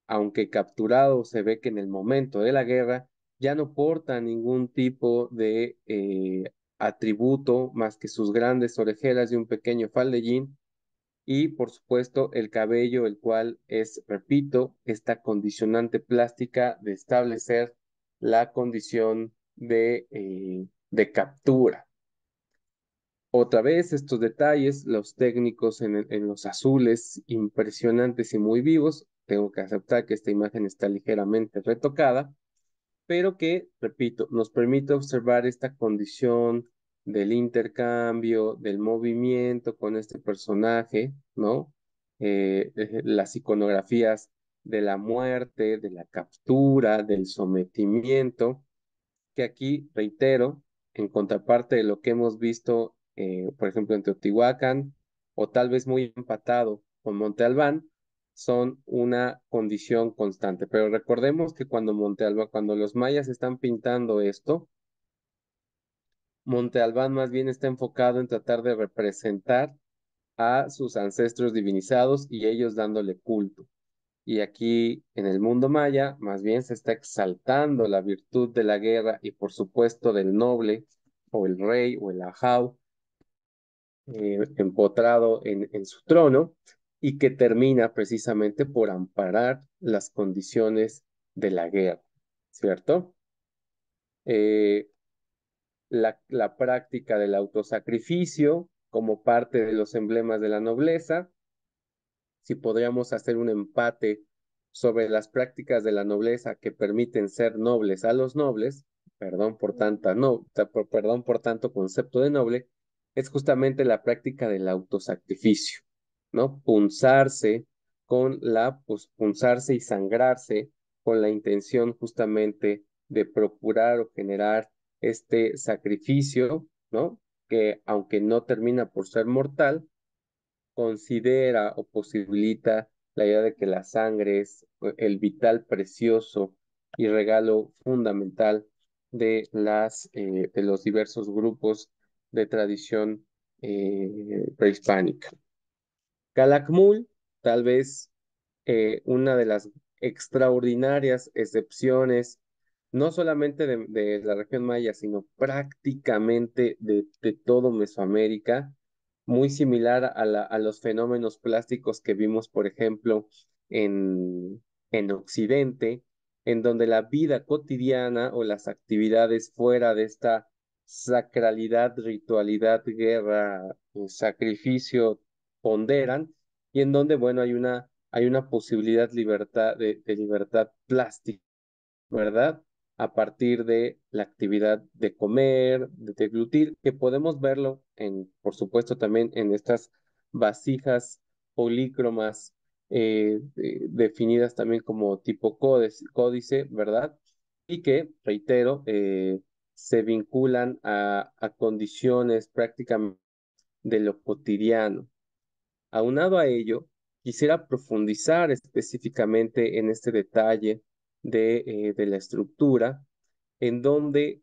aunque capturado, se ve que en el momento de la guerra ya no porta ningún tipo de eh, atributo más que sus grandes orejeras y un pequeño faldellín y por supuesto el cabello, el cual es, repito, esta condicionante plástica de establecer la condición de eh, captura. Otra vez estos detalles, los técnicos en, los azules impresionantes y muy vivos. Tengo que aceptar que esta imagen está ligeramente retocada, pero que, repito, nos permite observar esta condición del intercambio, del movimiento con este personaje, ¿no? Eh, eh, las iconografías de la muerte, de la captura, del sometimiento, que aquí, reitero, en contraparte de lo que hemos visto eh, por ejemplo, en Teotihuacán, o tal vez muy empatado con Monte Albán, son una condición constante. Pero recordemos que cuando Monte Albán, cuando los mayas están pintando esto, Monte Albán más bien está enfocado en tratar de representar a sus ancestros divinizados y ellos dándole culto. Y aquí en el mundo maya, más bien se está exaltando la virtud de la guerra y por supuesto del noble o el rey o el ajau empotrado en, su trono y que termina precisamente por amparar las condiciones de la guerra, ¿cierto? Eh, la, práctica del autosacrificio como parte de los emblemas de la nobleza, si podríamos hacer un empate sobre las prácticas de la nobleza que permiten ser nobles a los nobles, perdón por, tanta perdón por tanto concepto de noble, es justamente la práctica del autosacrificio, ¿no? Punzarse con la, pues, punzarse y sangrarse con la intención justamente de procurar o generar este sacrificio, ¿no? Que aunque no termina por ser mortal, considera o posibilita la idea de que la sangre es pues, el vital precioso y regalo fundamental de, las, eh, de los diversos grupos de tradición eh, prehispánica. Calakmul, tal vez eh, una de las extraordinarias excepciones, no solamente de, la región maya, sino prácticamente de, todo Mesoamérica, muy similar a, a, los fenómenos plásticos que vimos, por ejemplo, en, en Occidente, en donde la vida cotidiana o las actividades fuera de esta sacralidad, ritualidad, guerra, eh, sacrificio ponderan y en donde, bueno, hay una, hay una posibilidad libertad, de, libertad plástica, ¿verdad? A partir de la actividad de comer, de deglutir, que podemos verlo en, por supuesto, también en estas vasijas polícromas eh, definidas también como tipo códice, códice, ¿verdad? Y que, reitero, eh, se vinculan a, condiciones prácticamente de lo cotidiano. Aunado a ello, quisiera profundizar específicamente en este detalle de, eh, de, la estructura, en donde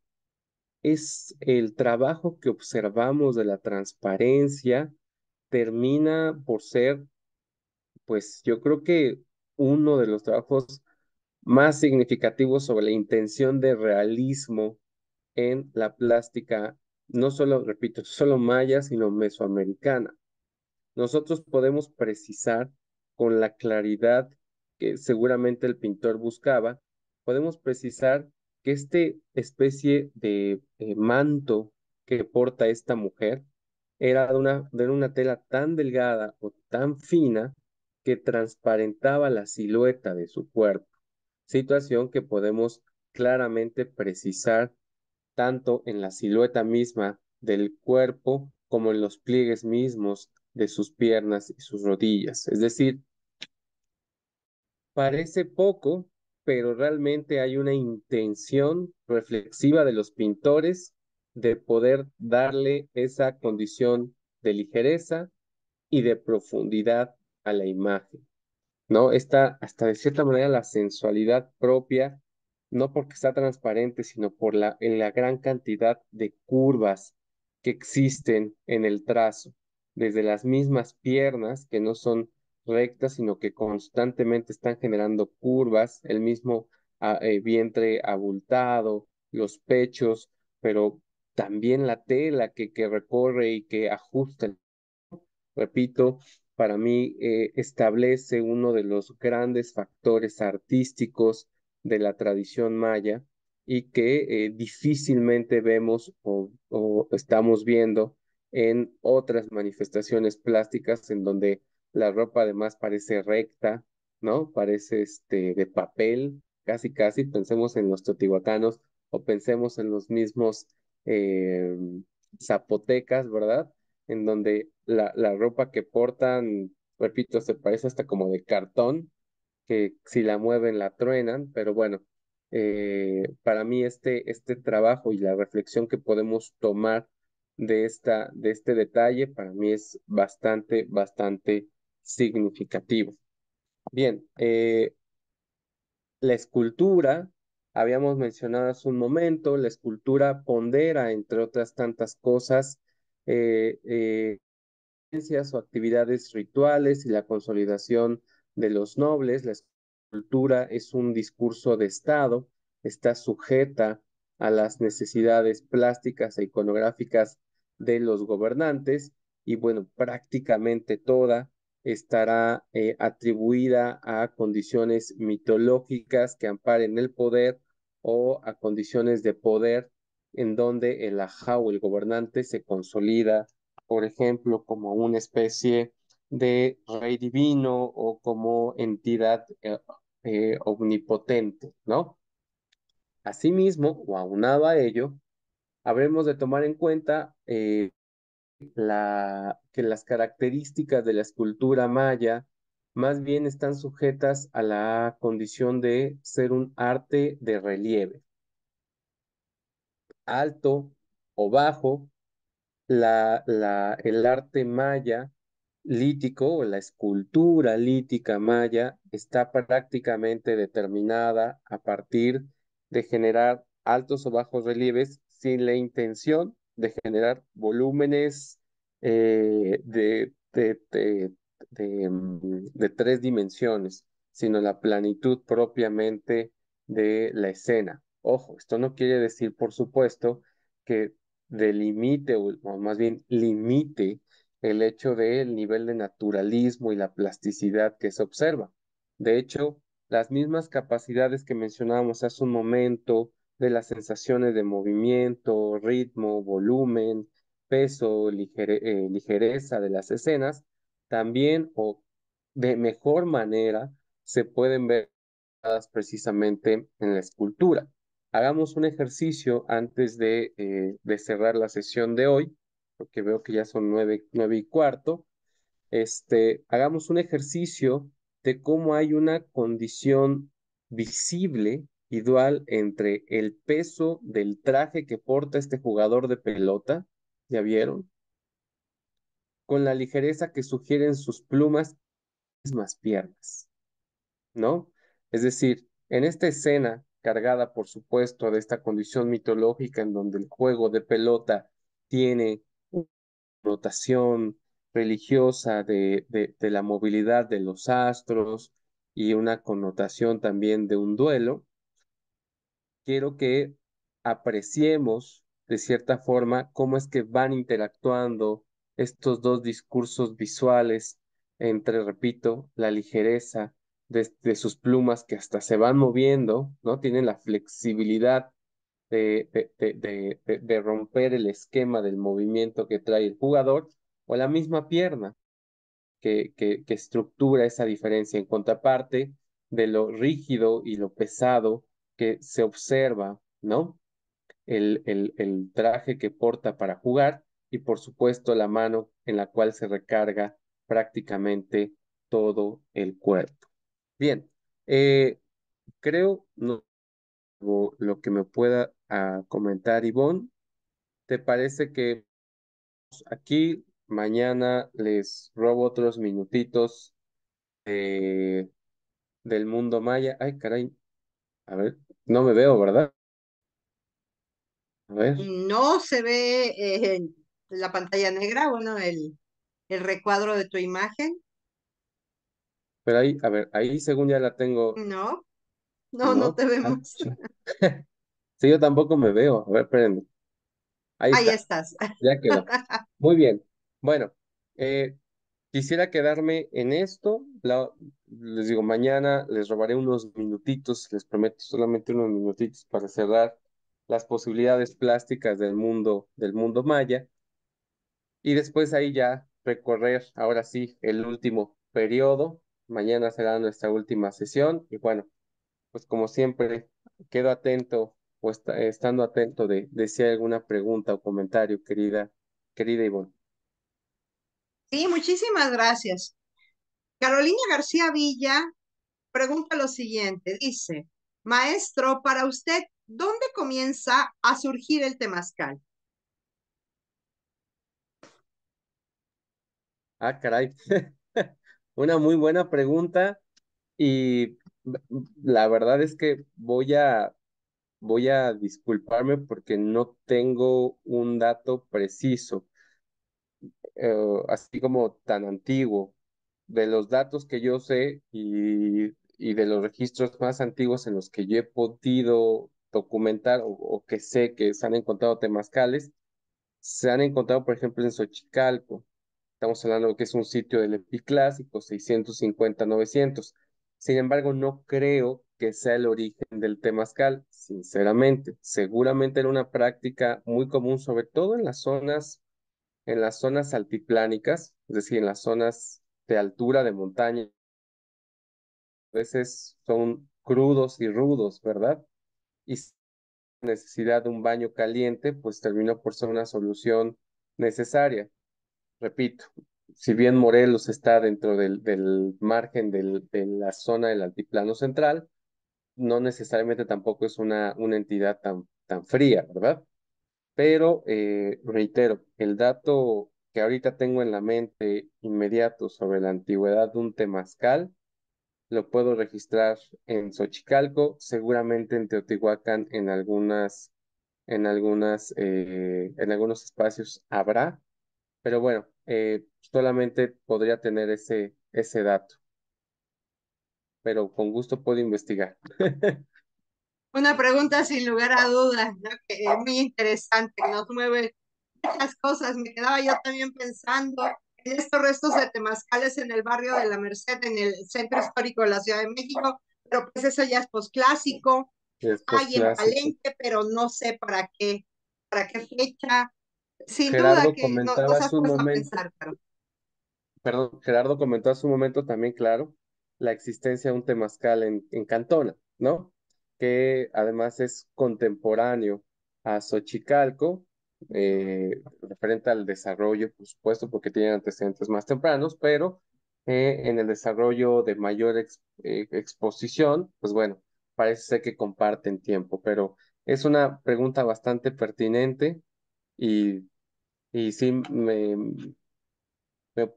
es el trabajo que observamos de la transparencia, termina por ser, pues yo creo que uno de los trabajos más significativos sobre la intención de realismo en la plástica, no solo, repito, solo maya, sino mesoamericana. Nosotros podemos precisar con la claridad que seguramente el pintor buscaba, podemos precisar que esta especie de eh, manto que porta esta mujer era una, de una tela tan delgada o tan fina que transparentaba la silueta de su cuerpo, situación que podemos claramente precisar tanto en la silueta misma del cuerpo como en los pliegues mismos de sus piernas y sus rodillas. Es decir, parece poco, pero realmente hay una intención reflexiva de los pintores de poder darle esa condición de ligereza y de profundidad a la imagen. ¿No? Esta, hasta de cierta manera, la sensualidad propia no porque está transparente, sino por la, en la gran cantidad de curvas que existen en el trazo, desde las mismas piernas que no son rectas, sino que constantemente están generando curvas, el mismo ah, eh, vientre abultado, los pechos, pero también la tela que, recorre y que ajusta. Repito, para mí eh, establece uno de los grandes factores artísticos de la tradición maya y que eh, difícilmente vemos o, estamos viendo en otras manifestaciones plásticas en donde la ropa además parece recta, ¿no? Parece este de papel, casi casi, pensemos en los teotihuacanos o pensemos en los mismos eh, zapotecas, ¿verdad? En donde la, la, ropa que portan, repito, se parece hasta como de cartón, que si la mueven la truenan, pero bueno, eh, para mí este, este trabajo y la reflexión que podemos tomar de, esta, de este detalle, para mí es bastante, bastante significativo. Bien, eh, la escultura, habíamos mencionado hace un momento, la escultura pondera, entre otras tantas cosas, eh, ciencias o actividades rituales y la consolidación de los nobles, la escultura es un discurso de Estado, está sujeta a las necesidades plásticas e iconográficas de los gobernantes y bueno, prácticamente toda estará eh, atribuida a condiciones mitológicas que amparen el poder o a condiciones de poder en donde el ajá el gobernante se consolida, por ejemplo, como una especie de rey divino o como entidad eh, eh, omnipotente, ¿no? Asimismo, o aunado a ello, habremos de tomar en cuenta eh, que las características de la escultura maya más bien están sujetas a la condición de ser un arte de relieve. Alto o bajo, el arte maya lítico o la escultura lítica maya está prácticamente determinada a partir de generar altos o bajos relieves sin la intención de generar volúmenes eh, de, mm, de, tres dimensiones, sino la planitud propiamente de la escena. Ojo, esto no quiere decir, por supuesto, que delimite o más bien limite el hecho del nivel de naturalismo y la plasticidad que se observa. De hecho, las mismas capacidades que mencionábamos hace un momento de las sensaciones de movimiento, ritmo, volumen, peso, eh, ligereza de las escenas, también o de mejor manera se pueden ver precisamente en la escultura. Hagamos un ejercicio antes de eh, cerrar la sesión de hoy porque veo que ya son nueve, y cuarto, este, hagamos un ejercicio de cómo hay una condición visible y dual entre el peso del traje que porta este jugador de pelota, ¿ya vieron? Con la ligereza que sugieren sus plumas y mismas piernas, ¿no? Es decir, en esta escena, cargada por supuesto de esta condición mitológica en donde el juego de pelota tiene rotación religiosa de, la movilidad de los astros y una connotación también de un duelo, quiero que apreciemos de cierta forma cómo es que van interactuando estos dos discursos visuales entre, repito, la ligereza de, de sus plumas que hasta se van moviendo, ¿no? Tienen la flexibilidad de, de, romper el esquema del movimiento que trae el jugador o la misma pierna que, que, estructura esa diferencia en contraparte de lo rígido y lo pesado que se observa, ¿no? El, traje que porta para jugar y por supuesto la mano en la cual se recarga prácticamente todo el cuerpo. Bien, eh, creo, no, lo que me pueda ah, comentar Ivonne, ¿te parece que aquí mañana les robo otros minutitos del mundo maya? Ay, caray. A ver, no me veo, ¿verdad? A ver. No se ve la pantalla negra, bueno, el, el recuadro de tu imagen. Pero ahí, a ver, ahí según ya la tengo. No. No, no, te vemos. sí, yo tampoco me veo. A ver, espérenme. Ahí, estás. Ya quedó. Muy bien. Bueno, eh, quisiera quedarme en esto. les digo, mañana les robaré unos minutitos, les prometo solamente unos minutitos para cerrar las posibilidades plásticas del mundo, del mundo maya. Y después ahí ya recorrer, ahora sí, el último periodo. Mañana será nuestra última sesión. Y bueno, pues como siempre, quedo atento o estando atento de, si hay alguna pregunta o comentario, querida, querida Ivonne. Sí, muchísimas gracias. Carolina García Villa pregunta lo siguiente, dice, maestro, para usted, ¿dónde comienza a surgir el temazcal? Ah, caray. Una muy buena pregunta y la verdad es que voy a, voy a disculparme porque no tengo un dato preciso, eh, así como tan antiguo. De los datos que yo sé y, y, de los registros más antiguos en los que yo he podido documentar o, que sé que se han encontrado temazcales, se han encontrado, por ejemplo, en Xochicalco. Estamos hablando que es un sitio del epiclásico, 650-900. Sin embargo, no creo que sea el origen del mascal, sinceramente. Seguramente era una práctica muy común, sobre todo en las zonas, en las zonas altiplánicas, es decir, en las zonas de altura de montaña. A veces son crudos y rudos, ¿verdad? Y la necesidad de un baño caliente, pues terminó por ser una solución necesaria. Repito, si bien Morelos está dentro del, margen de la zona del altiplano central, no necesariamente tampoco es una, una entidad tan, tan fría, ¿verdad? Pero, eh, reitero, el dato que ahorita tengo en la mente inmediato sobre la antigüedad de un temazcal, lo puedo registrar en Xochicalco, seguramente en Teotihuacán, en algunas, en algunas, eh, en algunos espacios habrá, pero bueno, eh, solamente podría tener ese, ese dato. Pero con gusto puedo investigar. Una pregunta sin lugar a dudas, ¿no? que es muy interesante, nos mueve muchas cosas. Me quedaba yo también pensando en estos restos de temazcales en el barrio de la Merced, en el centro histórico de la Ciudad de México, pero pues eso ya es posclásico. Hay en Palenque, pero no sé para qué, para qué fecha. Sin duda que comentaba no, momento, pensar, pero perdón, Gerardo comentó hace un momento también, claro, la existencia de un temazcal en, Cantona, ¿no? Que además es contemporáneo a Xochicalco, eh, referente al desarrollo, por supuesto, porque tiene antecedentes más tempranos, pero eh, en el desarrollo de mayor eh, exposición, pues bueno, parece ser que comparten tiempo, pero es una pregunta bastante pertinente y, y sí me,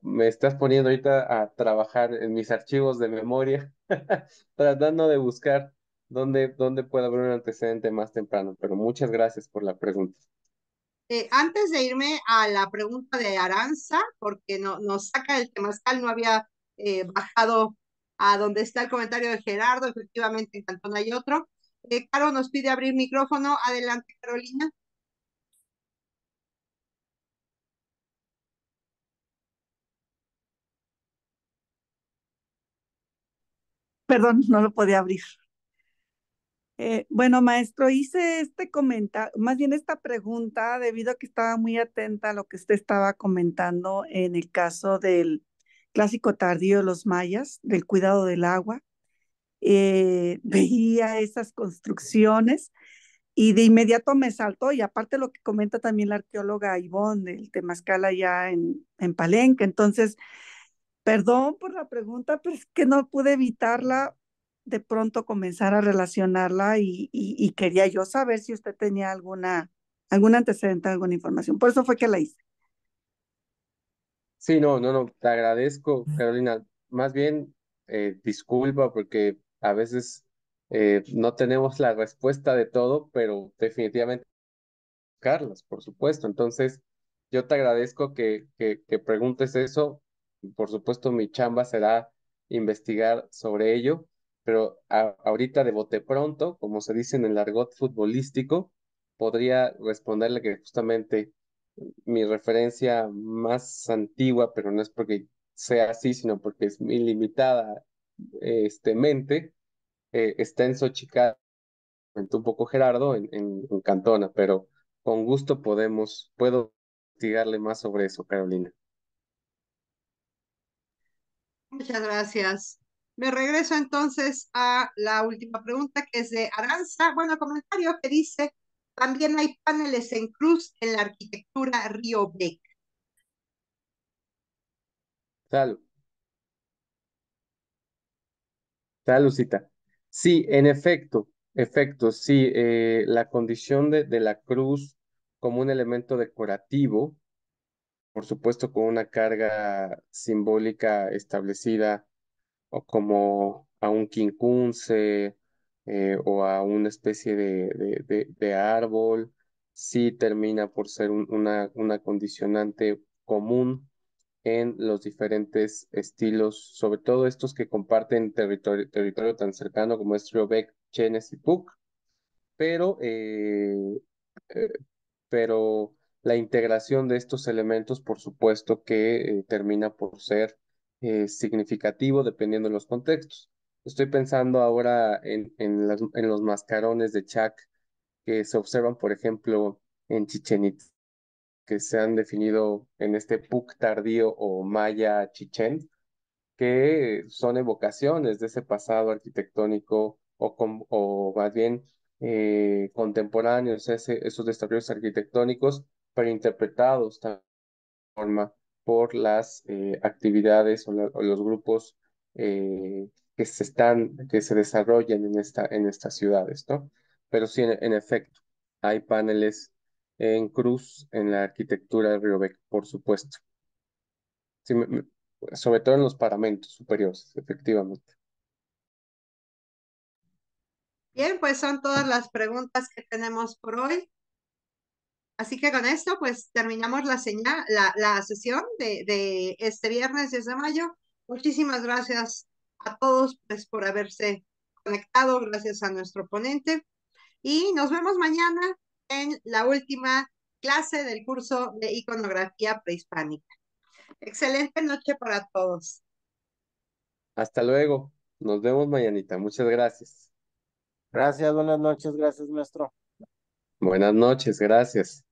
me, estás poniendo ahorita a trabajar en mis archivos de memoria, tratando de buscar dónde, dónde puedo haber un antecedente más temprano, pero muchas gracias por la pregunta. Eh, antes de irme a la pregunta de Aranza, porque no, nos saca el temazcal, no había eh, bajado a donde está el comentario de Gerardo, efectivamente en Cantón hay otro. Eh, Caro nos pide abrir micrófono. Adelante, Carolina. Perdón, no lo podía abrir. Eh, bueno, maestro, hice este comentario, más bien esta pregunta, debido a que estaba muy atenta a lo que usted estaba comentando en el caso del clásico tardío de los mayas, del cuidado del agua. Eh, veía esas construcciones y de inmediato me saltó, y aparte lo que comenta también la arqueóloga Ivonne del Temazcala ya en, en Palenque. Entonces, Perdón por la pregunta, pero es que no pude evitarla de pronto comenzar a relacionarla y, quería yo saber si usted tenía alguna, algún antecedente, alguna información. Por eso fue que la hice. Sí, no, no, no, te agradezco, Carolina. Más bien, eh, disculpa porque a veces eh, no tenemos la respuesta de todo, pero definitivamente, Carlos, por supuesto. Entonces, yo te agradezco que, que, que preguntes eso por supuesto mi chamba será investigar sobre ello, pero ahorita de bote pronto, como se dice en el argot futbolístico, podría responderle que justamente mi referencia más antigua, pero no es porque sea así, sino porque es mi limitada este, mente, eh, está en un poco Gerardo, en Cantona, pero con gusto podemos, puedo investigarle más sobre eso, Carolina. Muchas gracias. Me regreso entonces a la última pregunta que es de Aranza. Bueno, comentario que dice, también hay paneles en cruz en la arquitectura Río Beck. Salud. Salud, Lucita. Sí, en efecto, efecto, sí, eh, la condición de, de la cruz como un elemento decorativo por supuesto con una carga simbólica establecida o como a un quincunce eh, o a una especie de, árbol, si termina por ser una, una condicionante común en los diferentes estilos, sobre todo estos que comparten territorio, tan cercano como es Riobec, Chenes y Puc pero, eh, eh, pero la integración de estos elementos, por supuesto, que eh, termina por ser eh, significativo dependiendo de los contextos. Estoy pensando ahora en, los mascarones de Chac que se observan, por ejemplo, en Chichen Itza, que se han definido en este Puc tardío o maya chichen, que son evocaciones de ese pasado arquitectónico o, o más bien eh, contemporáneos, esos desarrollos arquitectónicos interpretados también forma por las eh, actividades o, los grupos eh, que se están, que se desarrollan en, esta, en estas ciudades, Pero sí, en, efecto, hay paneles en cruz en la arquitectura de Riobec, por supuesto. sobre todo en los paramentos superiores, efectivamente. Bien, pues son todas las preguntas que tenemos por hoy. Así que con esto, pues terminamos la, señal, la, sesión de, este viernes 10 de mayo. Muchísimas gracias a todos pues, por haberse conectado, gracias a nuestro ponente. Y nos vemos mañana en la última clase del curso de iconografía prehispánica. Excelente noche para todos. Hasta luego. Nos vemos mañanita. Muchas gracias. Gracias, buenas noches. Gracias, maestro. Buenas noches, gracias.